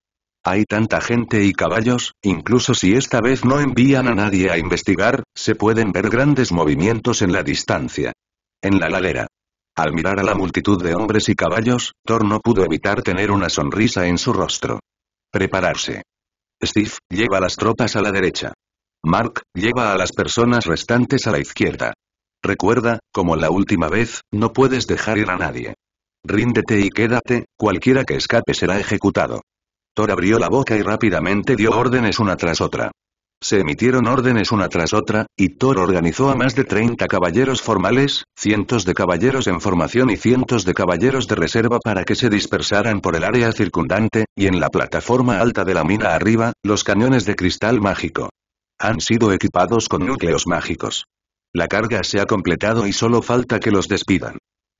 Hay tanta gente y caballos, incluso si esta vez no envían a nadie a investigar, se pueden ver grandes movimientos en la distancia. En la ladera. Al mirar a la multitud de hombres y caballos, Thor no pudo evitar tener una sonrisa en su rostro. Prepararse. Steve, lleva las tropas a la derecha. Mark, lleva a las personas restantes a la izquierda. Recuerda, como la última vez, no puedes dejar ir a nadie. Ríndete y quédate, cualquiera que escape será ejecutado. Thor abrió la boca y rápidamente dio órdenes una tras otra. Se emitieron órdenes una tras otra, y Thor organizó a más de 30 caballeros formales, cientos de caballeros en formación y cientos de caballeros de reserva para que se dispersaran por el área circundante, y en la plataforma alta de la mina arriba, los cañones de cristal mágico. Han sido equipados con núcleos mágicos. La carga se ha completado y solo falta que los despidan.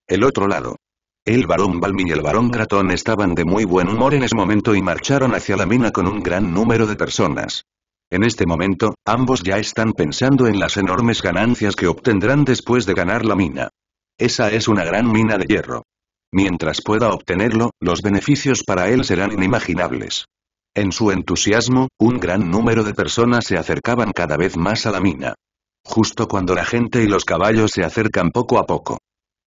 El otro lado. El barón Balmin y el barón Gratón estaban de muy buen humor en ese momento y marcharon hacia la mina con un gran número de personas. En este momento, ambos ya están pensando en las enormes ganancias que obtendrán después de ganar la mina. Esa es una gran mina de hierro. Mientras pueda obtenerlo, los beneficios para él serán inimaginables. En su entusiasmo, un gran número de personas se acercaban cada vez más a la mina justo cuando la gente y los caballos se acercan poco a poco.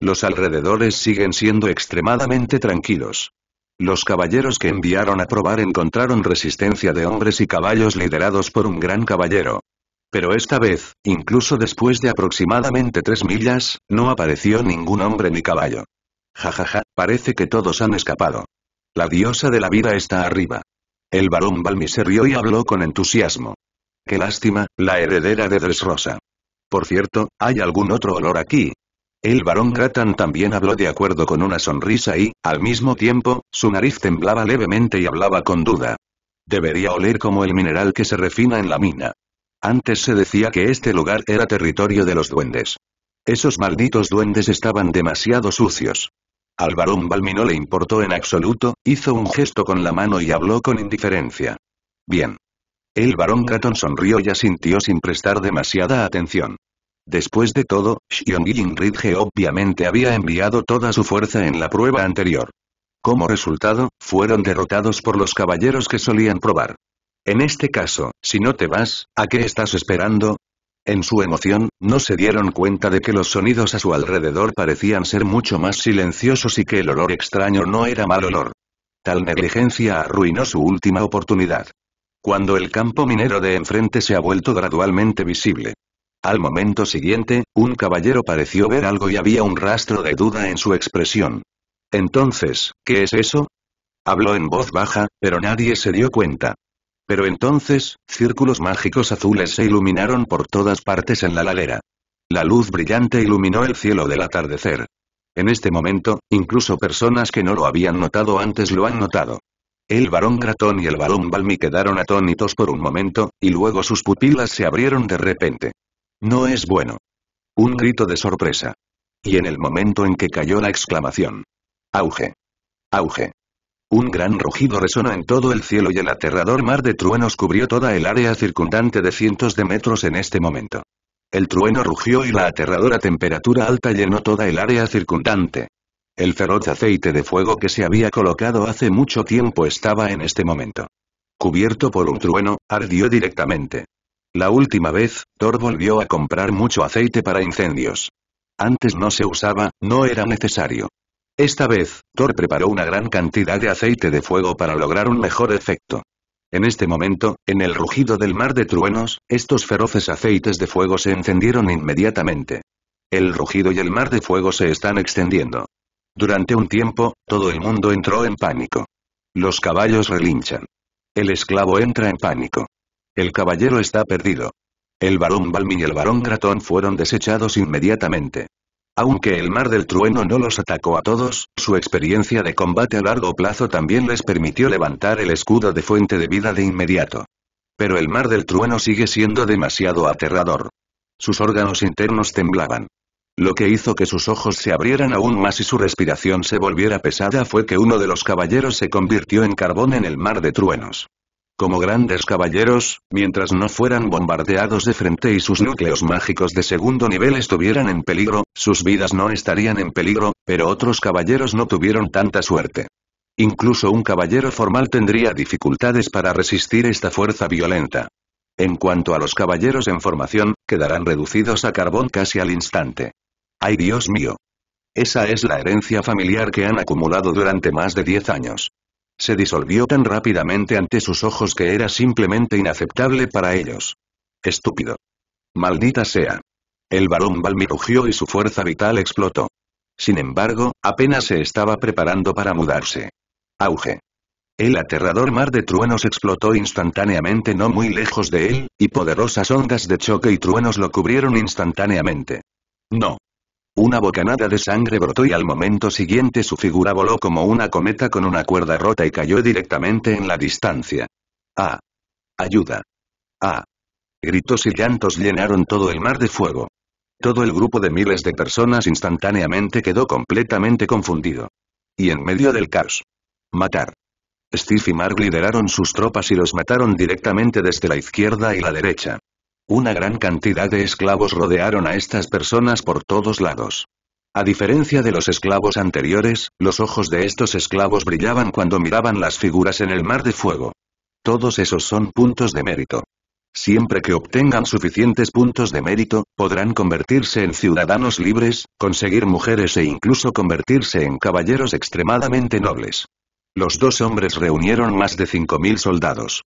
Los alrededores siguen siendo extremadamente tranquilos. Los caballeros que enviaron a probar encontraron resistencia de hombres y caballos liderados por un gran caballero. Pero esta vez, incluso después de aproximadamente tres millas, no apareció ningún hombre ni caballo. Jajaja, ja, ja, parece que todos han escapado. La diosa de la vida está arriba. El barón Balmi se rió y habló con entusiasmo. Qué lástima, la heredera de Dresrosa. Por cierto, ¿hay algún otro olor aquí? El barón Grattan también habló de acuerdo con una sonrisa y, al mismo tiempo, su nariz temblaba levemente y hablaba con duda. Debería oler como el mineral que se refina en la mina. Antes se decía que este lugar era territorio de los duendes. Esos malditos duendes estaban demasiado sucios. Al barón Balmi no le importó en absoluto, hizo un gesto con la mano y habló con indiferencia. Bien. El barón Craton sonrió y asintió sin prestar demasiada atención. Después de todo, Shion Ridge obviamente había enviado toda su fuerza en la prueba anterior. Como resultado, fueron derrotados por los caballeros que solían probar. En este caso, si no te vas, ¿a qué estás esperando? En su emoción, no se dieron cuenta de que los sonidos a su alrededor parecían ser mucho más silenciosos y que el olor extraño no era mal olor. Tal negligencia arruinó su última oportunidad. Cuando el campo minero de enfrente se ha vuelto gradualmente visible. Al momento siguiente, un caballero pareció ver algo y había un rastro de duda en su expresión. Entonces, ¿qué es eso? Habló en voz baja, pero nadie se dio cuenta. Pero entonces, círculos mágicos azules se iluminaron por todas partes en la ladera. La luz brillante iluminó el cielo del atardecer. En este momento, incluso personas que no lo habían notado antes lo han notado. El varón Gratón y el varón Balmi quedaron atónitos por un momento, y luego sus pupilas se abrieron de repente. No es bueno. Un grito de sorpresa. Y en el momento en que cayó la exclamación. Auge. Auge. Un gran rugido resonó en todo el cielo y el aterrador mar de truenos cubrió toda el área circundante de cientos de metros en este momento. El trueno rugió y la aterradora temperatura alta llenó toda el área circundante. El feroz aceite de fuego que se había colocado hace mucho tiempo estaba en este momento. Cubierto por un trueno, ardió directamente. La última vez, Thor volvió a comprar mucho aceite para incendios. Antes no se usaba, no era necesario. Esta vez, Thor preparó una gran cantidad de aceite de fuego para lograr un mejor efecto. En este momento, en el rugido del mar de truenos, estos feroces aceites de fuego se encendieron inmediatamente. El rugido y el mar de fuego se están extendiendo. Durante un tiempo, todo el mundo entró en pánico. Los caballos relinchan. El esclavo entra en pánico. El caballero está perdido. El varón Balmi y el varón Gratón fueron desechados inmediatamente. Aunque el mar del trueno no los atacó a todos, su experiencia de combate a largo plazo también les permitió levantar el escudo de fuente de vida de inmediato. Pero el mar del trueno sigue siendo demasiado aterrador. Sus órganos internos temblaban. Lo que hizo que sus ojos se abrieran aún más y su respiración se volviera pesada fue que uno de los caballeros se convirtió en carbón en el mar de truenos. Como grandes caballeros, mientras no fueran bombardeados de frente y sus núcleos mágicos de segundo nivel estuvieran en peligro, sus vidas no estarían en peligro, pero otros caballeros no tuvieron tanta suerte. Incluso un caballero formal tendría dificultades para resistir esta fuerza violenta. En cuanto a los caballeros en formación, quedarán reducidos a carbón casi al instante. ¡Ay Dios mío! Esa es la herencia familiar que han acumulado durante más de diez años. Se disolvió tan rápidamente ante sus ojos que era simplemente inaceptable para ellos. Estúpido. Maldita sea. El balón Balmi rugió y su fuerza vital explotó. Sin embargo, apenas se estaba preparando para mudarse. Auge. El aterrador mar de truenos explotó instantáneamente no muy lejos de él, y poderosas ondas de choque y truenos lo cubrieron instantáneamente. No. Una bocanada de sangre brotó y al momento siguiente su figura voló como una cometa con una cuerda rota y cayó directamente en la distancia. ¡Ah! ¡Ayuda! ¡Ah! Gritos y llantos llenaron todo el mar de fuego. Todo el grupo de miles de personas instantáneamente quedó completamente confundido. Y en medio del caos. Matar. Steve y Mark lideraron sus tropas y los mataron directamente desde la izquierda y la derecha. Una gran cantidad de esclavos rodearon a estas personas por todos lados. A diferencia de los esclavos anteriores, los ojos de estos esclavos brillaban cuando miraban las figuras en el mar de fuego. Todos esos son puntos de mérito. Siempre que obtengan suficientes puntos de mérito, podrán convertirse en ciudadanos libres, conseguir mujeres e incluso convertirse en caballeros extremadamente nobles. Los dos hombres reunieron más de 5.000 soldados.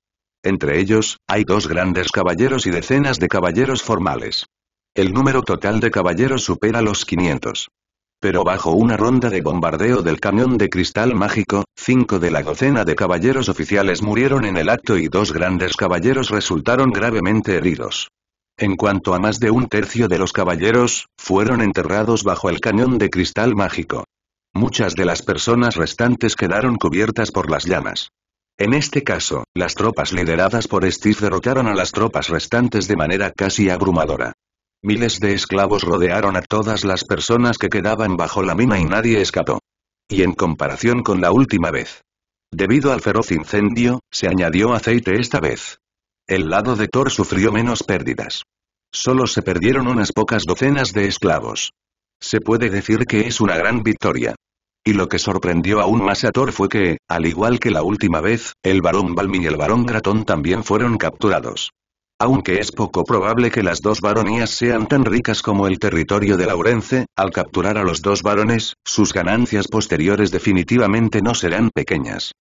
Entre ellos, hay dos grandes caballeros y decenas de caballeros formales. El número total de caballeros supera los 500. Pero bajo una ronda de bombardeo del cañón de cristal mágico, cinco de la docena de caballeros oficiales murieron en el acto y dos grandes caballeros resultaron gravemente heridos. En cuanto a más de un tercio de los caballeros, fueron enterrados bajo el cañón de cristal mágico. Muchas de las personas restantes quedaron cubiertas por las llamas. En este caso, las tropas lideradas por Steve derrotaron a las tropas restantes de manera casi abrumadora. Miles de esclavos rodearon a todas las personas que quedaban bajo la mina y nadie escapó. Y en comparación con la última vez. Debido al feroz incendio, se añadió aceite esta vez. El lado de Thor sufrió menos pérdidas. Solo se perdieron unas pocas docenas de esclavos. Se puede decir que es una gran victoria. Y lo que sorprendió aún más a Thor fue que, al igual que la última vez, el varón Balmi y el varón Gratón también fueron capturados. Aunque es poco probable que las dos varonías sean tan ricas como el territorio de Laurence, al capturar a los dos varones, sus ganancias posteriores definitivamente no serán pequeñas.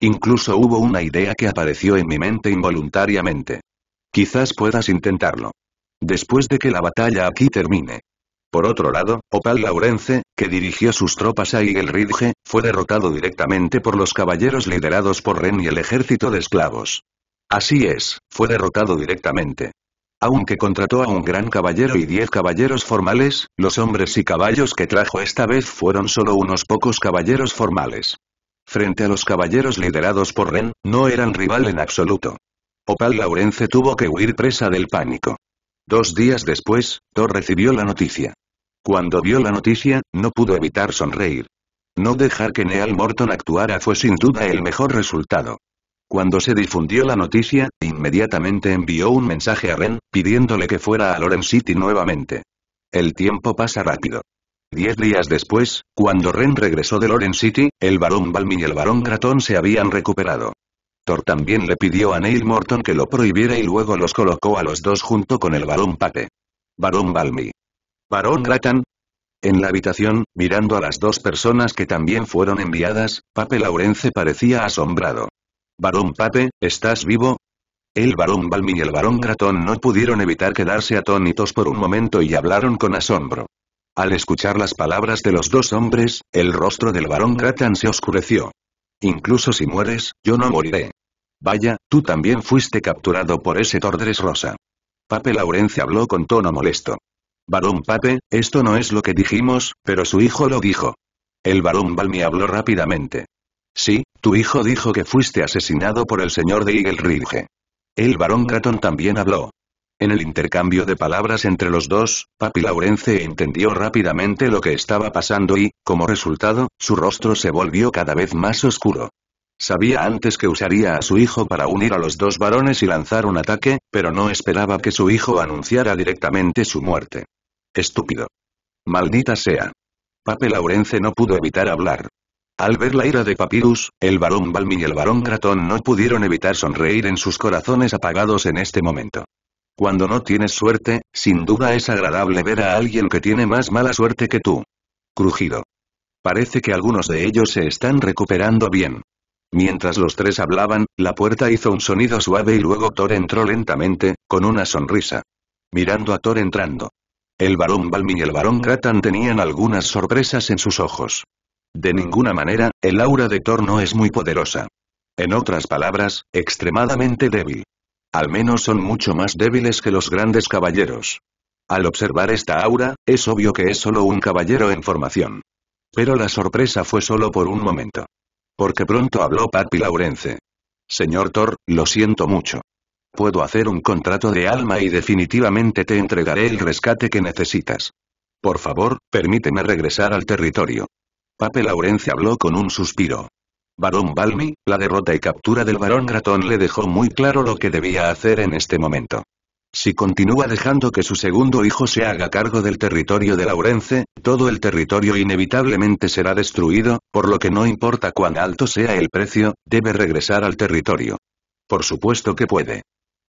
Incluso hubo una idea que apareció en mi mente involuntariamente. Quizás puedas intentarlo. Después de que la batalla aquí termine. Por otro lado, Opal Laurence, que dirigió sus tropas a igel Ridge, fue derrotado directamente por los caballeros liderados por Ren y el ejército de esclavos. Así es, fue derrotado directamente. Aunque contrató a un gran caballero y diez caballeros formales, los hombres y caballos que trajo esta vez fueron solo unos pocos caballeros formales. Frente a los caballeros liderados por Ren, no eran rival en absoluto. Opal Laurence tuvo que huir presa del pánico. Dos días después, Thor recibió la noticia. Cuando vio la noticia, no pudo evitar sonreír. No dejar que Neal Morton actuara fue sin duda el mejor resultado. Cuando se difundió la noticia, inmediatamente envió un mensaje a Ren, pidiéndole que fuera a Loren City nuevamente. El tiempo pasa rápido. Diez días después, cuando Ren regresó de Loren City, el barón Balmy y el barón Gratón se habían recuperado. Thor también le pidió a Neil Morton que lo prohibiera y luego los colocó a los dos junto con el barón Pate. Barón Balmy. «¿Varón Gratan. En la habitación, mirando a las dos personas que también fueron enviadas, Pape Laurence parecía asombrado. «Varón Pape, ¿estás vivo? El varón Balmin y el varón Gratón no pudieron evitar quedarse atónitos por un momento y hablaron con asombro. Al escuchar las palabras de los dos hombres, el rostro del varón Gratan se oscureció. Incluso si mueres, yo no moriré. Vaya, tú también fuiste capturado por ese Tordres Rosa. Pape Laurence habló con tono molesto. Barón Pape, esto no es lo que dijimos, pero su hijo lo dijo. El barón Balmi habló rápidamente. Sí, tu hijo dijo que fuiste asesinado por el señor de Eagle Ridge. El barón Gratton también habló. En el intercambio de palabras entre los dos, Papi Laurence entendió rápidamente lo que estaba pasando y, como resultado, su rostro se volvió cada vez más oscuro. Sabía antes que usaría a su hijo para unir a los dos varones y lanzar un ataque, pero no esperaba que su hijo anunciara directamente su muerte. Estúpido. Maldita sea. Pape Laurence no pudo evitar hablar. Al ver la ira de Papyrus, el barón Balmi y el barón gratón no pudieron evitar sonreír en sus corazones apagados en este momento. Cuando no tienes suerte, sin duda es agradable ver a alguien que tiene más mala suerte que tú. Crujido. Parece que algunos de ellos se están recuperando bien. Mientras los tres hablaban, la puerta hizo un sonido suave y luego Thor entró lentamente, con una sonrisa. Mirando a Thor entrando. El barón Balmin y el barón Kratan tenían algunas sorpresas en sus ojos. De ninguna manera, el aura de Thor no es muy poderosa. En otras palabras, extremadamente débil. Al menos son mucho más débiles que los grandes caballeros. Al observar esta aura, es obvio que es solo un caballero en formación. Pero la sorpresa fue solo por un momento. Porque pronto habló Papi Laurence. Señor Thor, lo siento mucho. Puedo hacer un contrato de alma y definitivamente te entregaré el rescate que necesitas. Por favor, permíteme regresar al territorio. Pape Laurence habló con un suspiro. Barón Balmi, la derrota y captura del barón Gratón le dejó muy claro lo que debía hacer en este momento. Si continúa dejando que su segundo hijo se haga cargo del territorio de Laurence, todo el territorio inevitablemente será destruido, por lo que no importa cuán alto sea el precio, debe regresar al territorio. Por supuesto que puede.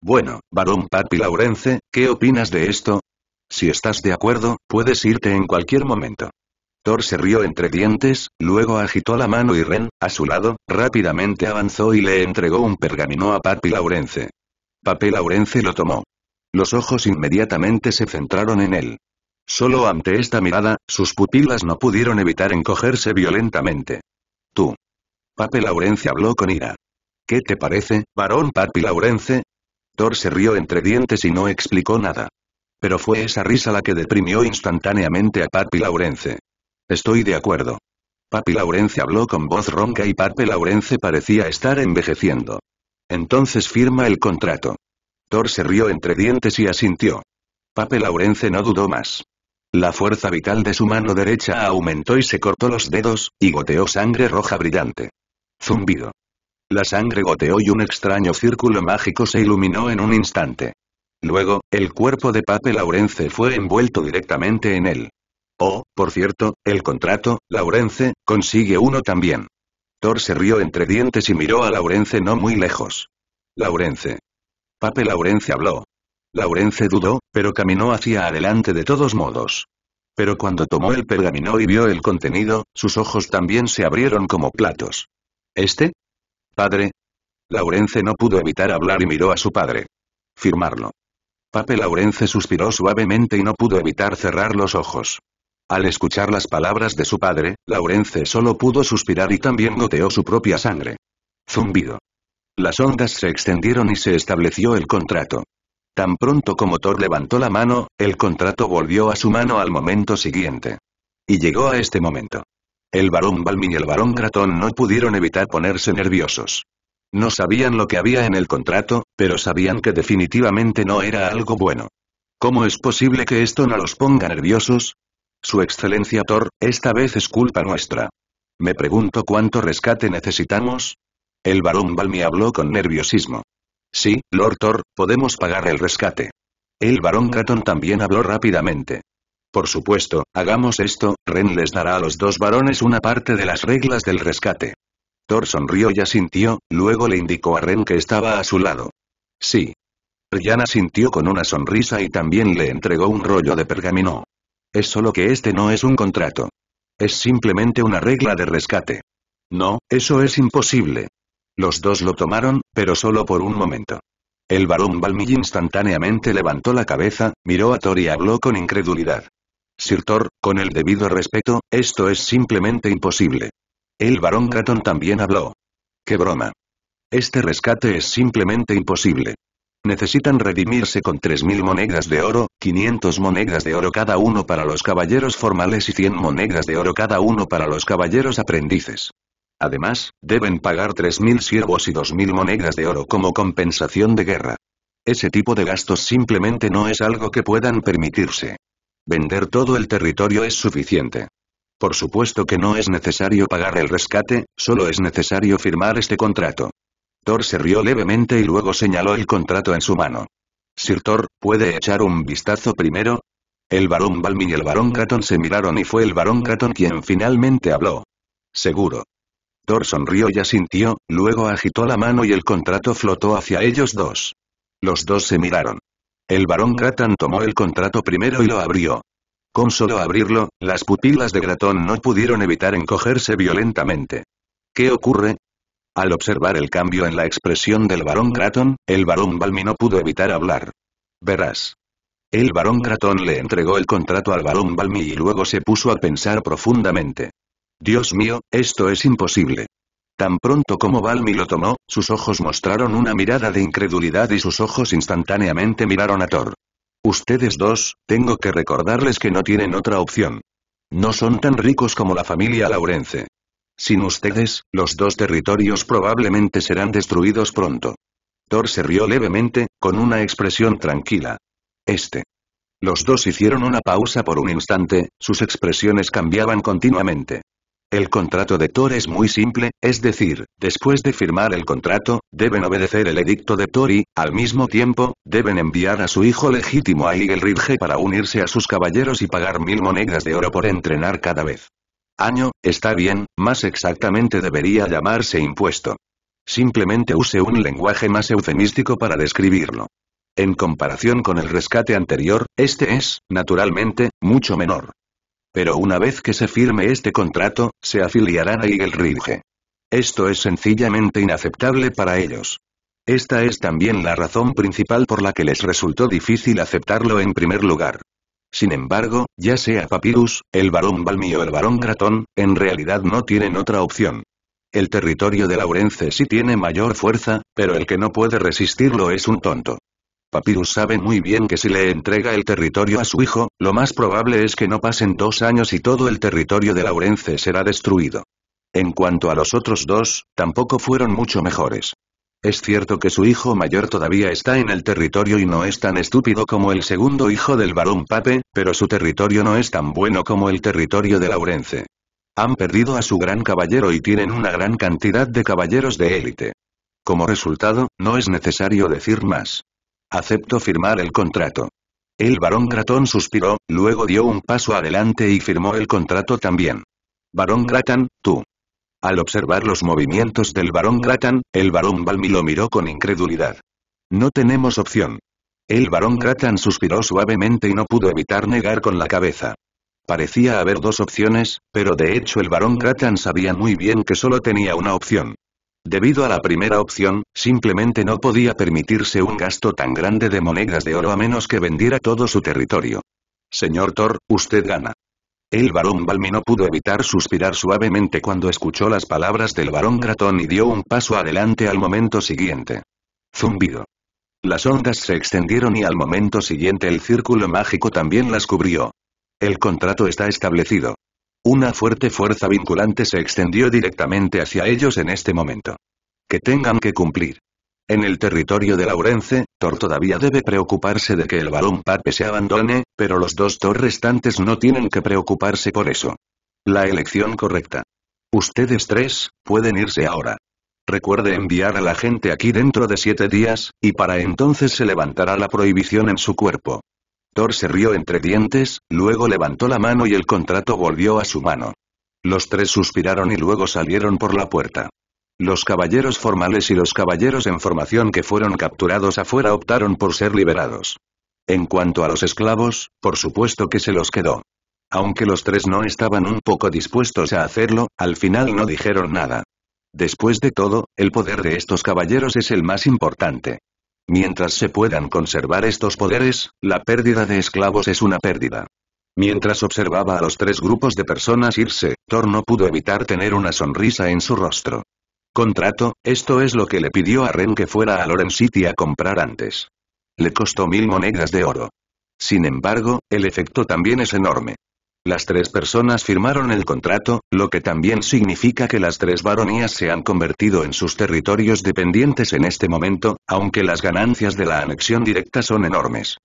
Bueno, varón Papi Laurence, ¿qué opinas de esto? Si estás de acuerdo, puedes irte en cualquier momento. Thor se rió entre dientes, luego agitó la mano y Ren, a su lado, rápidamente avanzó y le entregó un pergamino a Papi Laurence. Papi Laurence lo tomó. Los ojos inmediatamente se centraron en él. Solo ante esta mirada, sus pupilas no pudieron evitar encogerse violentamente. Tú. Papi Laurence habló con ira. ¿Qué te parece, varón Papi Laurence? Thor se rió entre dientes y no explicó nada. Pero fue esa risa la que deprimió instantáneamente a Papi Laurence. Estoy de acuerdo. Papi Laurence habló con voz ronca y Papi Laurence parecía estar envejeciendo. Entonces firma el contrato. Thor se rió entre dientes y asintió. Papi Laurence no dudó más. La fuerza vital de su mano derecha aumentó y se cortó los dedos, y goteó sangre roja brillante. Zumbido. La sangre goteó y un extraño círculo mágico se iluminó en un instante. Luego, el cuerpo de Pape Laurence fue envuelto directamente en él. Oh, por cierto, el contrato, Laurence, consigue uno también. Thor se rió entre dientes y miró a Laurence no muy lejos. Laurence. Pape Laurence habló. Laurence dudó, pero caminó hacia adelante de todos modos. Pero cuando tomó el pergamino y vio el contenido, sus ojos también se abrieron como platos. ¿Este? Padre. Laurence no pudo evitar hablar y miró a su padre. Firmarlo. Pape Laurence suspiró suavemente y no pudo evitar cerrar los ojos. Al escuchar las palabras de su padre, Laurence solo pudo suspirar y también goteó su propia sangre. Zumbido. Las ondas se extendieron y se estableció el contrato. Tan pronto como Thor levantó la mano, el contrato volvió a su mano al momento siguiente. Y llegó a este momento. El barón Balmy y el barón Cratón no pudieron evitar ponerse nerviosos. No sabían lo que había en el contrato, pero sabían que definitivamente no era algo bueno. ¿Cómo es posible que esto no los ponga nerviosos? Su excelencia Thor, esta vez es culpa nuestra. Me pregunto cuánto rescate necesitamos. El barón Balmi habló con nerviosismo. Sí, Lord Thor, podemos pagar el rescate. El barón Cratón también habló rápidamente. Por supuesto, hagamos esto, Ren les dará a los dos varones una parte de las reglas del rescate. Thor sonrió y asintió, luego le indicó a Ren que estaba a su lado. Sí. Ryana sintió con una sonrisa y también le entregó un rollo de pergamino. Es solo que este no es un contrato. Es simplemente una regla de rescate. No, eso es imposible. Los dos lo tomaron, pero solo por un momento. El varón balmy instantáneamente levantó la cabeza, miró a Thor y habló con incredulidad. Sirtor, con el debido respeto, esto es simplemente imposible. El barón Gatton también habló. ¡Qué broma! Este rescate es simplemente imposible. Necesitan redimirse con 3.000 monedas de oro, 500 monedas de oro cada uno para los caballeros formales y 100 monedas de oro cada uno para los caballeros aprendices. Además, deben pagar 3.000 siervos y 2.000 monedas de oro como compensación de guerra. Ese tipo de gastos simplemente no es algo que puedan permitirse. Vender todo el territorio es suficiente. Por supuesto que no es necesario pagar el rescate, solo es necesario firmar este contrato. Thor se rió levemente y luego señaló el contrato en su mano. Sir Thor, ¿puede echar un vistazo primero? El barón Balmin y el barón Kraton se miraron y fue el barón Kraton quien finalmente habló. Seguro. Thor sonrió y asintió, luego agitó la mano y el contrato flotó hacia ellos dos. Los dos se miraron. El barón Kraton tomó el contrato primero y lo abrió. Con solo abrirlo, las pupilas de Gratón no pudieron evitar encogerse violentamente. ¿Qué ocurre? Al observar el cambio en la expresión del barón Gratton, el barón Balmi no pudo evitar hablar. Verás. El barón Gratón le entregó el contrato al barón Balmi y luego se puso a pensar profundamente. Dios mío, esto es imposible. Tan pronto como Balmi lo tomó, sus ojos mostraron una mirada de incredulidad y sus ojos instantáneamente miraron a Thor. Ustedes dos, tengo que recordarles que no tienen otra opción. No son tan ricos como la familia Laurence. Sin ustedes, los dos territorios probablemente serán destruidos pronto. Thor se rió levemente, con una expresión tranquila. Este. Los dos hicieron una pausa por un instante, sus expresiones cambiaban continuamente. El contrato de Thor es muy simple, es decir, después de firmar el contrato, deben obedecer el edicto de Thor y, al mismo tiempo, deben enviar a su hijo legítimo a Igelridge para unirse a sus caballeros y pagar mil monedas de oro por entrenar cada vez. Año, está bien, más exactamente debería llamarse impuesto. Simplemente use un lenguaje más eufemístico para describirlo. En comparación con el rescate anterior, este es, naturalmente, mucho menor. Pero una vez que se firme este contrato, se afiliarán a Eagle Ridge. Esto es sencillamente inaceptable para ellos. Esta es también la razón principal por la que les resultó difícil aceptarlo en primer lugar. Sin embargo, ya sea Papyrus, el varón Balmi o el varón Gratón, en realidad no tienen otra opción. El territorio de Laurence sí tiene mayor fuerza, pero el que no puede resistirlo es un tonto. Papyrus sabe muy bien que si le entrega el territorio a su hijo, lo más probable es que no pasen dos años y todo el territorio de Laurence será destruido. En cuanto a los otros dos, tampoco fueron mucho mejores. Es cierto que su hijo mayor todavía está en el territorio y no es tan estúpido como el segundo hijo del varón Pape, pero su territorio no es tan bueno como el territorio de Laurence. Han perdido a su gran caballero y tienen una gran cantidad de caballeros de élite. Como resultado, no es necesario decir más. Acepto firmar el contrato. El barón Gratón suspiró, luego dio un paso adelante y firmó el contrato también. Barón Gratán, tú. Al observar los movimientos del barón Gratán, el barón Balmi lo miró con incredulidad. No tenemos opción. El barón Gratán suspiró suavemente y no pudo evitar negar con la cabeza. Parecía haber dos opciones, pero de hecho el barón Gratán sabía muy bien que solo tenía una opción. Debido a la primera opción, simplemente no podía permitirse un gasto tan grande de monedas de oro a menos que vendiera todo su territorio. Señor Thor, usted gana. El barón Balmi no pudo evitar suspirar suavemente cuando escuchó las palabras del barón Gratón y dio un paso adelante al momento siguiente. Zumbido. Las ondas se extendieron y al momento siguiente el círculo mágico también las cubrió. El contrato está establecido. Una fuerte fuerza vinculante se extendió directamente hacia ellos en este momento. Que tengan que cumplir. En el territorio de Laurence, Thor todavía debe preocuparse de que el balón Pape se abandone, pero los dos Thor restantes no tienen que preocuparse por eso. La elección correcta. Ustedes tres, pueden irse ahora. Recuerde enviar a la gente aquí dentro de siete días, y para entonces se levantará la prohibición en su cuerpo. Thor se rió entre dientes, luego levantó la mano y el contrato volvió a su mano. Los tres suspiraron y luego salieron por la puerta. Los caballeros formales y los caballeros en formación que fueron capturados afuera optaron por ser liberados. En cuanto a los esclavos, por supuesto que se los quedó. Aunque los tres no estaban un poco dispuestos a hacerlo, al final no dijeron nada. Después de todo, el poder de estos caballeros es el más importante. Mientras se puedan conservar estos poderes, la pérdida de esclavos es una pérdida. Mientras observaba a los tres grupos de personas irse, Thor no pudo evitar tener una sonrisa en su rostro. Contrato, esto es lo que le pidió a Ren que fuera a Loren City a comprar antes. Le costó mil monedas de oro. Sin embargo, el efecto también es enorme. Las tres personas firmaron el contrato, lo que también significa que las tres baronías se han convertido en sus territorios dependientes en este momento, aunque las ganancias de la anexión directa son enormes.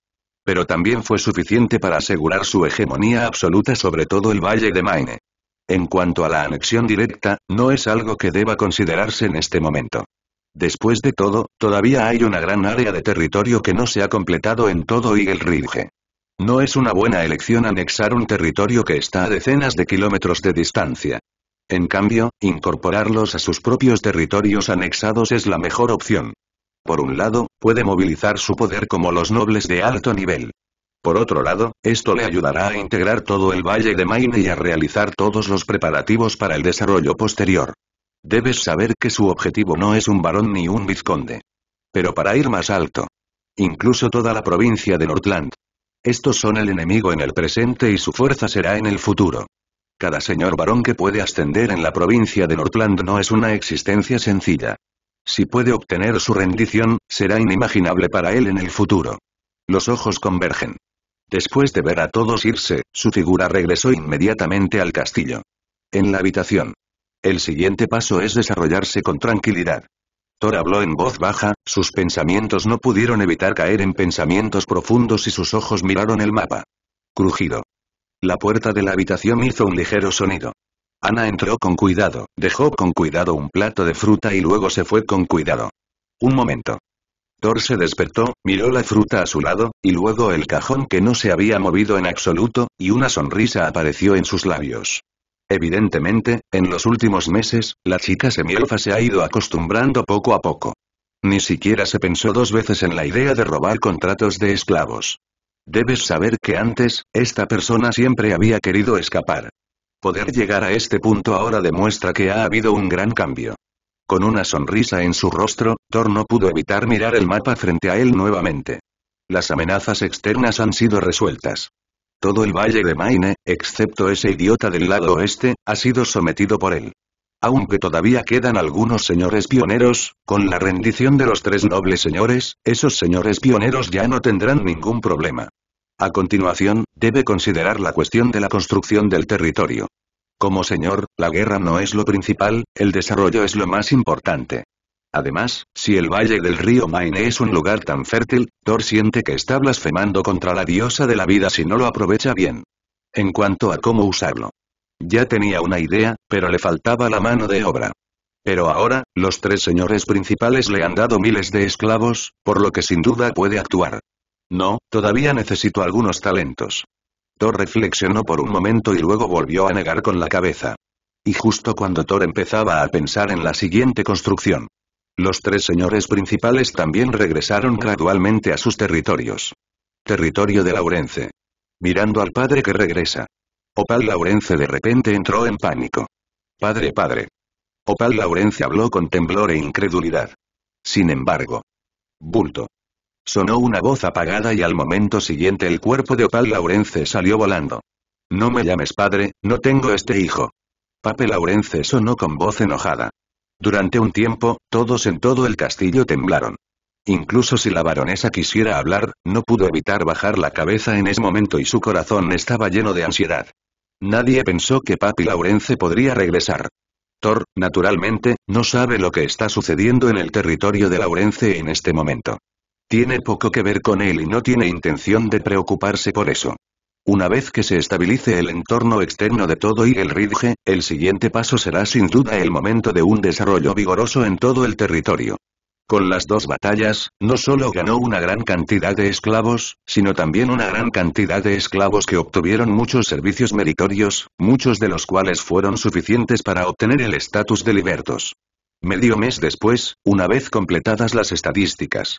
Pero también fue suficiente para asegurar su hegemonía absoluta sobre todo el valle de Maine. En cuanto a la anexión directa, no es algo que deba considerarse en este momento. Después de todo, todavía hay una gran área de territorio que no se ha completado en todo y el Ridge. No es una buena elección anexar un territorio que está a decenas de kilómetros de distancia. En cambio, incorporarlos a sus propios territorios anexados es la mejor opción. Por un lado, puede movilizar su poder como los nobles de alto nivel. Por otro lado, esto le ayudará a integrar todo el Valle de Maine y a realizar todos los preparativos para el desarrollo posterior. Debes saber que su objetivo no es un varón ni un vizconde. Pero para ir más alto. Incluso toda la provincia de Northland, estos son el enemigo en el presente y su fuerza será en el futuro. Cada señor varón que puede ascender en la provincia de Northland no es una existencia sencilla. Si puede obtener su rendición, será inimaginable para él en el futuro. Los ojos convergen. Después de ver a todos irse, su figura regresó inmediatamente al castillo. En la habitación. El siguiente paso es desarrollarse con tranquilidad. Thor habló en voz baja, sus pensamientos no pudieron evitar caer en pensamientos profundos y sus ojos miraron el mapa. Crujido. La puerta de la habitación hizo un ligero sonido. Ana entró con cuidado, dejó con cuidado un plato de fruta y luego se fue con cuidado. Un momento. Thor se despertó, miró la fruta a su lado, y luego el cajón que no se había movido en absoluto, y una sonrisa apareció en sus labios. Evidentemente, en los últimos meses, la chica semielfa se ha ido acostumbrando poco a poco. Ni siquiera se pensó dos veces en la idea de robar contratos de esclavos. Debes saber que antes, esta persona siempre había querido escapar. Poder llegar a este punto ahora demuestra que ha habido un gran cambio. Con una sonrisa en su rostro, Thor no pudo evitar mirar el mapa frente a él nuevamente. Las amenazas externas han sido resueltas. Todo el valle de Maine, excepto ese idiota del lado oeste, ha sido sometido por él. Aunque todavía quedan algunos señores pioneros, con la rendición de los tres nobles señores, esos señores pioneros ya no tendrán ningún problema. A continuación, debe considerar la cuestión de la construcción del territorio. Como señor, la guerra no es lo principal, el desarrollo es lo más importante. Además, si el valle del río Maine es un lugar tan fértil, Thor siente que está blasfemando contra la diosa de la vida si no lo aprovecha bien. En cuanto a cómo usarlo. Ya tenía una idea, pero le faltaba la mano de obra. Pero ahora, los tres señores principales le han dado miles de esclavos, por lo que sin duda puede actuar. No, todavía necesito algunos talentos. Thor reflexionó por un momento y luego volvió a negar con la cabeza. Y justo cuando Thor empezaba a pensar en la siguiente construcción. Los tres señores principales también regresaron gradualmente a sus territorios. Territorio de Laurence. Mirando al padre que regresa. Opal Laurence de repente entró en pánico. Padre, padre. Opal Laurence habló con temblor e incredulidad. Sin embargo. Bulto. Sonó una voz apagada y al momento siguiente el cuerpo de Opal Laurence salió volando. No me llames padre, no tengo este hijo. Pape Laurence sonó con voz enojada. Durante un tiempo, todos en todo el castillo temblaron. Incluso si la baronesa quisiera hablar, no pudo evitar bajar la cabeza en ese momento y su corazón estaba lleno de ansiedad. Nadie pensó que Papi Laurence podría regresar. Thor, naturalmente, no sabe lo que está sucediendo en el territorio de Laurence en este momento. Tiene poco que ver con él y no tiene intención de preocuparse por eso. Una vez que se estabilice el entorno externo de todo y el ridge, el siguiente paso será sin duda el momento de un desarrollo vigoroso en todo el territorio. Con las dos batallas, no solo ganó una gran cantidad de esclavos, sino también una gran cantidad de esclavos que obtuvieron muchos servicios meritorios, muchos de los cuales fueron suficientes para obtener el estatus de libertos. Medio mes después, una vez completadas las estadísticas,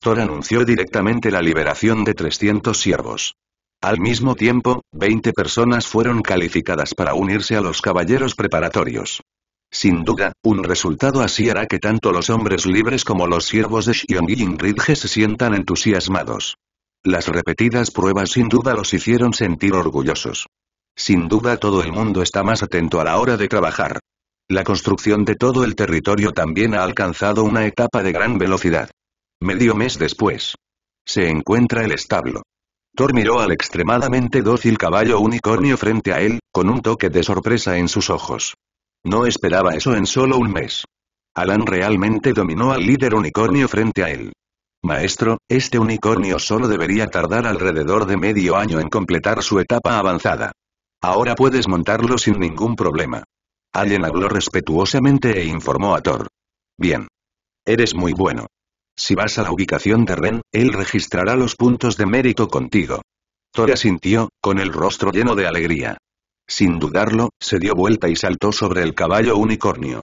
Thor anunció directamente la liberación de 300 siervos. Al mismo tiempo, 20 personas fueron calificadas para unirse a los caballeros preparatorios. Sin duda, un resultado así hará que tanto los hombres libres como los siervos de Xiongyin Ridge se sientan entusiasmados. Las repetidas pruebas sin duda los hicieron sentir orgullosos. Sin duda todo el mundo está más atento a la hora de trabajar. La construcción de todo el territorio también ha alcanzado una etapa de gran velocidad. Medio mes después. Se encuentra el establo. Thor miró al extremadamente dócil caballo unicornio frente a él, con un toque de sorpresa en sus ojos. No esperaba eso en solo un mes. Alan realmente dominó al líder unicornio frente a él. Maestro, este unicornio solo debería tardar alrededor de medio año en completar su etapa avanzada. Ahora puedes montarlo sin ningún problema. Allen habló respetuosamente e informó a Thor. Bien. Eres muy bueno. Si vas a la ubicación de Ren, él registrará los puntos de mérito contigo. Tora sintió, con el rostro lleno de alegría. Sin dudarlo, se dio vuelta y saltó sobre el caballo unicornio.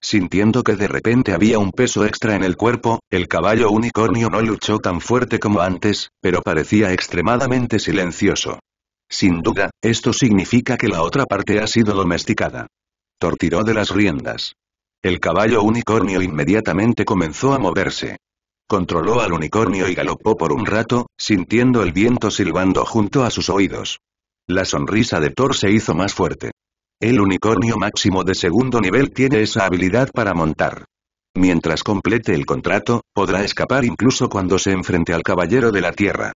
Sintiendo que de repente había un peso extra en el cuerpo, el caballo unicornio no luchó tan fuerte como antes, pero parecía extremadamente silencioso. Sin duda, esto significa que la otra parte ha sido domesticada. tortiró de las riendas. El caballo unicornio inmediatamente comenzó a moverse. Controló al unicornio y galopó por un rato, sintiendo el viento silbando junto a sus oídos. La sonrisa de Thor se hizo más fuerte. El unicornio máximo de segundo nivel tiene esa habilidad para montar. Mientras complete el contrato, podrá escapar incluso cuando se enfrente al Caballero de la Tierra.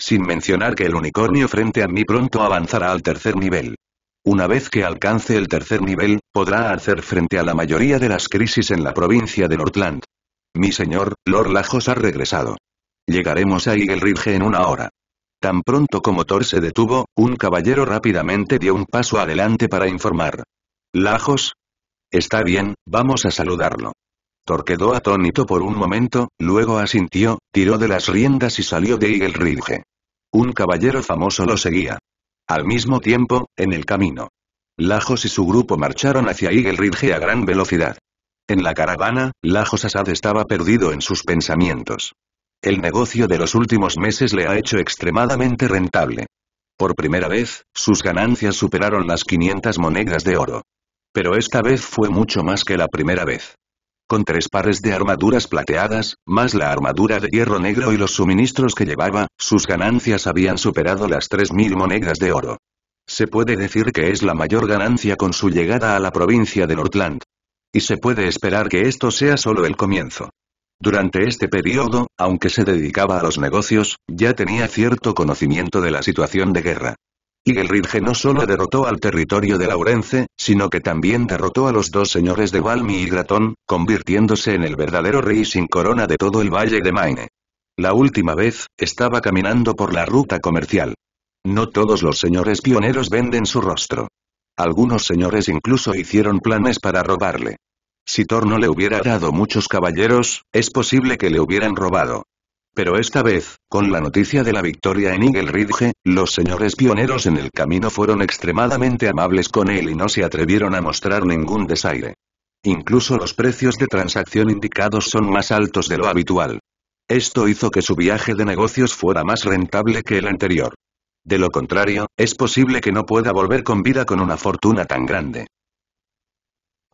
Sin mencionar que el unicornio frente a mí pronto avanzará al tercer nivel. Una vez que alcance el tercer nivel, podrá hacer frente a la mayoría de las crisis en la provincia de Nordland. Mi señor, Lord Lajos ha regresado. Llegaremos a Eagle Ridge en una hora. Tan pronto como Thor se detuvo, un caballero rápidamente dio un paso adelante para informar. Lajos. Está bien, vamos a saludarlo. Thor quedó atónito por un momento, luego asintió, tiró de las riendas y salió de Eagle Ridge. Un caballero famoso lo seguía. Al mismo tiempo, en el camino. Lajos y su grupo marcharon hacia Eagle Ridge a gran velocidad. En la caravana, Lajos Asad estaba perdido en sus pensamientos. El negocio de los últimos meses le ha hecho extremadamente rentable. Por primera vez, sus ganancias superaron las 500 monedas de oro. Pero esta vez fue mucho más que la primera vez. Con tres pares de armaduras plateadas, más la armadura de hierro negro y los suministros que llevaba, sus ganancias habían superado las 3.000 monedas de oro. Se puede decir que es la mayor ganancia con su llegada a la provincia de Nordland. Y se puede esperar que esto sea solo el comienzo. Durante este periodo, aunque se dedicaba a los negocios, ya tenía cierto conocimiento de la situación de guerra. Y el Rige no solo derrotó al territorio de Laurence, sino que también derrotó a los dos señores de Valmy y Gratón, convirtiéndose en el verdadero rey sin corona de todo el valle de Maine. La última vez, estaba caminando por la ruta comercial. No todos los señores pioneros venden su rostro. Algunos señores incluso hicieron planes para robarle. Si Thor no le hubiera dado muchos caballeros, es posible que le hubieran robado. Pero esta vez, con la noticia de la victoria en Eagle Ridge, los señores pioneros en el camino fueron extremadamente amables con él y no se atrevieron a mostrar ningún desaire. Incluso los precios de transacción indicados son más altos de lo habitual. Esto hizo que su viaje de negocios fuera más rentable que el anterior. De lo contrario, es posible que no pueda volver con vida con una fortuna tan grande.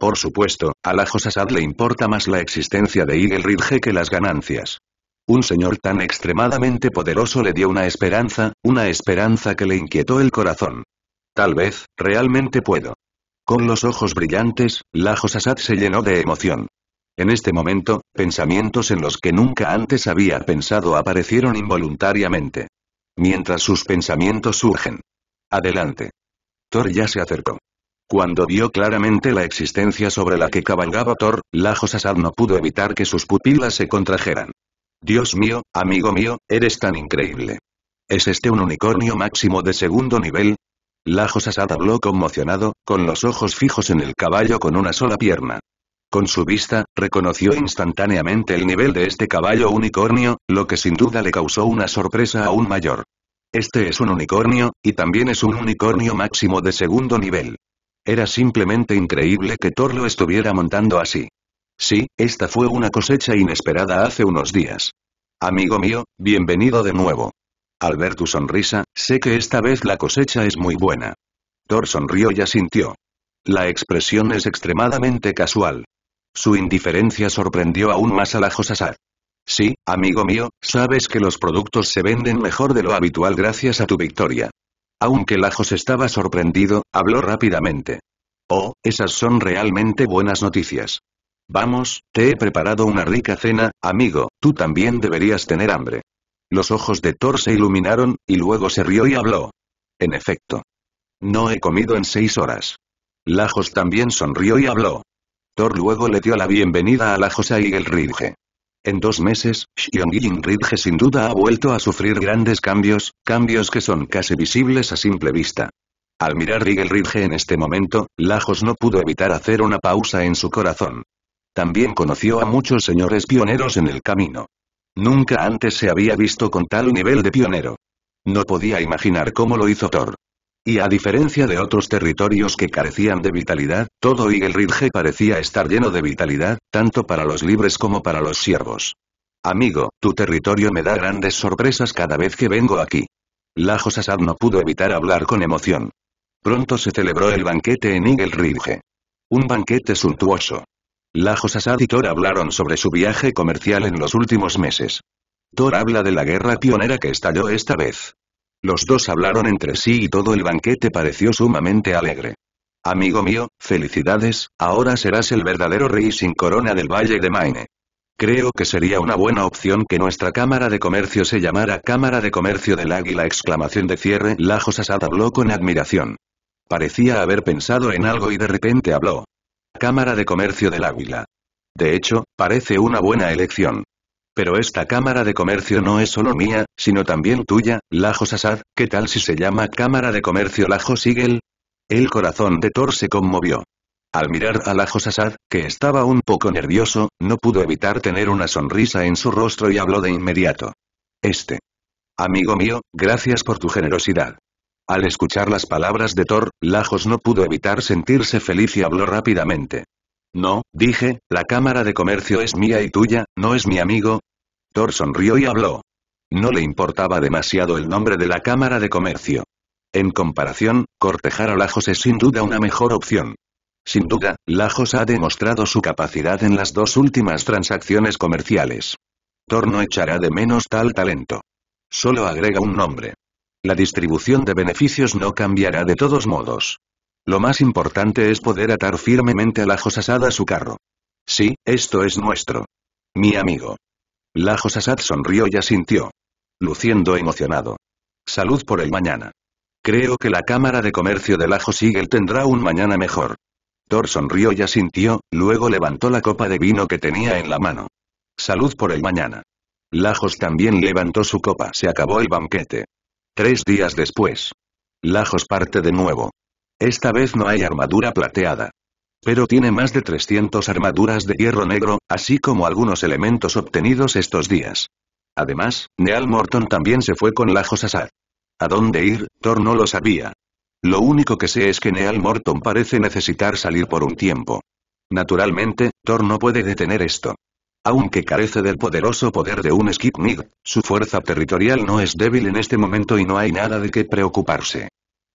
Por supuesto, a la Asad le importa más la existencia de Eagle que las ganancias. Un señor tan extremadamente poderoso le dio una esperanza, una esperanza que le inquietó el corazón. Tal vez, realmente puedo. Con los ojos brillantes, la Josasad se llenó de emoción. En este momento, pensamientos en los que nunca antes había pensado aparecieron involuntariamente. Mientras sus pensamientos surgen. Adelante. Thor ya se acercó. Cuando vio claramente la existencia sobre la que cabalgaba Thor, Lajos Asad no pudo evitar que sus pupilas se contrajeran. Dios mío, amigo mío, eres tan increíble. ¿Es este un unicornio máximo de segundo nivel? Lajos Asad habló conmocionado, con los ojos fijos en el caballo con una sola pierna. Con su vista, reconoció instantáneamente el nivel de este caballo unicornio, lo que sin duda le causó una sorpresa aún mayor. Este es un unicornio, y también es un unicornio máximo de segundo nivel. Era simplemente increíble que Thor lo estuviera montando así. Sí, esta fue una cosecha inesperada hace unos días. Amigo mío, bienvenido de nuevo. Al ver tu sonrisa, sé que esta vez la cosecha es muy buena. Thor sonrió y asintió. La expresión es extremadamente casual. Su indiferencia sorprendió aún más a la Josasad. Sí, amigo mío, sabes que los productos se venden mejor de lo habitual gracias a tu victoria. Aunque Lajos estaba sorprendido, habló rápidamente. Oh, esas son realmente buenas noticias. Vamos, te he preparado una rica cena, amigo, tú también deberías tener hambre. Los ojos de Thor se iluminaron, y luego se rió y habló. En efecto. No he comido en seis horas. Lajos también sonrió y habló. Thor luego le dio la bienvenida a Lajos a rige. En dos meses, Xiongyin Ridge sin duda ha vuelto a sufrir grandes cambios, cambios que son casi visibles a simple vista. Al mirar Rigel Ridge en este momento, Lajos no pudo evitar hacer una pausa en su corazón. También conoció a muchos señores pioneros en el camino. Nunca antes se había visto con tal nivel de pionero. No podía imaginar cómo lo hizo Thor. Y a diferencia de otros territorios que carecían de vitalidad, todo Eagle Ridge parecía estar lleno de vitalidad, tanto para los libres como para los siervos. Amigo, tu territorio me da grandes sorpresas cada vez que vengo aquí. Lajos Asad no pudo evitar hablar con emoción. Pronto se celebró el banquete en Eagle Ridge. Un banquete suntuoso. Lajos Asad y Thor hablaron sobre su viaje comercial en los últimos meses. Thor habla de la guerra pionera que estalló esta vez. Los dos hablaron entre sí y todo el banquete pareció sumamente alegre. Amigo mío, felicidades, ahora serás el verdadero rey sin corona del Valle de Maine. Creo que sería una buena opción que nuestra Cámara de Comercio se llamara Cámara de Comercio del Águila exclamación de cierre Lajos habló con admiración. Parecía haber pensado en algo y de repente habló. Cámara de Comercio del Águila. De hecho, parece una buena elección pero esta Cámara de Comercio no es solo mía, sino también tuya, Lajos Asad, ¿qué tal si se llama Cámara de Comercio Lajos Sigel? El corazón de Thor se conmovió. Al mirar a Lajos Asad, que estaba un poco nervioso, no pudo evitar tener una sonrisa en su rostro y habló de inmediato. Este. Amigo mío, gracias por tu generosidad. Al escuchar las palabras de Thor, Lajos no pudo evitar sentirse feliz y habló rápidamente. No, dije, la Cámara de Comercio es mía y tuya, no es mi amigo, Thor sonrió y habló. No le importaba demasiado el nombre de la Cámara de Comercio. En comparación, cortejar a Lajos es sin duda una mejor opción. Sin duda, Lajos ha demostrado su capacidad en las dos últimas transacciones comerciales. Thor no echará de menos tal talento. Solo agrega un nombre. La distribución de beneficios no cambiará de todos modos. Lo más importante es poder atar firmemente a Lajos asada a su carro. Sí, esto es nuestro. Mi amigo. Lajos Asad sonrió y asintió. Luciendo emocionado. Salud por el mañana. Creo que la Cámara de Comercio de Lajos Sigel tendrá un mañana mejor. Thor sonrió y asintió, luego levantó la copa de vino que tenía en la mano. Salud por el mañana. Lajos también levantó su copa. Se acabó el banquete. Tres días después. Lajos parte de nuevo. Esta vez no hay armadura plateada pero tiene más de 300 armaduras de hierro negro, así como algunos elementos obtenidos estos días. Además, Neal Morton también se fue con la Josasad. ¿A dónde ir? Thor no lo sabía. Lo único que sé es que Neal Morton parece necesitar salir por un tiempo. Naturalmente, Thor no puede detener esto. Aunque carece del poderoso poder de un Skipnig, su fuerza territorial no es débil en este momento y no hay nada de qué preocuparse.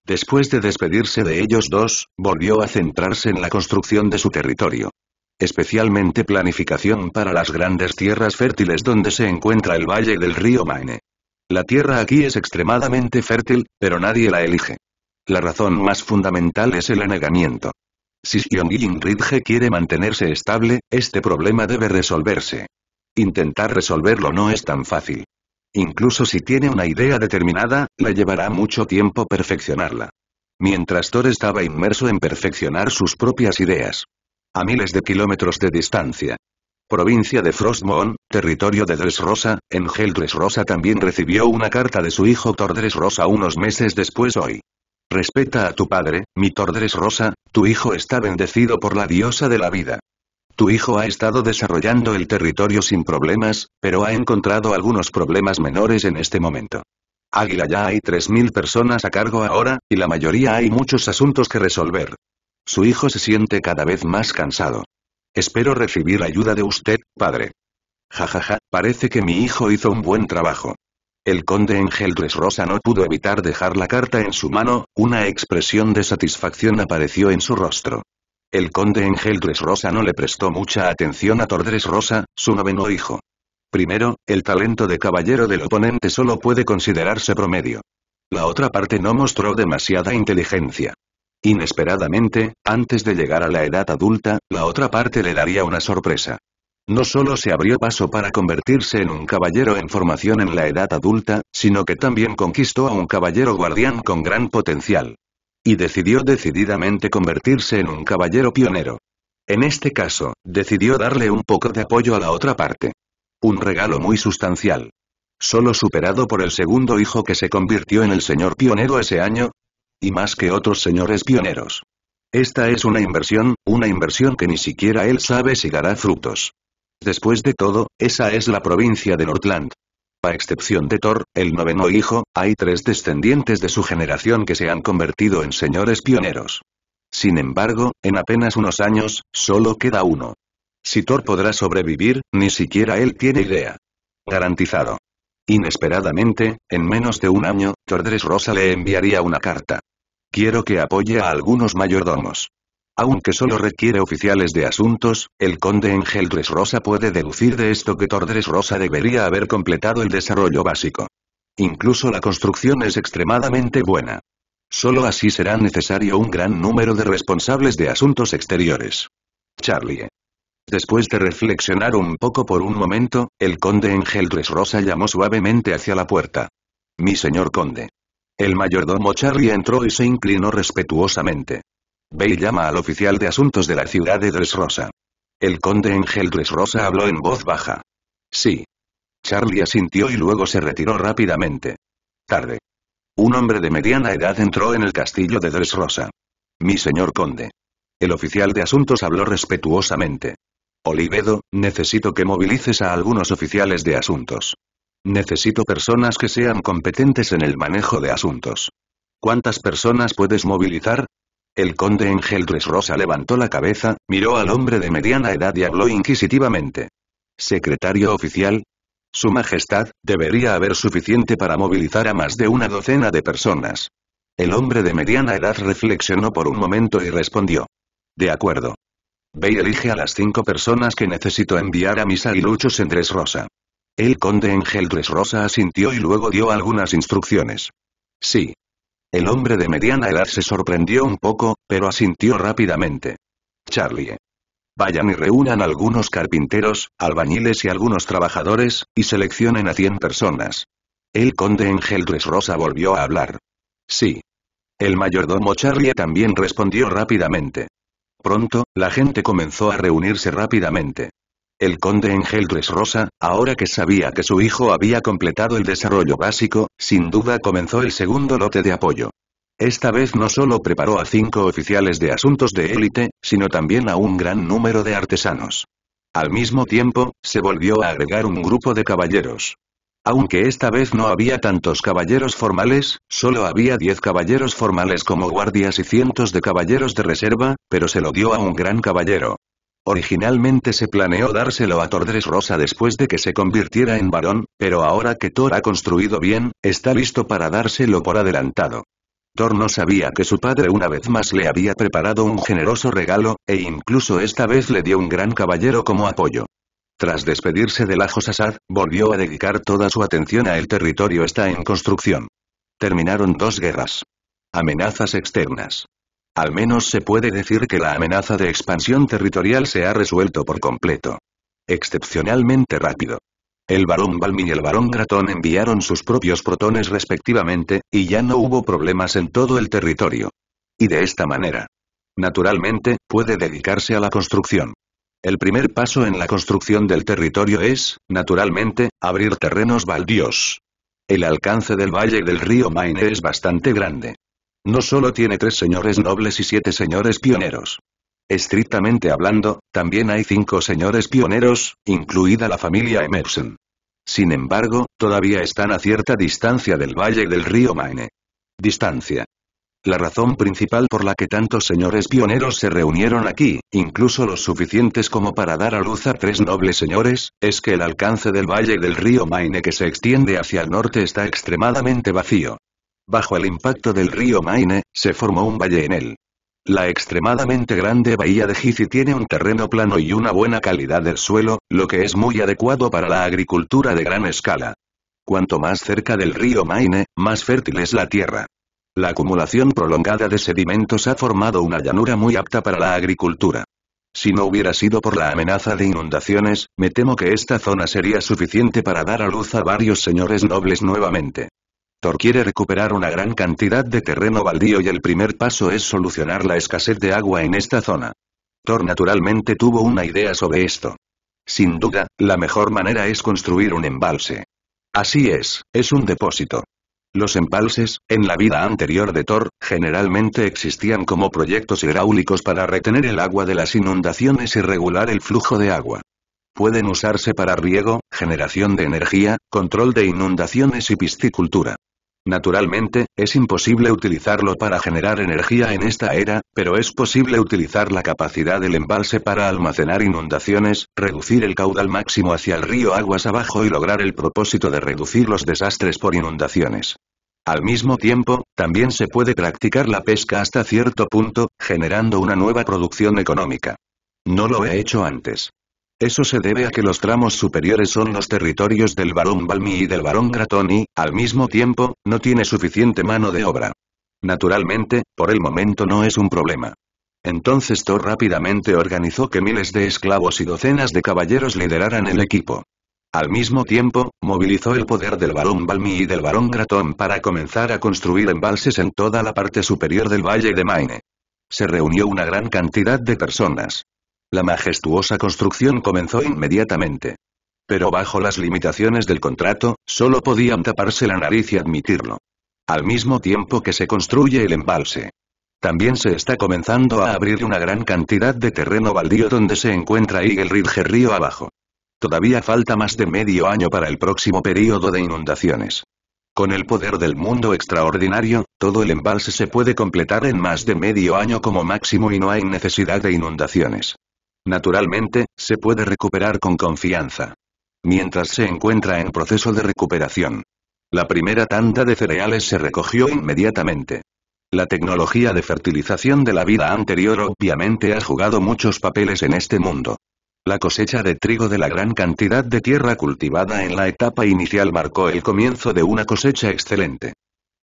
Después de despedirse de ellos dos, volvió a centrarse en la construcción de su territorio. Especialmente planificación para las grandes tierras fértiles donde se encuentra el valle del río Maine. La tierra aquí es extremadamente fértil, pero nadie la elige. La razón más fundamental es el anegamiento. Si Xiongyin Ridge quiere mantenerse estable, este problema debe resolverse. Intentar resolverlo no es tan fácil. Incluso si tiene una idea determinada, la llevará mucho tiempo perfeccionarla. Mientras Thor estaba inmerso en perfeccionar sus propias ideas. A miles de kilómetros de distancia. Provincia de Frostmont, territorio de Dresrosa, en Hel Rosa también recibió una carta de su hijo Thor Rosa unos meses después hoy. Respeta a tu padre, mi Thor Rosa, tu hijo está bendecido por la diosa de la vida. Tu hijo ha estado desarrollando el territorio sin problemas, pero ha encontrado algunos problemas menores en este momento. Águila ya hay 3.000 personas a cargo ahora, y la mayoría hay muchos asuntos que resolver. Su hijo se siente cada vez más cansado. Espero recibir ayuda de usted, padre. Jajaja, ja, ja, parece que mi hijo hizo un buen trabajo. El conde Engeldres Rosa no pudo evitar dejar la carta en su mano, una expresión de satisfacción apareció en su rostro. El conde Engeldres Rosa no le prestó mucha atención a Tordres Rosa, su noveno hijo. Primero, el talento de caballero del oponente solo puede considerarse promedio. La otra parte no mostró demasiada inteligencia. Inesperadamente, antes de llegar a la edad adulta, la otra parte le daría una sorpresa. No solo se abrió paso para convertirse en un caballero en formación en la edad adulta, sino que también conquistó a un caballero guardián con gran potencial y decidió decididamente convertirse en un caballero pionero. En este caso, decidió darle un poco de apoyo a la otra parte. Un regalo muy sustancial. Solo superado por el segundo hijo que se convirtió en el señor pionero ese año. Y más que otros señores pioneros. Esta es una inversión, una inversión que ni siquiera él sabe si dará frutos. Después de todo, esa es la provincia de Nordland. A excepción de Thor, el noveno hijo, hay tres descendientes de su generación que se han convertido en señores pioneros. Sin embargo, en apenas unos años, solo queda uno. Si Thor podrá sobrevivir, ni siquiera él tiene idea. Garantizado. Inesperadamente, en menos de un año, Tordres Rosa le enviaría una carta. Quiero que apoye a algunos mayordomos. Aunque solo requiere oficiales de asuntos, el conde Engel Rosa puede deducir de esto que Tordres Rosa debería haber completado el desarrollo básico. Incluso la construcción es extremadamente buena. Solo así será necesario un gran número de responsables de asuntos exteriores. Charlie. Después de reflexionar un poco por un momento, el conde Engel Rosa llamó suavemente hacia la puerta. Mi señor conde. El mayordomo Charlie entró y se inclinó respetuosamente y llama al oficial de asuntos de la ciudad de Dresrosa». El conde Engel Dresrosa habló en voz baja. Sí. Charlie asintió y luego se retiró rápidamente. Tarde. Un hombre de mediana edad entró en el castillo de Dresrosa. Mi señor conde. El oficial de asuntos habló respetuosamente. Olivedo, necesito que movilices a algunos oficiales de asuntos. Necesito personas que sean competentes en el manejo de asuntos. ¿Cuántas personas puedes movilizar? El conde Engeldres Rosa levantó la cabeza, miró al hombre de mediana edad y habló inquisitivamente. Secretario oficial, su Majestad, debería haber suficiente para movilizar a más de una docena de personas. El hombre de mediana edad reflexionó por un momento y respondió. De acuerdo. Ve y elige a las cinco personas que necesito enviar a mis luchos en Rosa. El conde Engeldres Rosa asintió y luego dio algunas instrucciones. Sí, el hombre de mediana edad se sorprendió un poco, pero asintió rápidamente. Charlie. Vayan y reúnan algunos carpinteros, albañiles y algunos trabajadores, y seleccionen a 100 personas. El conde en Rosa volvió a hablar. Sí. El mayordomo Charlie también respondió rápidamente. Pronto, la gente comenzó a reunirse rápidamente. El conde Engeldres Rosa, ahora que sabía que su hijo había completado el desarrollo básico, sin duda comenzó el segundo lote de apoyo. Esta vez no solo preparó a cinco oficiales de asuntos de élite, sino también a un gran número de artesanos. Al mismo tiempo, se volvió a agregar un grupo de caballeros. Aunque esta vez no había tantos caballeros formales, solo había diez caballeros formales como guardias y cientos de caballeros de reserva, pero se lo dio a un gran caballero. Originalmente se planeó dárselo a Tordres Rosa después de que se convirtiera en varón, pero ahora que Thor ha construido bien, está listo para dárselo por adelantado. Thor no sabía que su padre una vez más le había preparado un generoso regalo, e incluso esta vez le dio un gran caballero como apoyo. Tras despedirse de la Josasad, volvió a dedicar toda su atención a el territorio está en construcción. Terminaron dos guerras. Amenazas externas. Al menos se puede decir que la amenaza de expansión territorial se ha resuelto por completo. Excepcionalmente rápido. El barón Balmin y el barón Gratón enviaron sus propios protones respectivamente, y ya no hubo problemas en todo el territorio. Y de esta manera. Naturalmente, puede dedicarse a la construcción. El primer paso en la construcción del territorio es, naturalmente, abrir terrenos baldíos. El alcance del valle del río Maine es bastante grande. No solo tiene tres señores nobles y siete señores pioneros. Estrictamente hablando, también hay cinco señores pioneros, incluida la familia Emerson. Sin embargo, todavía están a cierta distancia del valle del río Maine. Distancia. La razón principal por la que tantos señores pioneros se reunieron aquí, incluso los suficientes como para dar a luz a tres nobles señores, es que el alcance del valle del río Maine que se extiende hacia el norte está extremadamente vacío. Bajo el impacto del río Maine, se formó un valle en él. La extremadamente grande bahía de Gizi tiene un terreno plano y una buena calidad del suelo, lo que es muy adecuado para la agricultura de gran escala. Cuanto más cerca del río Maine, más fértil es la tierra. La acumulación prolongada de sedimentos ha formado una llanura muy apta para la agricultura. Si no hubiera sido por la amenaza de inundaciones, me temo que esta zona sería suficiente para dar a luz a varios señores nobles nuevamente. Thor quiere recuperar una gran cantidad de terreno baldío y el primer paso es solucionar la escasez de agua en esta zona. Thor naturalmente tuvo una idea sobre esto. Sin duda, la mejor manera es construir un embalse. Así es, es un depósito. Los embalses, en la vida anterior de Thor, generalmente existían como proyectos hidráulicos para retener el agua de las inundaciones y regular el flujo de agua. Pueden usarse para riego, generación de energía, control de inundaciones y piscicultura. Naturalmente, es imposible utilizarlo para generar energía en esta era, pero es posible utilizar la capacidad del embalse para almacenar inundaciones, reducir el caudal máximo hacia el río aguas abajo y lograr el propósito de reducir los desastres por inundaciones. Al mismo tiempo, también se puede practicar la pesca hasta cierto punto, generando una nueva producción económica. No lo he hecho antes. Eso se debe a que los tramos superiores son los territorios del barón Balmi y del barón Gratón y, al mismo tiempo, no tiene suficiente mano de obra. Naturalmente, por el momento no es un problema. Entonces Thor rápidamente organizó que miles de esclavos y docenas de caballeros lideraran el equipo. Al mismo tiempo, movilizó el poder del barón Balmi y del barón Gratón para comenzar a construir embalses en toda la parte superior del valle de Maine. Se reunió una gran cantidad de personas. La majestuosa construcción comenzó inmediatamente. Pero bajo las limitaciones del contrato, solo podían taparse la nariz y admitirlo. Al mismo tiempo que se construye el embalse. También se está comenzando a abrir una gran cantidad de terreno baldío donde se encuentra Eagle Ridge río abajo. Todavía falta más de medio año para el próximo período de inundaciones. Con el poder del mundo extraordinario, todo el embalse se puede completar en más de medio año como máximo y no hay necesidad de inundaciones. Naturalmente, se puede recuperar con confianza. Mientras se encuentra en proceso de recuperación. La primera tanda de cereales se recogió inmediatamente. La tecnología de fertilización de la vida anterior obviamente ha jugado muchos papeles en este mundo. La cosecha de trigo de la gran cantidad de tierra cultivada en la etapa inicial marcó el comienzo de una cosecha excelente.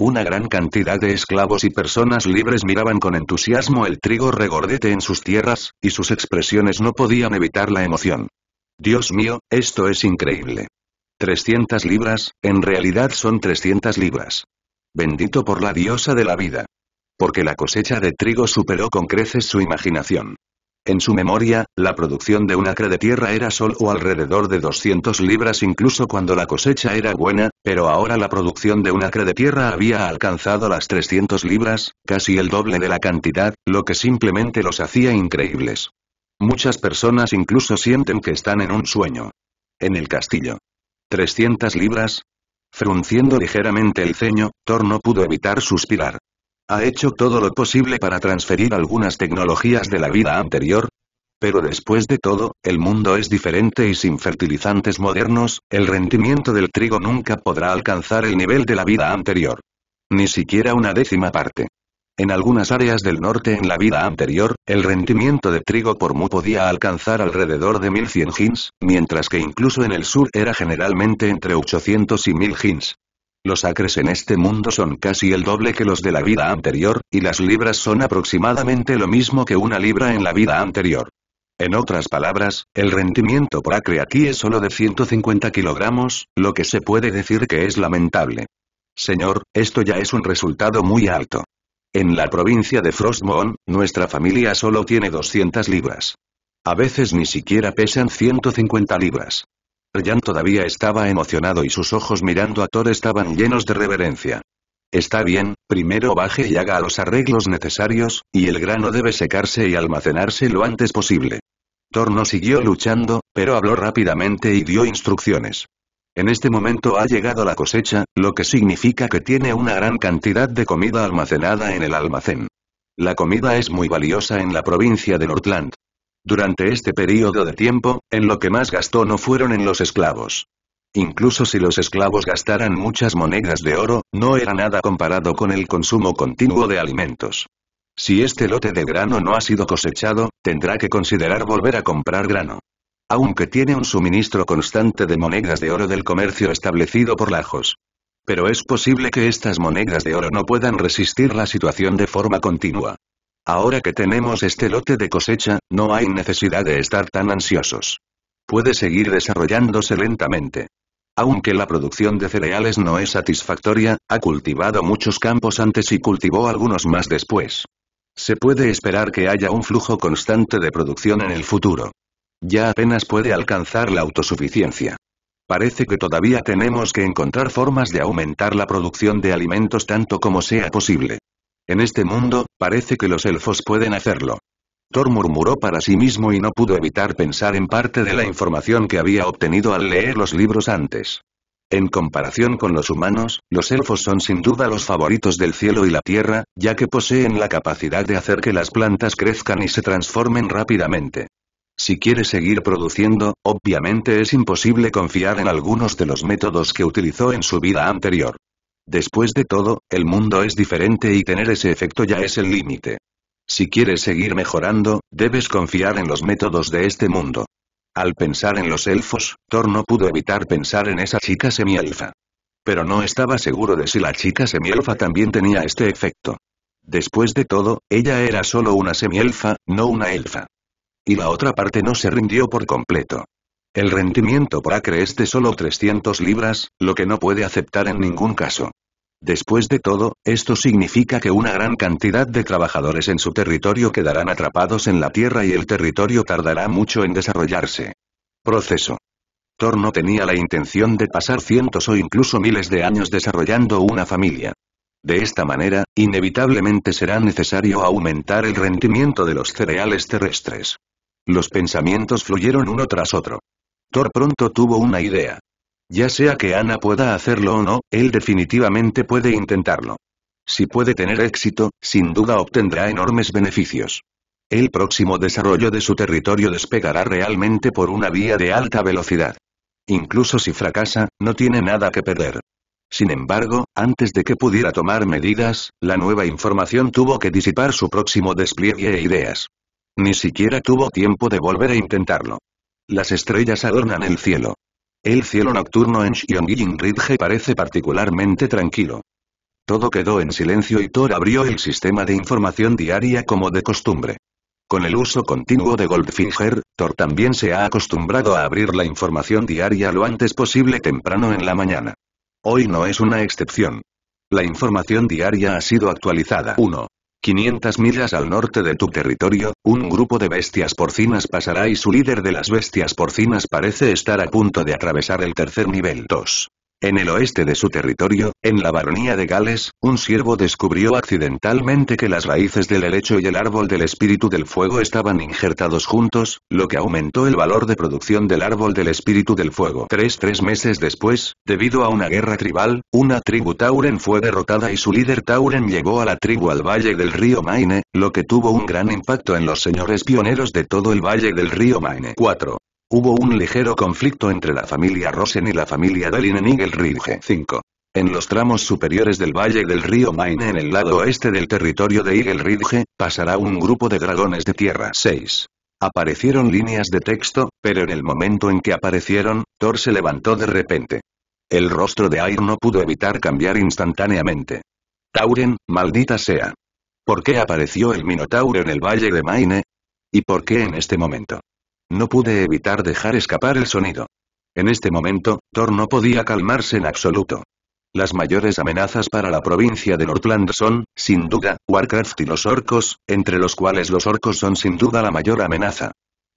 Una gran cantidad de esclavos y personas libres miraban con entusiasmo el trigo regordete en sus tierras, y sus expresiones no podían evitar la emoción. Dios mío, esto es increíble. 300 libras, en realidad son 300 libras. Bendito por la diosa de la vida. Porque la cosecha de trigo superó con creces su imaginación. En su memoria, la producción de un acre de tierra era solo alrededor de 200 libras incluso cuando la cosecha era buena, pero ahora la producción de un acre de tierra había alcanzado las 300 libras, casi el doble de la cantidad, lo que simplemente los hacía increíbles. Muchas personas incluso sienten que están en un sueño. En el castillo. 300 libras. Frunciendo ligeramente el ceño, Thor no pudo evitar suspirar ha hecho todo lo posible para transferir algunas tecnologías de la vida anterior, pero después de todo, el mundo es diferente y sin fertilizantes modernos, el rendimiento del trigo nunca podrá alcanzar el nivel de la vida anterior. Ni siquiera una décima parte. En algunas áreas del norte en la vida anterior, el rendimiento de trigo por mu podía alcanzar alrededor de 1100 gins, mientras que incluso en el sur era generalmente entre 800 y 1000 gins. Los acres en este mundo son casi el doble que los de la vida anterior, y las libras son aproximadamente lo mismo que una libra en la vida anterior. En otras palabras, el rendimiento por acre aquí es solo de 150 kilogramos, lo que se puede decir que es lamentable. Señor, esto ya es un resultado muy alto. En la provincia de Frostmourne, nuestra familia solo tiene 200 libras. A veces ni siquiera pesan 150 libras. Ryan todavía estaba emocionado y sus ojos mirando a Thor estaban llenos de reverencia. Está bien, primero baje y haga los arreglos necesarios, y el grano debe secarse y almacenarse lo antes posible. Thor no siguió luchando, pero habló rápidamente y dio instrucciones. En este momento ha llegado la cosecha, lo que significa que tiene una gran cantidad de comida almacenada en el almacén. La comida es muy valiosa en la provincia de Nordland. Durante este período de tiempo, en lo que más gastó no fueron en los esclavos. Incluso si los esclavos gastaran muchas monedas de oro, no era nada comparado con el consumo continuo de alimentos. Si este lote de grano no ha sido cosechado, tendrá que considerar volver a comprar grano. Aunque tiene un suministro constante de monedas de oro del comercio establecido por Lajos. Pero es posible que estas monedas de oro no puedan resistir la situación de forma continua. Ahora que tenemos este lote de cosecha, no hay necesidad de estar tan ansiosos. Puede seguir desarrollándose lentamente. Aunque la producción de cereales no es satisfactoria, ha cultivado muchos campos antes y cultivó algunos más después. Se puede esperar que haya un flujo constante de producción en el futuro. Ya apenas puede alcanzar la autosuficiencia. Parece que todavía tenemos que encontrar formas de aumentar la producción de alimentos tanto como sea posible. En este mundo, parece que los elfos pueden hacerlo. Thor murmuró para sí mismo y no pudo evitar pensar en parte de la información que había obtenido al leer los libros antes. En comparación con los humanos, los elfos son sin duda los favoritos del cielo y la tierra, ya que poseen la capacidad de hacer que las plantas crezcan y se transformen rápidamente. Si quiere seguir produciendo, obviamente es imposible confiar en algunos de los métodos que utilizó en su vida anterior. Después de todo, el mundo es diferente y tener ese efecto ya es el límite. Si quieres seguir mejorando, debes confiar en los métodos de este mundo. Al pensar en los elfos, Thor no pudo evitar pensar en esa chica semielfa. Pero no estaba seguro de si la chica semielfa también tenía este efecto. Después de todo, ella era solo una semielfa, no una elfa. Y la otra parte no se rindió por completo. El rendimiento por acre es de solo 300 libras, lo que no puede aceptar en ningún caso. Después de todo, esto significa que una gran cantidad de trabajadores en su territorio quedarán atrapados en la tierra y el territorio tardará mucho en desarrollarse. Proceso. Thor no tenía la intención de pasar cientos o incluso miles de años desarrollando una familia. De esta manera, inevitablemente será necesario aumentar el rendimiento de los cereales terrestres. Los pensamientos fluyeron uno tras otro. Thor pronto tuvo una idea. Ya sea que Ana pueda hacerlo o no, él definitivamente puede intentarlo. Si puede tener éxito, sin duda obtendrá enormes beneficios. El próximo desarrollo de su territorio despegará realmente por una vía de alta velocidad. Incluso si fracasa, no tiene nada que perder. Sin embargo, antes de que pudiera tomar medidas, la nueva información tuvo que disipar su próximo despliegue e ideas. Ni siquiera tuvo tiempo de volver a intentarlo. Las estrellas adornan el cielo. El cielo nocturno en Xiongyin Ridge parece particularmente tranquilo. Todo quedó en silencio y Thor abrió el sistema de información diaria como de costumbre. Con el uso continuo de Goldfinger, Thor también se ha acostumbrado a abrir la información diaria lo antes posible temprano en la mañana. Hoy no es una excepción. La información diaria ha sido actualizada 1. 500 millas al norte de tu territorio, un grupo de bestias porcinas pasará y su líder de las bestias porcinas parece estar a punto de atravesar el tercer nivel 2. En el oeste de su territorio, en la baronía de Gales, un siervo descubrió accidentalmente que las raíces del helecho y el árbol del espíritu del fuego estaban injertados juntos, lo que aumentó el valor de producción del árbol del espíritu del fuego. Tres tres meses después, debido a una guerra tribal, una tribu Tauren fue derrotada y su líder Tauren llevó a la tribu al valle del río Maine, lo que tuvo un gran impacto en los señores pioneros de todo el valle del río Maine. 4. Hubo un ligero conflicto entre la familia Rosen y la familia Delin en Eagle Ridge 5. En los tramos superiores del valle del río Maine en el lado oeste del territorio de Eagle Ridge, pasará un grupo de dragones de tierra 6. Aparecieron líneas de texto, pero en el momento en que aparecieron, Thor se levantó de repente. El rostro de Air no pudo evitar cambiar instantáneamente. Tauren, maldita sea. ¿Por qué apareció el Minotauro en el Valle de Maine? ¿Y por qué en este momento? No pude evitar dejar escapar el sonido. En este momento, Thor no podía calmarse en absoluto. Las mayores amenazas para la provincia de Northland son, sin duda, Warcraft y los orcos, entre los cuales los orcos son sin duda la mayor amenaza.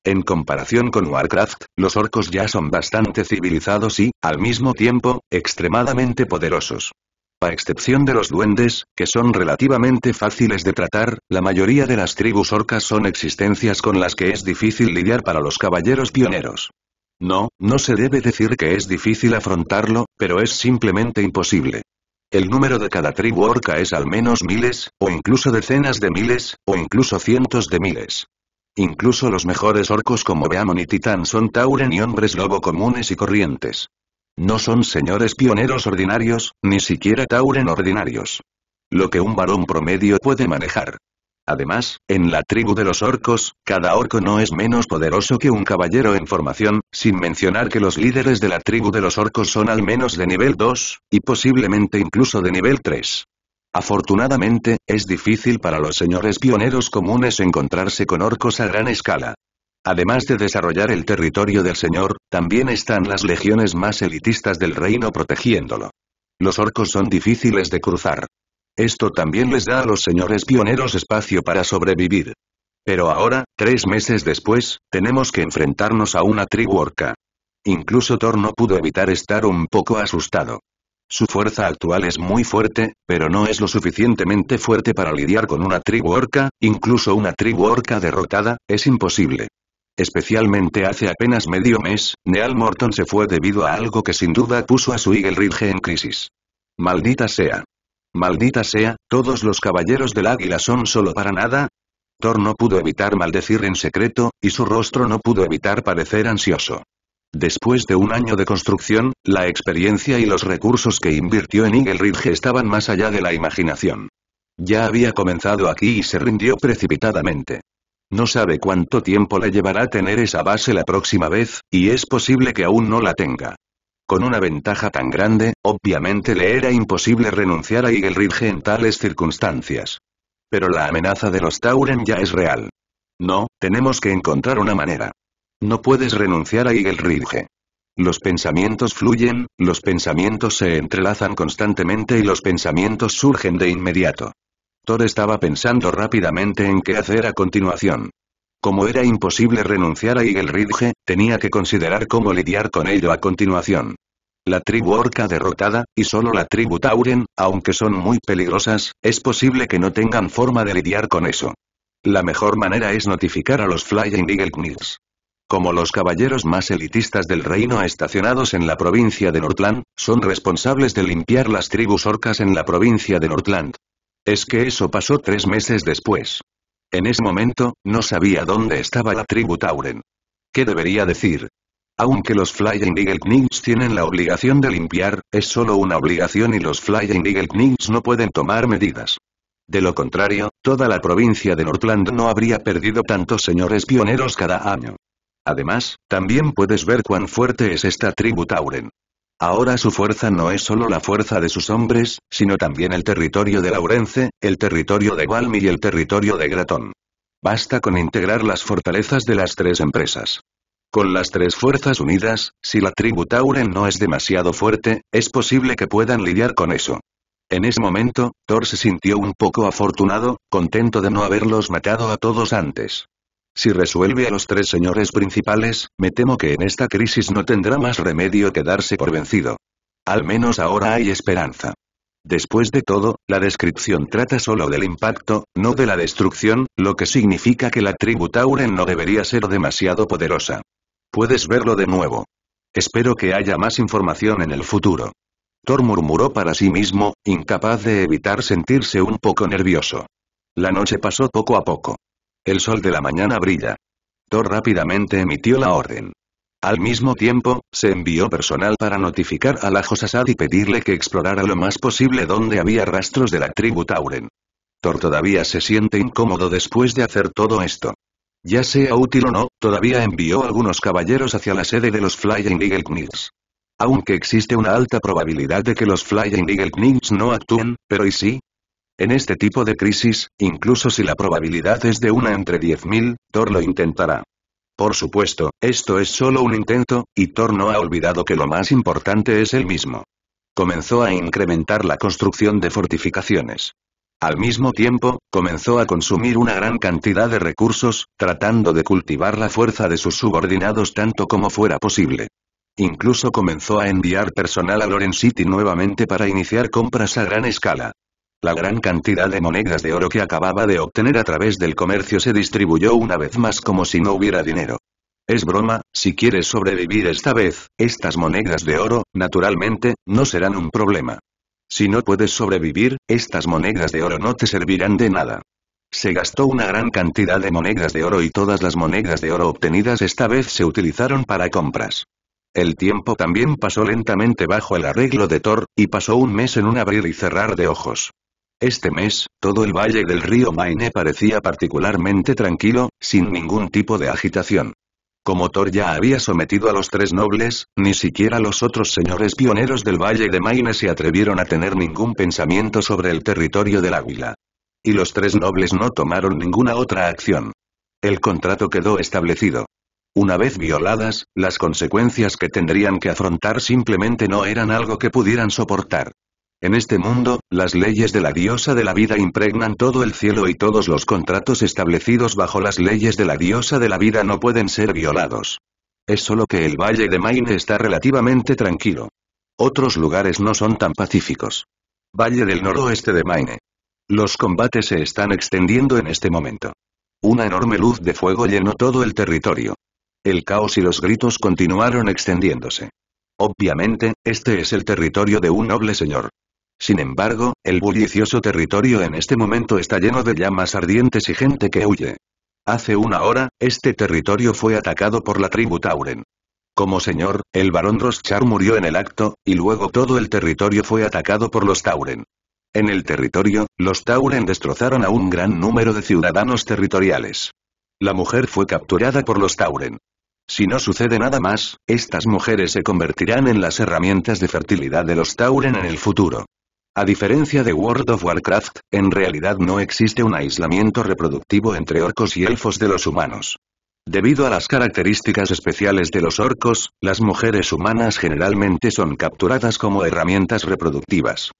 En comparación con Warcraft, los orcos ya son bastante civilizados y, al mismo tiempo, extremadamente poderosos. A excepción de los duendes, que son relativamente fáciles de tratar, la mayoría de las tribus orcas son existencias con las que es difícil lidiar para los caballeros pioneros. No, no se debe decir que es difícil afrontarlo, pero es simplemente imposible. El número de cada tribu orca es al menos miles, o incluso decenas de miles, o incluso cientos de miles. Incluso los mejores orcos como Beamon y Titán son Tauren y hombres lobo comunes y corrientes. No son señores pioneros ordinarios, ni siquiera Tauren ordinarios. Lo que un varón promedio puede manejar. Además, en la tribu de los orcos, cada orco no es menos poderoso que un caballero en formación, sin mencionar que los líderes de la tribu de los orcos son al menos de nivel 2, y posiblemente incluso de nivel 3. Afortunadamente, es difícil para los señores pioneros comunes encontrarse con orcos a gran escala. Además de desarrollar el territorio del señor, también están las legiones más elitistas del reino protegiéndolo. Los orcos son difíciles de cruzar. Esto también les da a los señores pioneros espacio para sobrevivir. Pero ahora, tres meses después, tenemos que enfrentarnos a una tribu orca. Incluso Thor no pudo evitar estar un poco asustado. Su fuerza actual es muy fuerte, pero no es lo suficientemente fuerte para lidiar con una tribu orca, incluso una tribu orca derrotada, es imposible. Especialmente hace apenas medio mes, Neal Morton se fue debido a algo que sin duda puso a su Eagle Ridge en crisis. Maldita sea. Maldita sea, todos los caballeros del águila son solo para nada. Thor no pudo evitar maldecir en secreto, y su rostro no pudo evitar parecer ansioso. Después de un año de construcción, la experiencia y los recursos que invirtió en Eagle Ridge estaban más allá de la imaginación. Ya había comenzado aquí y se rindió precipitadamente. No sabe cuánto tiempo le llevará tener esa base la próxima vez, y es posible que aún no la tenga. Con una ventaja tan grande, obviamente le era imposible renunciar a Eagle en tales circunstancias. Pero la amenaza de los Tauren ya es real. No, tenemos que encontrar una manera. No puedes renunciar a Eagle Ridge. Los pensamientos fluyen, los pensamientos se entrelazan constantemente y los pensamientos surgen de inmediato. Thor estaba pensando rápidamente en qué hacer a continuación. Como era imposible renunciar a Ridge, tenía que considerar cómo lidiar con ello a continuación. La tribu orca derrotada, y solo la tribu tauren, aunque son muy peligrosas, es posible que no tengan forma de lidiar con eso. La mejor manera es notificar a los Flying Eagle Knights. Como los caballeros más elitistas del reino estacionados en la provincia de Nortland, son responsables de limpiar las tribus orcas en la provincia de Nortland. Es que eso pasó tres meses después. En ese momento, no sabía dónde estaba la tribu Tauren. ¿Qué debería decir? Aunque los Flying Eagle Knights tienen la obligación de limpiar, es solo una obligación y los Flying Eagle Knights no pueden tomar medidas. De lo contrario, toda la provincia de Northland no habría perdido tantos señores pioneros cada año. Además, también puedes ver cuán fuerte es esta tribu Tauren. Ahora su fuerza no es solo la fuerza de sus hombres, sino también el territorio de Laurence, el territorio de Valmy y el territorio de Gratón. Basta con integrar las fortalezas de las tres empresas. Con las tres fuerzas unidas, si la tribu Tauren no es demasiado fuerte, es posible que puedan lidiar con eso. En ese momento, Thor se sintió un poco afortunado, contento de no haberlos matado a todos antes. Si resuelve a los tres señores principales, me temo que en esta crisis no tendrá más remedio que darse por vencido. Al menos ahora hay esperanza. Después de todo, la descripción trata solo del impacto, no de la destrucción, lo que significa que la tribu Tauren no debería ser demasiado poderosa. Puedes verlo de nuevo. Espero que haya más información en el futuro. Thor murmuró para sí mismo, incapaz de evitar sentirse un poco nervioso. La noche pasó poco a poco. El sol de la mañana brilla. Thor rápidamente emitió la orden. Al mismo tiempo, se envió personal para notificar a la Josasad y pedirle que explorara lo más posible donde había rastros de la tribu Tauren. Thor todavía se siente incómodo después de hacer todo esto. Ya sea útil o no, todavía envió algunos caballeros hacia la sede de los Flying Eagle Aunque existe una alta probabilidad de que los Flying Eagle no actúen, pero ¿y sí? En este tipo de crisis, incluso si la probabilidad es de una entre 10.000, Thor lo intentará. Por supuesto, esto es solo un intento, y Thor no ha olvidado que lo más importante es él mismo. Comenzó a incrementar la construcción de fortificaciones. Al mismo tiempo, comenzó a consumir una gran cantidad de recursos, tratando de cultivar la fuerza de sus subordinados tanto como fuera posible. Incluso comenzó a enviar personal a Loren City nuevamente para iniciar compras a gran escala. La gran cantidad de monedas de oro que acababa de obtener a través del comercio se distribuyó una vez más como si no hubiera dinero. Es broma, si quieres sobrevivir esta vez, estas monedas de oro, naturalmente, no serán un problema. Si no puedes sobrevivir, estas monedas de oro no te servirán de nada. Se gastó una gran cantidad de monedas de oro y todas las monedas de oro obtenidas esta vez se utilizaron para compras. El tiempo también pasó lentamente bajo el arreglo de Thor, y pasó un mes en un abrir y cerrar de ojos. Este mes, todo el valle del río Maine parecía particularmente tranquilo, sin ningún tipo de agitación. Como Thor ya había sometido a los tres nobles, ni siquiera los otros señores pioneros del Valle de Maine se atrevieron a tener ningún pensamiento sobre el territorio del Águila. Y los tres nobles no tomaron ninguna otra acción. El contrato quedó establecido. Una vez violadas, las consecuencias que tendrían que afrontar simplemente no eran algo que pudieran soportar. En este mundo, las leyes de la diosa de la vida impregnan todo el cielo y todos los contratos establecidos bajo las leyes de la diosa de la vida no pueden ser violados. Es solo que el valle de Maine está relativamente tranquilo. Otros lugares no son tan pacíficos. Valle del noroeste de Maine. Los combates se están extendiendo en este momento. Una enorme luz de fuego llenó todo el territorio. El caos y los gritos continuaron extendiéndose. Obviamente, este es el territorio de un noble señor. Sin embargo, el bullicioso territorio en este momento está lleno de llamas ardientes y gente que huye. Hace una hora, este territorio fue atacado por la tribu Tauren. Como señor, el barón Roschar murió en el acto, y luego todo el territorio fue atacado por los Tauren. En el territorio, los Tauren destrozaron a un gran número de ciudadanos territoriales. La mujer fue capturada por los Tauren. Si no sucede nada más, estas mujeres se convertirán en las herramientas de fertilidad de los Tauren en el futuro. A diferencia de World of Warcraft, en realidad no existe un aislamiento reproductivo entre orcos y elfos de los humanos. Debido a las características especiales de los orcos, las mujeres humanas generalmente son capturadas como herramientas reproductivas.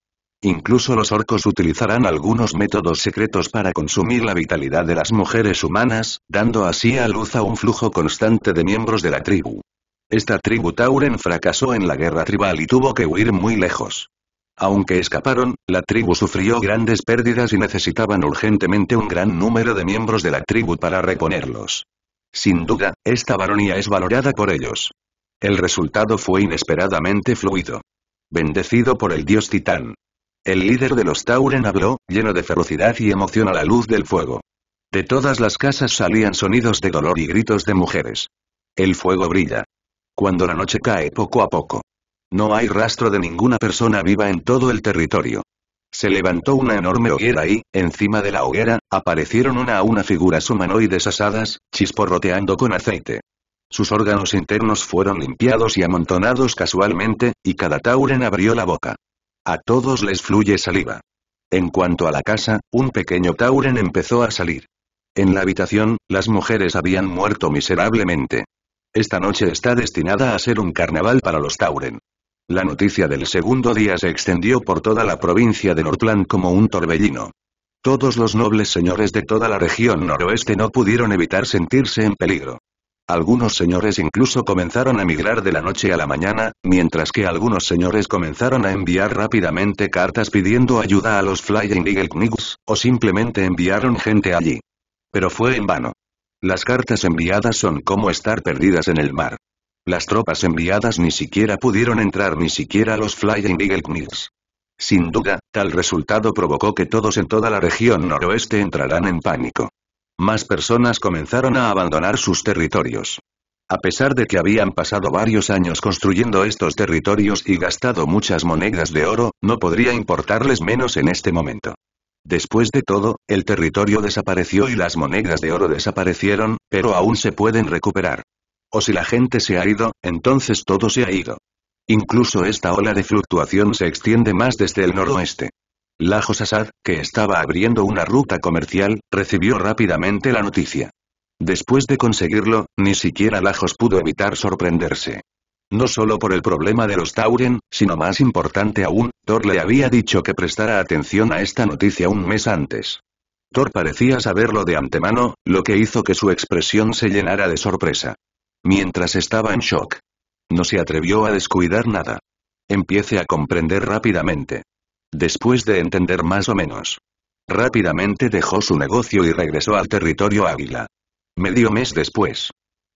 Incluso los orcos utilizarán algunos métodos secretos para consumir la vitalidad de las mujeres humanas, dando así a luz a un flujo constante de miembros de la tribu. Esta tribu Tauren fracasó en la guerra tribal y tuvo que huir muy lejos. Aunque escaparon, la tribu sufrió grandes pérdidas y necesitaban urgentemente un gran número de miembros de la tribu para reponerlos. Sin duda, esta varonía es valorada por ellos. El resultado fue inesperadamente fluido. Bendecido por el dios titán. El líder de los Tauren habló, lleno de ferocidad y emoción a la luz del fuego. De todas las casas salían sonidos de dolor y gritos de mujeres. El fuego brilla. Cuando la noche cae poco a poco. No hay rastro de ninguna persona viva en todo el territorio. Se levantó una enorme hoguera y, encima de la hoguera, aparecieron una a una figuras humanoides asadas, chisporroteando con aceite. Sus órganos internos fueron limpiados y amontonados casualmente, y cada tauren abrió la boca. A todos les fluye saliva. En cuanto a la casa, un pequeño Tauren empezó a salir. En la habitación, las mujeres habían muerto miserablemente. Esta noche está destinada a ser un carnaval para los Tauren. La noticia del segundo día se extendió por toda la provincia de Nortlán como un torbellino. Todos los nobles señores de toda la región noroeste no pudieron evitar sentirse en peligro. Algunos señores incluso comenzaron a migrar de la noche a la mañana, mientras que algunos señores comenzaron a enviar rápidamente cartas pidiendo ayuda a los Flying Eagle Knights, o simplemente enviaron gente allí. Pero fue en vano. Las cartas enviadas son como estar perdidas en el mar. Las tropas enviadas ni siquiera pudieron entrar ni siquiera a los Flying Eagle Knights. Sin duda, tal resultado provocó que todos en toda la región noroeste entraran en pánico. Más personas comenzaron a abandonar sus territorios. A pesar de que habían pasado varios años construyendo estos territorios y gastado muchas monedas de oro, no podría importarles menos en este momento. Después de todo, el territorio desapareció y las monedas de oro desaparecieron, pero aún se pueden recuperar. O si la gente se ha ido, entonces todo se ha ido. Incluso esta ola de fluctuación se extiende más desde el noroeste. Lajos Asad, que estaba abriendo una ruta comercial, recibió rápidamente la noticia. Después de conseguirlo, ni siquiera Lajos pudo evitar sorprenderse. No solo por el problema de los Tauren, sino más importante aún, Thor le había dicho que prestara atención a esta noticia un mes antes. Thor parecía saberlo de antemano, lo que hizo que su expresión se llenara de sorpresa. Mientras estaba en shock. No se atrevió a descuidar nada. Empiece a comprender rápidamente. Después de entender más o menos. Rápidamente dejó su negocio y regresó al territorio Águila. Medio mes después.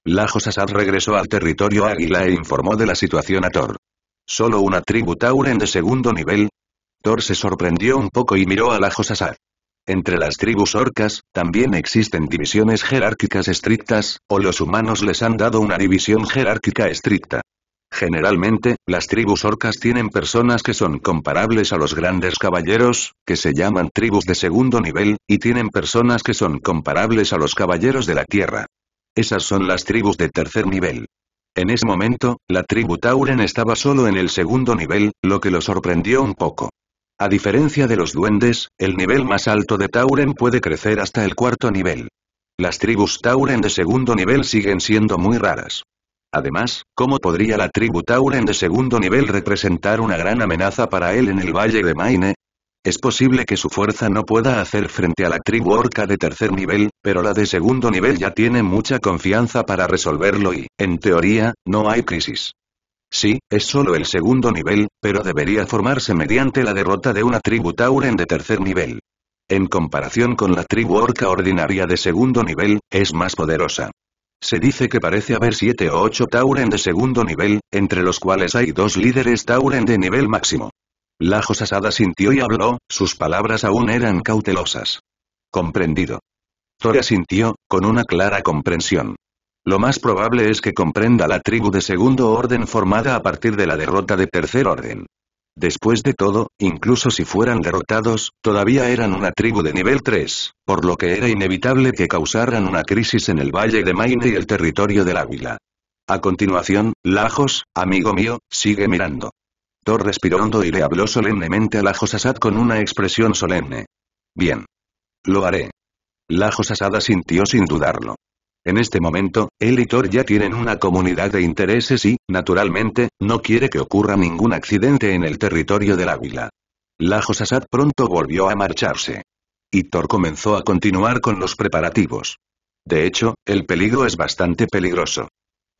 Lajos Asad regresó al territorio Águila e informó de la situación a Thor. Solo una tribu Tauren de segundo nivel. Thor se sorprendió un poco y miró a Lajos Asad. Entre las tribus orcas, también existen divisiones jerárquicas estrictas, o los humanos les han dado una división jerárquica estricta. Generalmente, las tribus orcas tienen personas que son comparables a los grandes caballeros, que se llaman tribus de segundo nivel, y tienen personas que son comparables a los caballeros de la tierra. Esas son las tribus de tercer nivel. En ese momento, la tribu Tauren estaba solo en el segundo nivel, lo que lo sorprendió un poco. A diferencia de los duendes, el nivel más alto de Tauren puede crecer hasta el cuarto nivel. Las tribus Tauren de segundo nivel siguen siendo muy raras. Además, ¿cómo podría la tribu Tauren de segundo nivel representar una gran amenaza para él en el Valle de Maine? Es posible que su fuerza no pueda hacer frente a la tribu orca de tercer nivel, pero la de segundo nivel ya tiene mucha confianza para resolverlo y, en teoría, no hay crisis. Sí, es solo el segundo nivel, pero debería formarse mediante la derrota de una tribu Tauren de tercer nivel. En comparación con la tribu orca ordinaria de segundo nivel, es más poderosa. Se dice que parece haber siete o ocho Tauren de segundo nivel, entre los cuales hay dos líderes Tauren de nivel máximo. La Josasada sintió y habló, sus palabras aún eran cautelosas. Comprendido. Tora sintió, con una clara comprensión. Lo más probable es que comprenda la tribu de segundo orden formada a partir de la derrota de tercer orden. Después de todo, incluso si fueran derrotados, todavía eran una tribu de nivel 3, por lo que era inevitable que causaran una crisis en el valle de Maine y el territorio del Águila. A continuación, Lajos, amigo mío, sigue mirando. Thor respiró hondo y le habló solemnemente a Lajos Asad con una expresión solemne. Bien. Lo haré. Lajos Asad asintió sin dudarlo. En este momento, él y Thor ya tienen una comunidad de intereses y, naturalmente, no quiere que ocurra ningún accidente en el territorio del águila La Josasat pronto volvió a marcharse. Y Thor comenzó a continuar con los preparativos. De hecho, el peligro es bastante peligroso.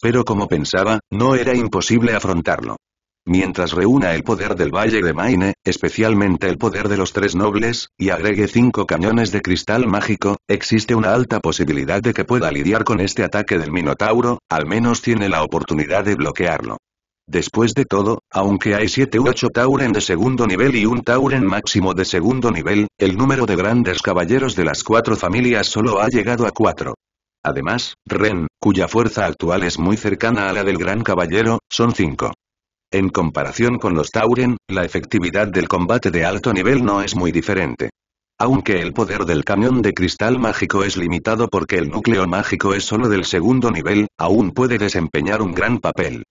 Pero como pensaba, no era imposible afrontarlo mientras reúna el poder del Valle de Maine, especialmente el poder de los tres nobles, y agregue cinco cañones de cristal mágico, existe una alta posibilidad de que pueda lidiar con este ataque del Minotauro, al menos tiene la oportunidad de bloquearlo. Después de todo, aunque hay 7 u 8 Tauren de segundo nivel y un Tauren máximo de segundo nivel, el número de grandes caballeros de las cuatro familias solo ha llegado a 4. Además, Ren, cuya fuerza actual es muy cercana a la del Gran Caballero, son 5. En comparación con los Tauren, la efectividad del combate de alto nivel no es muy diferente. Aunque el poder del cañón de cristal mágico es limitado porque el núcleo mágico es solo del segundo nivel, aún puede desempeñar un gran papel.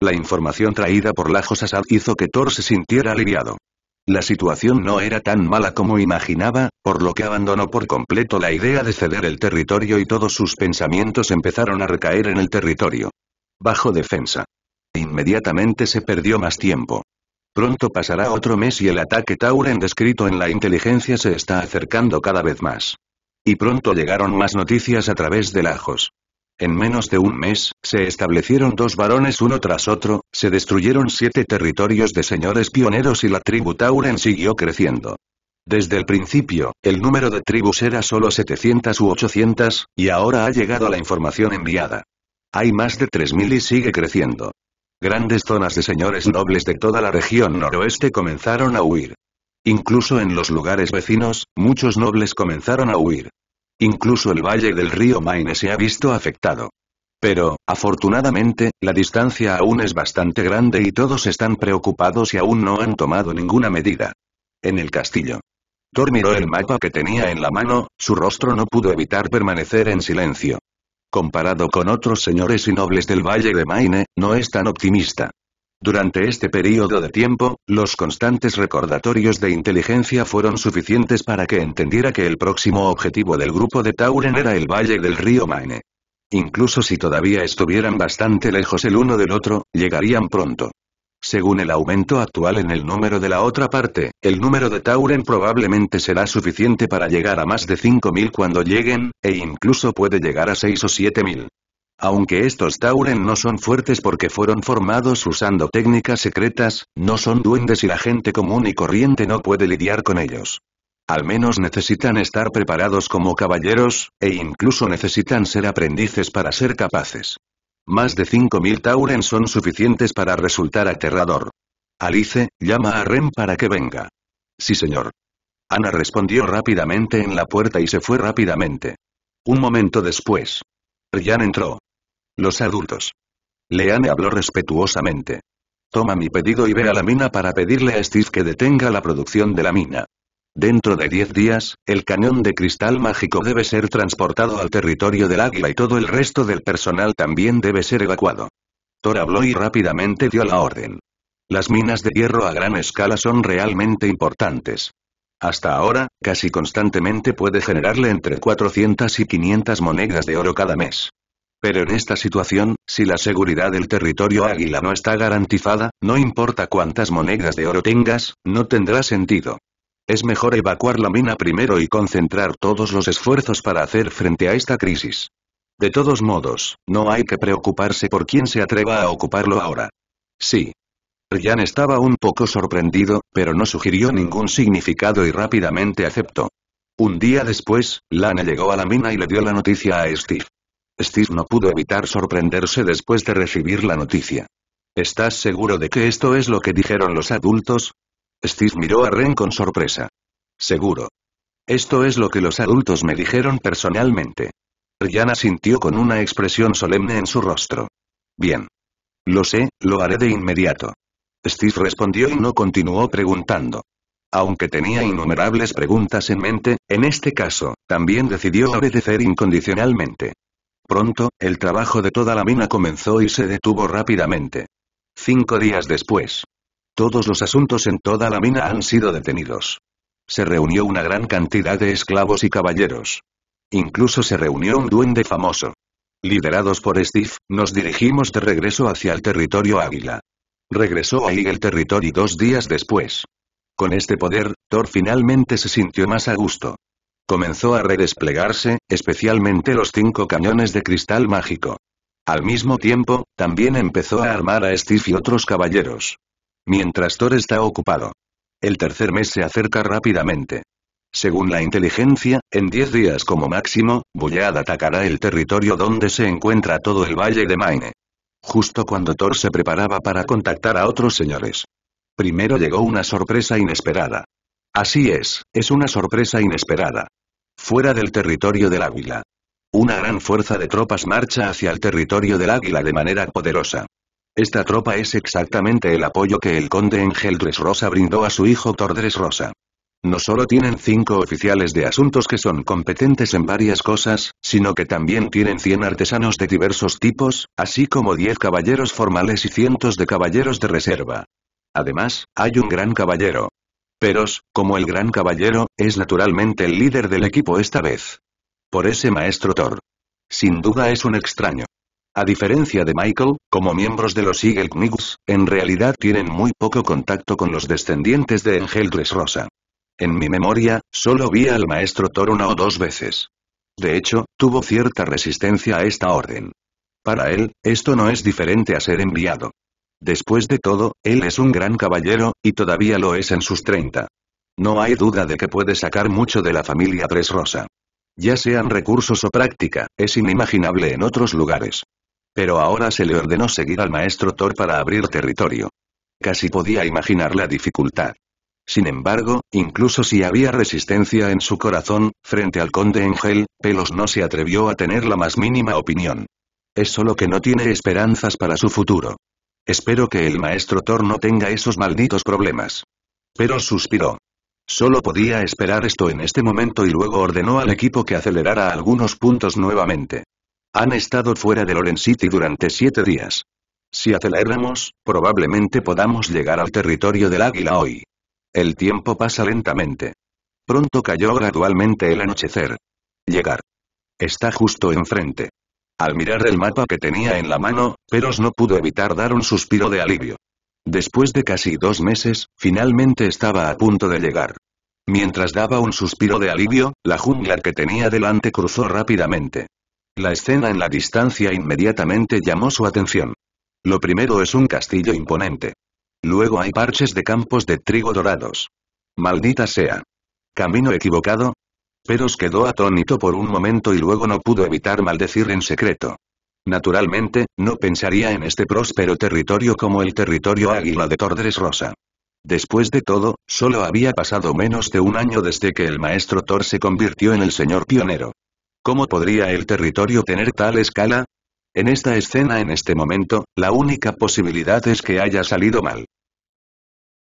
La información traída por la Asad hizo que Thor se sintiera aliviado. La situación no era tan mala como imaginaba, por lo que abandonó por completo la idea de ceder el territorio y todos sus pensamientos empezaron a recaer en el territorio. Bajo defensa. Inmediatamente se perdió más tiempo. Pronto pasará otro mes y el ataque Tauren descrito en la inteligencia se está acercando cada vez más. Y pronto llegaron más noticias a través de Lajos. En menos de un mes, se establecieron dos varones uno tras otro, se destruyeron siete territorios de señores pioneros y la tribu Tauren siguió creciendo. Desde el principio, el número de tribus era solo 700 u 800, y ahora ha llegado la información enviada. Hay más de 3.000 y sigue creciendo grandes zonas de señores nobles de toda la región noroeste comenzaron a huir. Incluso en los lugares vecinos, muchos nobles comenzaron a huir. Incluso el valle del río Maine se ha visto afectado. Pero, afortunadamente, la distancia aún es bastante grande y todos están preocupados y aún no han tomado ninguna medida. En el castillo. Thor miró el mapa que tenía en la mano, su rostro no pudo evitar permanecer en silencio. Comparado con otros señores y nobles del Valle de Maine, no es tan optimista. Durante este periodo de tiempo, los constantes recordatorios de inteligencia fueron suficientes para que entendiera que el próximo objetivo del grupo de Tauren era el valle del río Maine. Incluso si todavía estuvieran bastante lejos el uno del otro, llegarían pronto. Según el aumento actual en el número de la otra parte, el número de Tauren probablemente será suficiente para llegar a más de 5.000 cuando lleguen, e incluso puede llegar a 6 o 7.000. Aunque estos Tauren no son fuertes porque fueron formados usando técnicas secretas, no son duendes y la gente común y corriente no puede lidiar con ellos. Al menos necesitan estar preparados como caballeros, e incluso necesitan ser aprendices para ser capaces. Más de 5.000 Tauren son suficientes para resultar aterrador. Alice, llama a Ren para que venga. Sí señor. Ana respondió rápidamente en la puerta y se fue rápidamente. Un momento después. Ryan entró. Los adultos. Leanne habló respetuosamente. Toma mi pedido y ve a la mina para pedirle a Steve que detenga la producción de la mina. Dentro de 10 días, el cañón de cristal mágico debe ser transportado al territorio del águila y todo el resto del personal también debe ser evacuado. Thor habló y rápidamente dio la orden. Las minas de hierro a gran escala son realmente importantes. Hasta ahora, casi constantemente puede generarle entre 400 y 500 monedas de oro cada mes. Pero en esta situación, si la seguridad del territorio águila no está garantizada, no importa cuántas monedas de oro tengas, no tendrá sentido. Es mejor evacuar la mina primero y concentrar todos los esfuerzos para hacer frente a esta crisis. De todos modos, no hay que preocuparse por quién se atreva a ocuparlo ahora. Sí. Ryan estaba un poco sorprendido, pero no sugirió ningún significado y rápidamente aceptó. Un día después, Lana llegó a la mina y le dio la noticia a Steve. Steve no pudo evitar sorprenderse después de recibir la noticia. ¿Estás seguro de que esto es lo que dijeron los adultos? Steve miró a Ren con sorpresa. Seguro. Esto es lo que los adultos me dijeron personalmente. Rihanna sintió con una expresión solemne en su rostro. Bien. Lo sé, lo haré de inmediato. Steve respondió y no continuó preguntando. Aunque tenía innumerables preguntas en mente, en este caso, también decidió obedecer incondicionalmente. Pronto, el trabajo de toda la mina comenzó y se detuvo rápidamente. Cinco días después. Todos los asuntos en toda la mina han sido detenidos. Se reunió una gran cantidad de esclavos y caballeros. Incluso se reunió un duende famoso. Liderados por Steve, nos dirigimos de regreso hacia el territorio Águila. Regresó a el territorio dos días después. Con este poder, Thor finalmente se sintió más a gusto. Comenzó a redesplegarse, especialmente los cinco cañones de cristal mágico. Al mismo tiempo, también empezó a armar a Steve y otros caballeros mientras Thor está ocupado. El tercer mes se acerca rápidamente. Según la inteligencia, en 10 días como máximo, Bullad atacará el territorio donde se encuentra todo el valle de Maine. Justo cuando Thor se preparaba para contactar a otros señores. Primero llegó una sorpresa inesperada. Así es, es una sorpresa inesperada. Fuera del territorio del águila. Una gran fuerza de tropas marcha hacia el territorio del águila de manera poderosa. Esta tropa es exactamente el apoyo que el conde Engeldres Rosa brindó a su hijo Tordres Rosa. No solo tienen cinco oficiales de asuntos que son competentes en varias cosas, sino que también tienen 100 artesanos de diversos tipos, así como 10 caballeros formales y cientos de caballeros de reserva. Además, hay un gran caballero. Pero, como el gran caballero, es naturalmente el líder del equipo esta vez. Por ese maestro Thor. Sin duda es un extraño. A diferencia de Michael, como miembros de los Eagle Knights, en realidad tienen muy poco contacto con los descendientes de Tres Rosa. En mi memoria, solo vi al maestro Thor una o dos veces. De hecho, tuvo cierta resistencia a esta orden. Para él, esto no es diferente a ser enviado. Después de todo, él es un gran caballero, y todavía lo es en sus 30. No hay duda de que puede sacar mucho de la familia Rosa, Ya sean recursos o práctica, es inimaginable en otros lugares. Pero ahora se le ordenó seguir al maestro Thor para abrir territorio. Casi podía imaginar la dificultad. Sin embargo, incluso si había resistencia en su corazón, frente al conde Engel, Pelos no se atrevió a tener la más mínima opinión. Es solo que no tiene esperanzas para su futuro. Espero que el maestro Thor no tenga esos malditos problemas. Pero suspiró. Solo podía esperar esto en este momento y luego ordenó al equipo que acelerara algunos puntos nuevamente. Han estado fuera de Loren City durante siete días. Si aceleramos, probablemente podamos llegar al territorio del águila hoy. El tiempo pasa lentamente. Pronto cayó gradualmente el anochecer. Llegar. Está justo enfrente. Al mirar el mapa que tenía en la mano, Peros no pudo evitar dar un suspiro de alivio. Después de casi dos meses, finalmente estaba a punto de llegar. Mientras daba un suspiro de alivio, la jungla que tenía delante cruzó rápidamente. La escena en la distancia inmediatamente llamó su atención. Lo primero es un castillo imponente. Luego hay parches de campos de trigo dorados. Maldita sea. Camino equivocado. Peros quedó atónito por un momento y luego no pudo evitar maldecir en secreto. Naturalmente, no pensaría en este próspero territorio como el territorio Águila de Tordres Rosa. Después de todo, solo había pasado menos de un año desde que el maestro Thor se convirtió en el señor pionero. ¿Cómo podría el territorio tener tal escala? En esta escena en este momento, la única posibilidad es que haya salido mal.